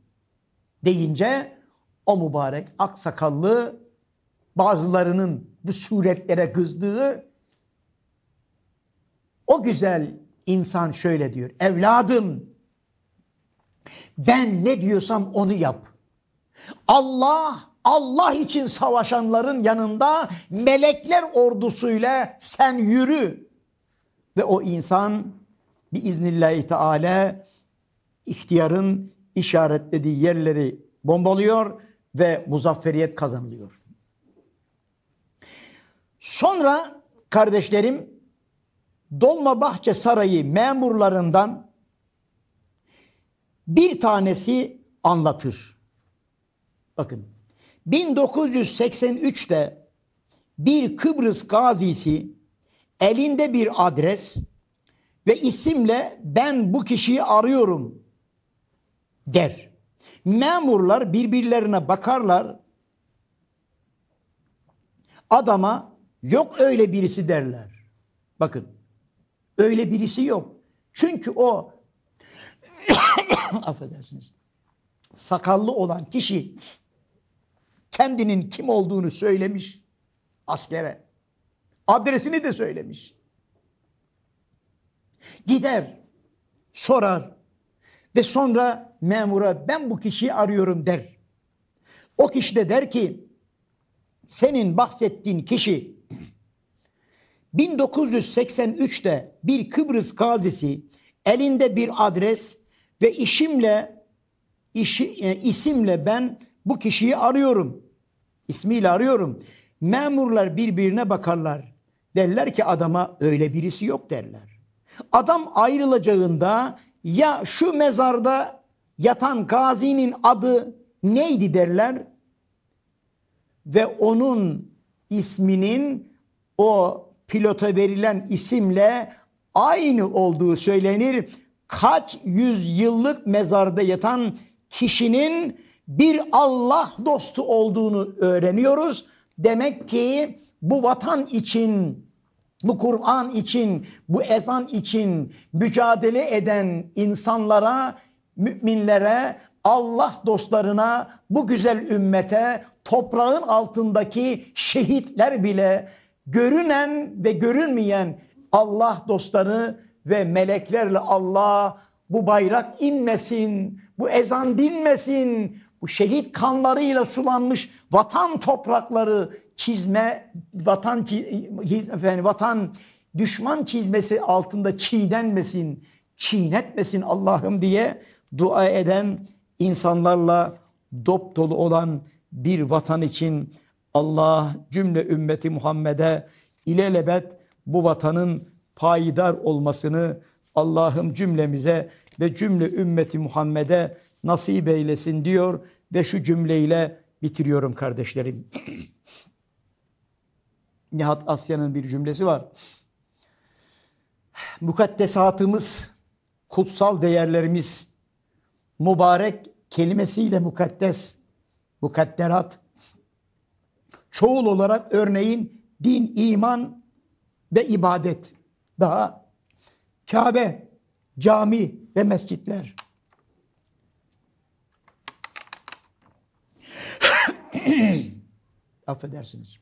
Deyince o mübarek aksakallı bazılarının bu suretlere kızdığı o güzel insan şöyle diyor. Evladım ben ne diyorsam onu yap. Allah Allah için savaşanların yanında melekler ordusuyla sen yürü. Ve o insan bir biiznillahi teala ihtiyarın işaretlediği yerleri bombalıyor ve muzafferiyet kazanılıyor. Sonra kardeşlerim Dolma Bahçe Sarayı memurlarından bir tanesi anlatır. Bakın 1983'te bir Kıbrıs gazisi elinde bir adres ve isimle ben bu kişiyi arıyorum der. Memurlar birbirlerine bakarlar. Adama yok öyle birisi derler. Bakın öyle birisi yok. Çünkü o [COUGHS] affedersiniz sakallı olan kişi Kendinin kim olduğunu söylemiş askere. Adresini de söylemiş. Gider, sorar ve sonra memura ben bu kişiyi arıyorum der. O kişi de der ki senin bahsettiğin kişi 1983'te bir Kıbrıs gazisi elinde bir adres ve işimle işi, e, isimle ben bu kişiyi arıyorum. İsmiyle arıyorum. Memurlar birbirine bakarlar. Derler ki adama öyle birisi yok derler. Adam ayrılacağında ya şu mezarda yatan gazinin adı neydi derler ve onun isminin o pilota verilen isimle aynı olduğu söylenir. Kaç yüzyıllık mezarda yatan kişinin bir Allah dostu olduğunu öğreniyoruz. Demek ki bu vatan için, bu Kur'an için, bu ezan için mücadele eden insanlara, müminlere, Allah dostlarına, bu güzel ümmete, toprağın altındaki şehitler bile görünen ve görünmeyen Allah dostları ve meleklerle Allah bu bayrak inmesin, bu ezan dinmesin, bu şehit kanlarıyla sulanmış vatan toprakları çizme vatan efendim vatan düşman çizmesi altında çiğdenmesin, çiğnetmesin Allah'ım diye dua eden insanlarla dop dolu olan bir vatan için Allah cümle ümmeti Muhammed'e ilelebet bu vatanın payidar olmasını Allah'ım cümlemize ve cümle ümmeti Muhammed'e nasip eylesin diyor ve şu cümleyle bitiriyorum kardeşlerim. [CLEARS THROAT] Nihat Asya'nın bir cümlesi var. Mukaddesatımız, kutsal değerlerimiz, mübarek kelimesiyle mukaddes, mukadderat, çoğul olarak örneğin din, iman ve ibadet, daha Kabe, cami ve mescitler. [CLEARS THROAT] affedersiniz.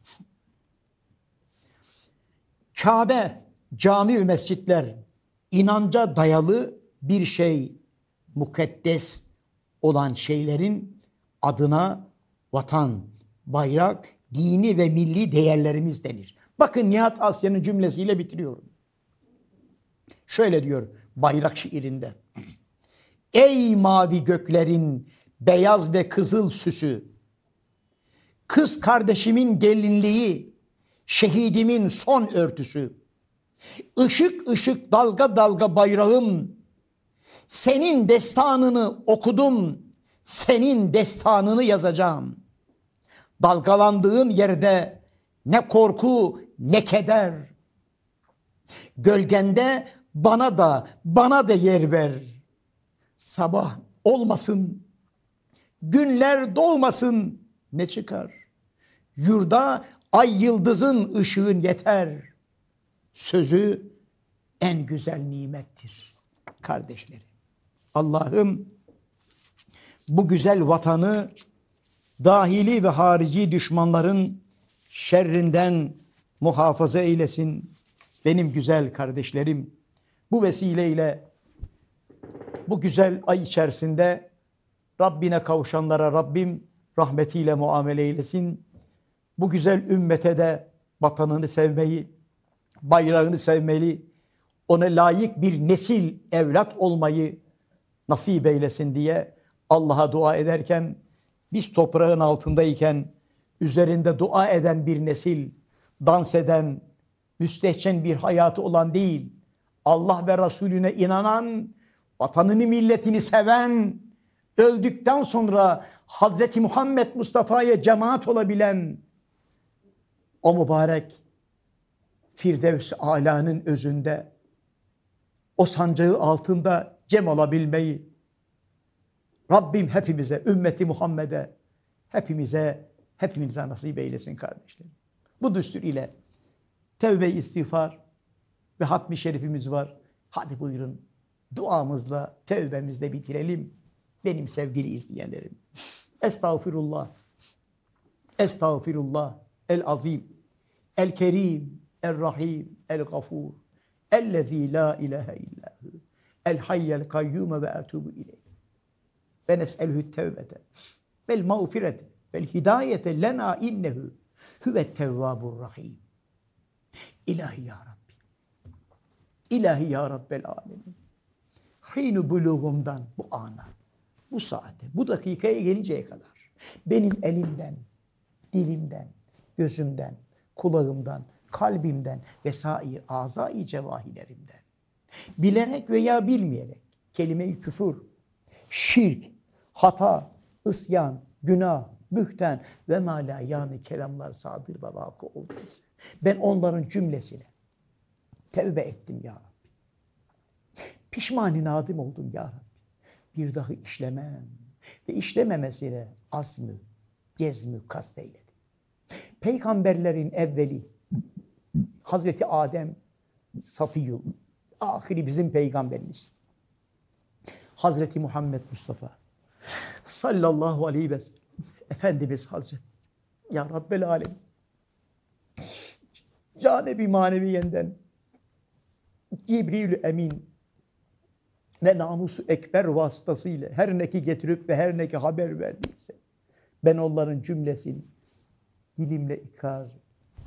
Kabe, cami ve mescitler inanca dayalı bir şey, mukaddes olan şeylerin adına vatan, bayrak, dini ve milli değerlerimiz denir. Bakın Nihat Asya'nın cümlesiyle bitiriyorum. Şöyle diyor bayrak şiirinde. [CLEARS THROAT] Ey mavi göklerin beyaz ve kızıl süsü kız kardeşimin gelinliği, şehidimin son örtüsü, ışık ışık dalga dalga bayrağım, senin destanını okudum, senin destanını yazacağım. Dalgalandığın yerde ne korku ne keder. Gölgende bana da bana da yer ver. Sabah olmasın, günler doğmasın ne çıkar? Yurda ay yıldızın ışığın yeter. Sözü en güzel nimettir kardeşlerim. Allah'ım bu güzel vatanı dahili ve harici düşmanların şerrinden muhafaza eylesin. Benim güzel kardeşlerim bu vesileyle bu güzel ay içerisinde Rabbine kavuşanlara Rabbim rahmetiyle muamele eylesin bu güzel ümmete de vatanını sevmeyi, bayrağını sevmeli, ona layık bir nesil evlat olmayı nasip eylesin diye Allah'a dua ederken biz toprağın altındayken üzerinde dua eden bir nesil, dans eden, müstehcen bir hayatı olan değil, Allah ve Resulüne inanan, vatanını milletini seven, öldükten sonra Hazreti Muhammed Mustafa'ya cemaat olabilen, o mübarek Firdevs alanın özünde o sancağı altında cem olabilmeyi Rabbim hepimize, ümmeti Muhammed'e, hepimize, hepimize nasip eylesin kardeşlerim. Bu düstur ile tevbe istiğfar ve hatmi şerifimiz var. Hadi buyurun duamızla, tevbemizle bitirelim benim sevgili izleyenlerim. Estağfirullah. Estağfirullah el azim. El Kerim, El Rahim, El Gafur, Ellezî la ilahe illâhü, El hayyel kayyume ve etûbü ileyh. Ve nes'elhü tevbete vel mağfirete vel hidayete lena innehu huve tevvabur rahim. İlahi ya Rabbi. İlahi ya Rabbel alemin. Hinu bulugumdan bu ana, bu saate, bu dakikaya gelinceye kadar benim elimden, dilimden, gözümden, kulağımdan, kalbimden ve vesair azai cevahilerimden. Bilerek veya bilmeyerek kelime-i küfür, şirk, hata, isyan, günah, bühten ve mala yani kelamlar sadır ve vakı olduysa. Ben onların cümlesine tevbe ettim ya Rabbi. Pişmani nadim oldum ya Rabbi. Bir daha işlemem ve işlememesine azmı, gezmi kasteyledim peygamberlerin evveli Hazreti Adem Safiyul ahiri bizim peygamberimiz Hazreti Muhammed Mustafa sallallahu aleyhi ve sellem Efendimiz Hazret ya Rabbel Alem canebi maneviyenden Cibril Emin ve namusu ekber vasıtasıyla her neki getirip ve her neki haber verdiyse ben onların cümlesini Dilimle ikrar,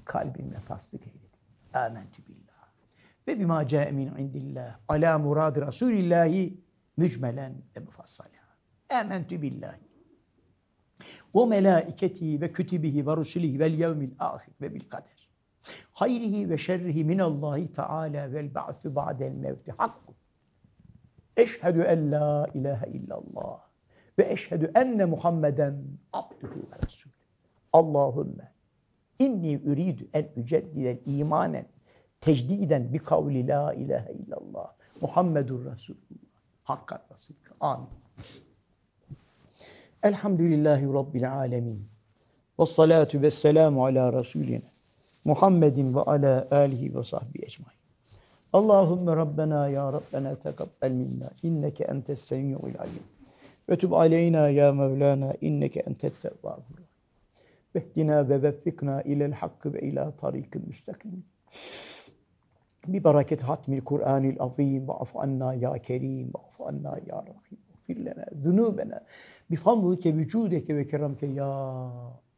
kalbimle tasdik eyledim. Âmentü billah. Ve bimâ câe min indillah. Alâ murâdi rasûlillâhi mücmelen ve mufassala. Âmentü billahi. Ve melâiketi ve kütübihi ve rusulihi vel yevmil âhir ve bil kader. Hayrihi ve şerrihi minallahi teâlâ vel ba'su ba'del mevti hakkun. Eşhedü en la ilahe illallah ve eşhedü enne Muhammeden abduhu ve resulü. Allahümme inni üridu en üceddiden imanen tecdiden bi kavli la ilahe illallah Muhammedur Resulullah. Hakkan ve sıdka. Amin. Elhamdülillahi Rabbil alemin. Ve salatu ve selamu ala Resulina. Muhammedin ve ala alihi ve sahbihi ecmain. Allahümme Rabbena ya Rabbena tekabbel minna inneke entes semi'ul alim. Ve tüb aleyna ya Mevlana inneke entet tevvabur Vehdina ve veffikna ilel hakkı ve ila tarikin müstakim. Bi bereket hatmil Kur'anil azim ve af anna ya kerim ve af anna ya rahim. Gfir lena zunubena bi fadlike vücudeke ve keremke ya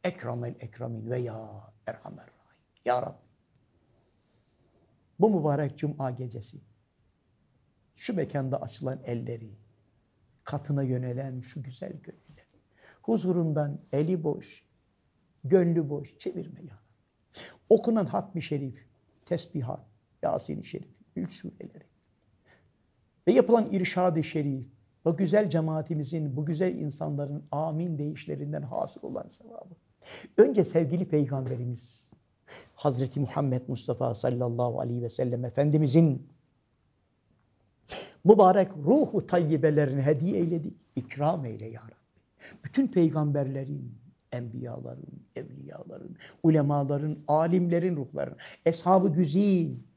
ekramel ekramin ve ya erhamer rahim. Ya Rabbi. Bu mübarek cuma gecesi şu mekanda açılan elleri, katına yönelen şu güzel gönülleri, huzurundan eli boş, Gönlü boş çevirme ya. Okunan hatmi şerif, tesbihat, Yasin-i şerif, ülk sureleri ve yapılan irşad-ı şerif bu güzel cemaatimizin, bu güzel insanların amin deyişlerinden hasıl olan sevabı. Önce sevgili Peygamberimiz Hazreti Muhammed Mustafa sallallahu aleyhi ve sellem Efendimizin mübarek ruhu tayyibelerini hediye eyledi, ikram eyle ya Rabbi. Bütün peygamberlerin, enbiyaların, evliyaların, ulemaların, alimlerin ruhlarını, eshab-ı güzin,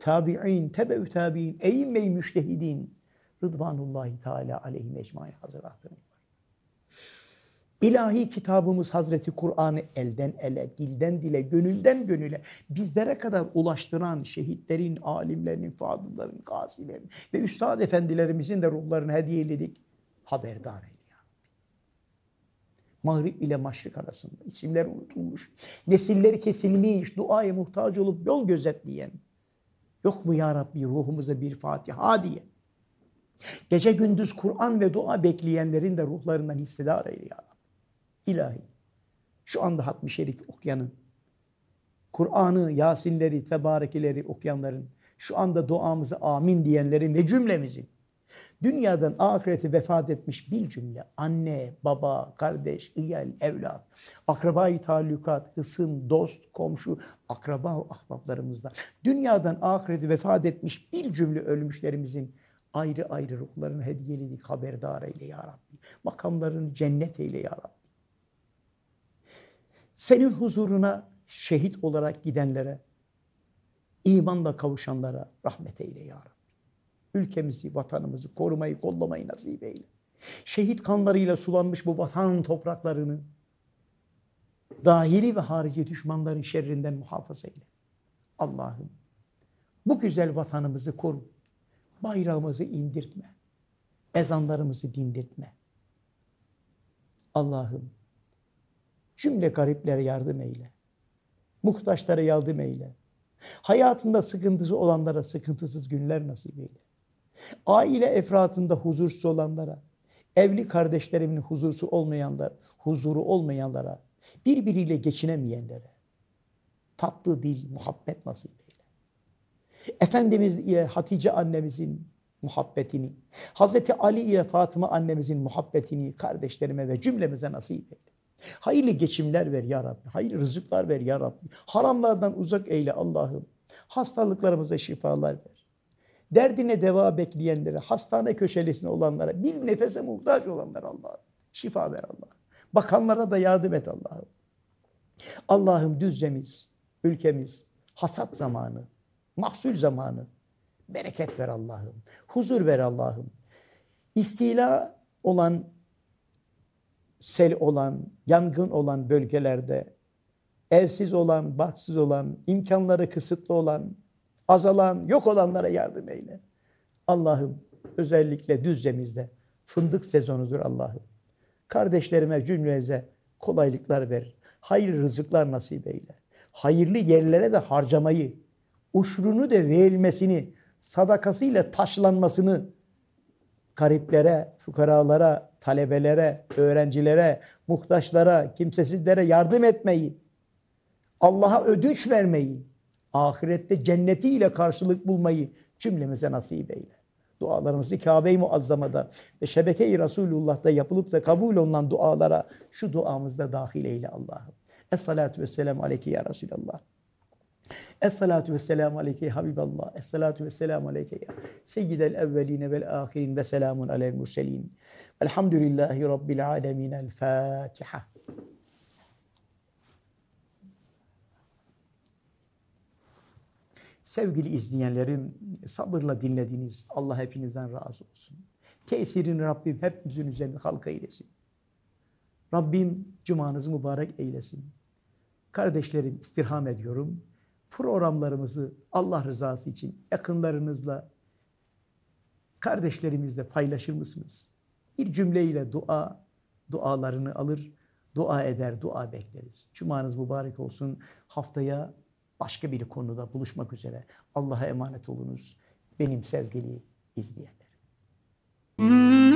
tabi'in, tebe-ü tabi'in, eyyimme-i müştehidin, Rıdvanullahi Teala aleyhi mecmain hazretlerinin İlahi kitabımız Hazreti Kur'an'ı elden ele, dilden dile, gönülden gönüle bizlere kadar ulaştıran şehitlerin, alimlerin, fadılların, gazilerin ve üstad efendilerimizin de ruhlarını hediyeledik, haberdar eyledik. Mağrib ile maşrik arasında. İsimler unutulmuş. nesiller kesilmiş. Duaya muhtaç olup yol gözetleyen. Yok mu ya Rabbi ruhumuza bir Fatiha diye. Gece gündüz Kur'an ve dua bekleyenlerin de ruhlarından hissedar eyle ya Rabbi. İlahi. Şu anda hatmi şerif okuyanın, Kur'an'ı, Yasinleri, Tebarekileri okuyanların, şu anda duamıza amin diyenlerin ve cümlemizin Dünyadan ahireti vefat etmiş bir cümle anne, baba, kardeş, iyal, evlat, akrabayı talukat, hısım, dost, komşu, akraba ahbaplarımızdan. Dünyadan ahireti vefat etmiş bir cümle ölmüşlerimizin ayrı ayrı ruhlarını hediyeledik, haberdar eyle ya Rabbi. Makamlarını cennet eyle ya Rabbi. Senin huzuruna şehit olarak gidenlere, imanla kavuşanlara rahmet eyle ya Rabbi ülkemizi, vatanımızı korumayı, kollamayı nasip eyle. Şehit kanlarıyla sulanmış bu vatan topraklarını dahili ve harici düşmanların şerrinden muhafaza eyle. Allah'ım bu güzel vatanımızı koru. Bayrağımızı indirtme. Ezanlarımızı dindirtme. Allah'ım cümle gariplere yardım eyle. Muhtaçlara yardım eyle. Hayatında sıkıntısı olanlara sıkıntısız günler nasip eyle. Aile efratında huzursuz olanlara, evli kardeşlerimin huzursuz olmayanlar, huzuru olmayanlara, birbiriyle geçinemeyenlere tatlı dil, muhabbet nasip eyle. Efendimiz ile Hatice annemizin muhabbetini, Hazreti Ali ile Fatıma annemizin muhabbetini kardeşlerime ve cümlemize nasip eyle. Hayırlı geçimler ver ya Rabbi, hayırlı rızıklar ver ya Rabbi. Haramlardan uzak eyle Allah'ım. Hastalıklarımıza şifalar ver derdine deva bekleyenlere, hastane köşelesine olanlara, bir nefese muhtaç olanlara Allah'ım şifa ver Allah'ım. Bakanlara da yardım et Allah'ım. Allah'ım düzcemiz, ülkemiz, hasat zamanı, mahsul zamanı, bereket ver Allah'ım, huzur ver Allah'ım. İstila olan, sel olan, yangın olan bölgelerde, evsiz olan, bahtsız olan, imkanları kısıtlı olan, azalan, yok olanlara yardım eyle. Allah'ım özellikle Düzce'mizde fındık sezonudur Allah'ım. Kardeşlerime cümlemize kolaylıklar ver. Hayırlı rızıklar nasip eyle. Hayırlı yerlere de harcamayı, uşrunu de verilmesini, sadakasıyla taşlanmasını gariplere, fukaralara, talebelere, öğrencilere, muhtaçlara, kimsesizlere yardım etmeyi, Allah'a ödünç vermeyi, ahirette cennetiyle karşılık bulmayı cümlemize nasip eyle. Dualarımızı Kabe-i Muazzama'da ve Şebeke-i Resulullah'ta yapılıp da kabul olunan dualara şu duamızda dahil eyle Allah'ım. Es-salatu vesselamu aleyke ya Resulallah. Es-salatu vesselamu aleyke ya Habiballah. Es-salatu vesselamu aleyke ya Seyyidel evveline vel ahirin ve selamun alel murselin. Elhamdülillahi Rabbil alemin. El-Fatiha. Sevgili izleyenlerim sabırla dinlediniz. Allah hepinizden razı olsun. Tesirini Rabbim hepimizin üzerinde halka eylesin. Rabbim cumanızı mübarek eylesin. Kardeşlerim istirham ediyorum. Programlarımızı Allah rızası için yakınlarınızla, kardeşlerimizle paylaşır mısınız? Bir cümleyle dua, dualarını alır, dua eder, dua bekleriz. Cumanız mübarek olsun. Haftaya Başka bir konuda buluşmak üzere. Allah'a emanet olunuz. Benim sevgili izleyenlerim.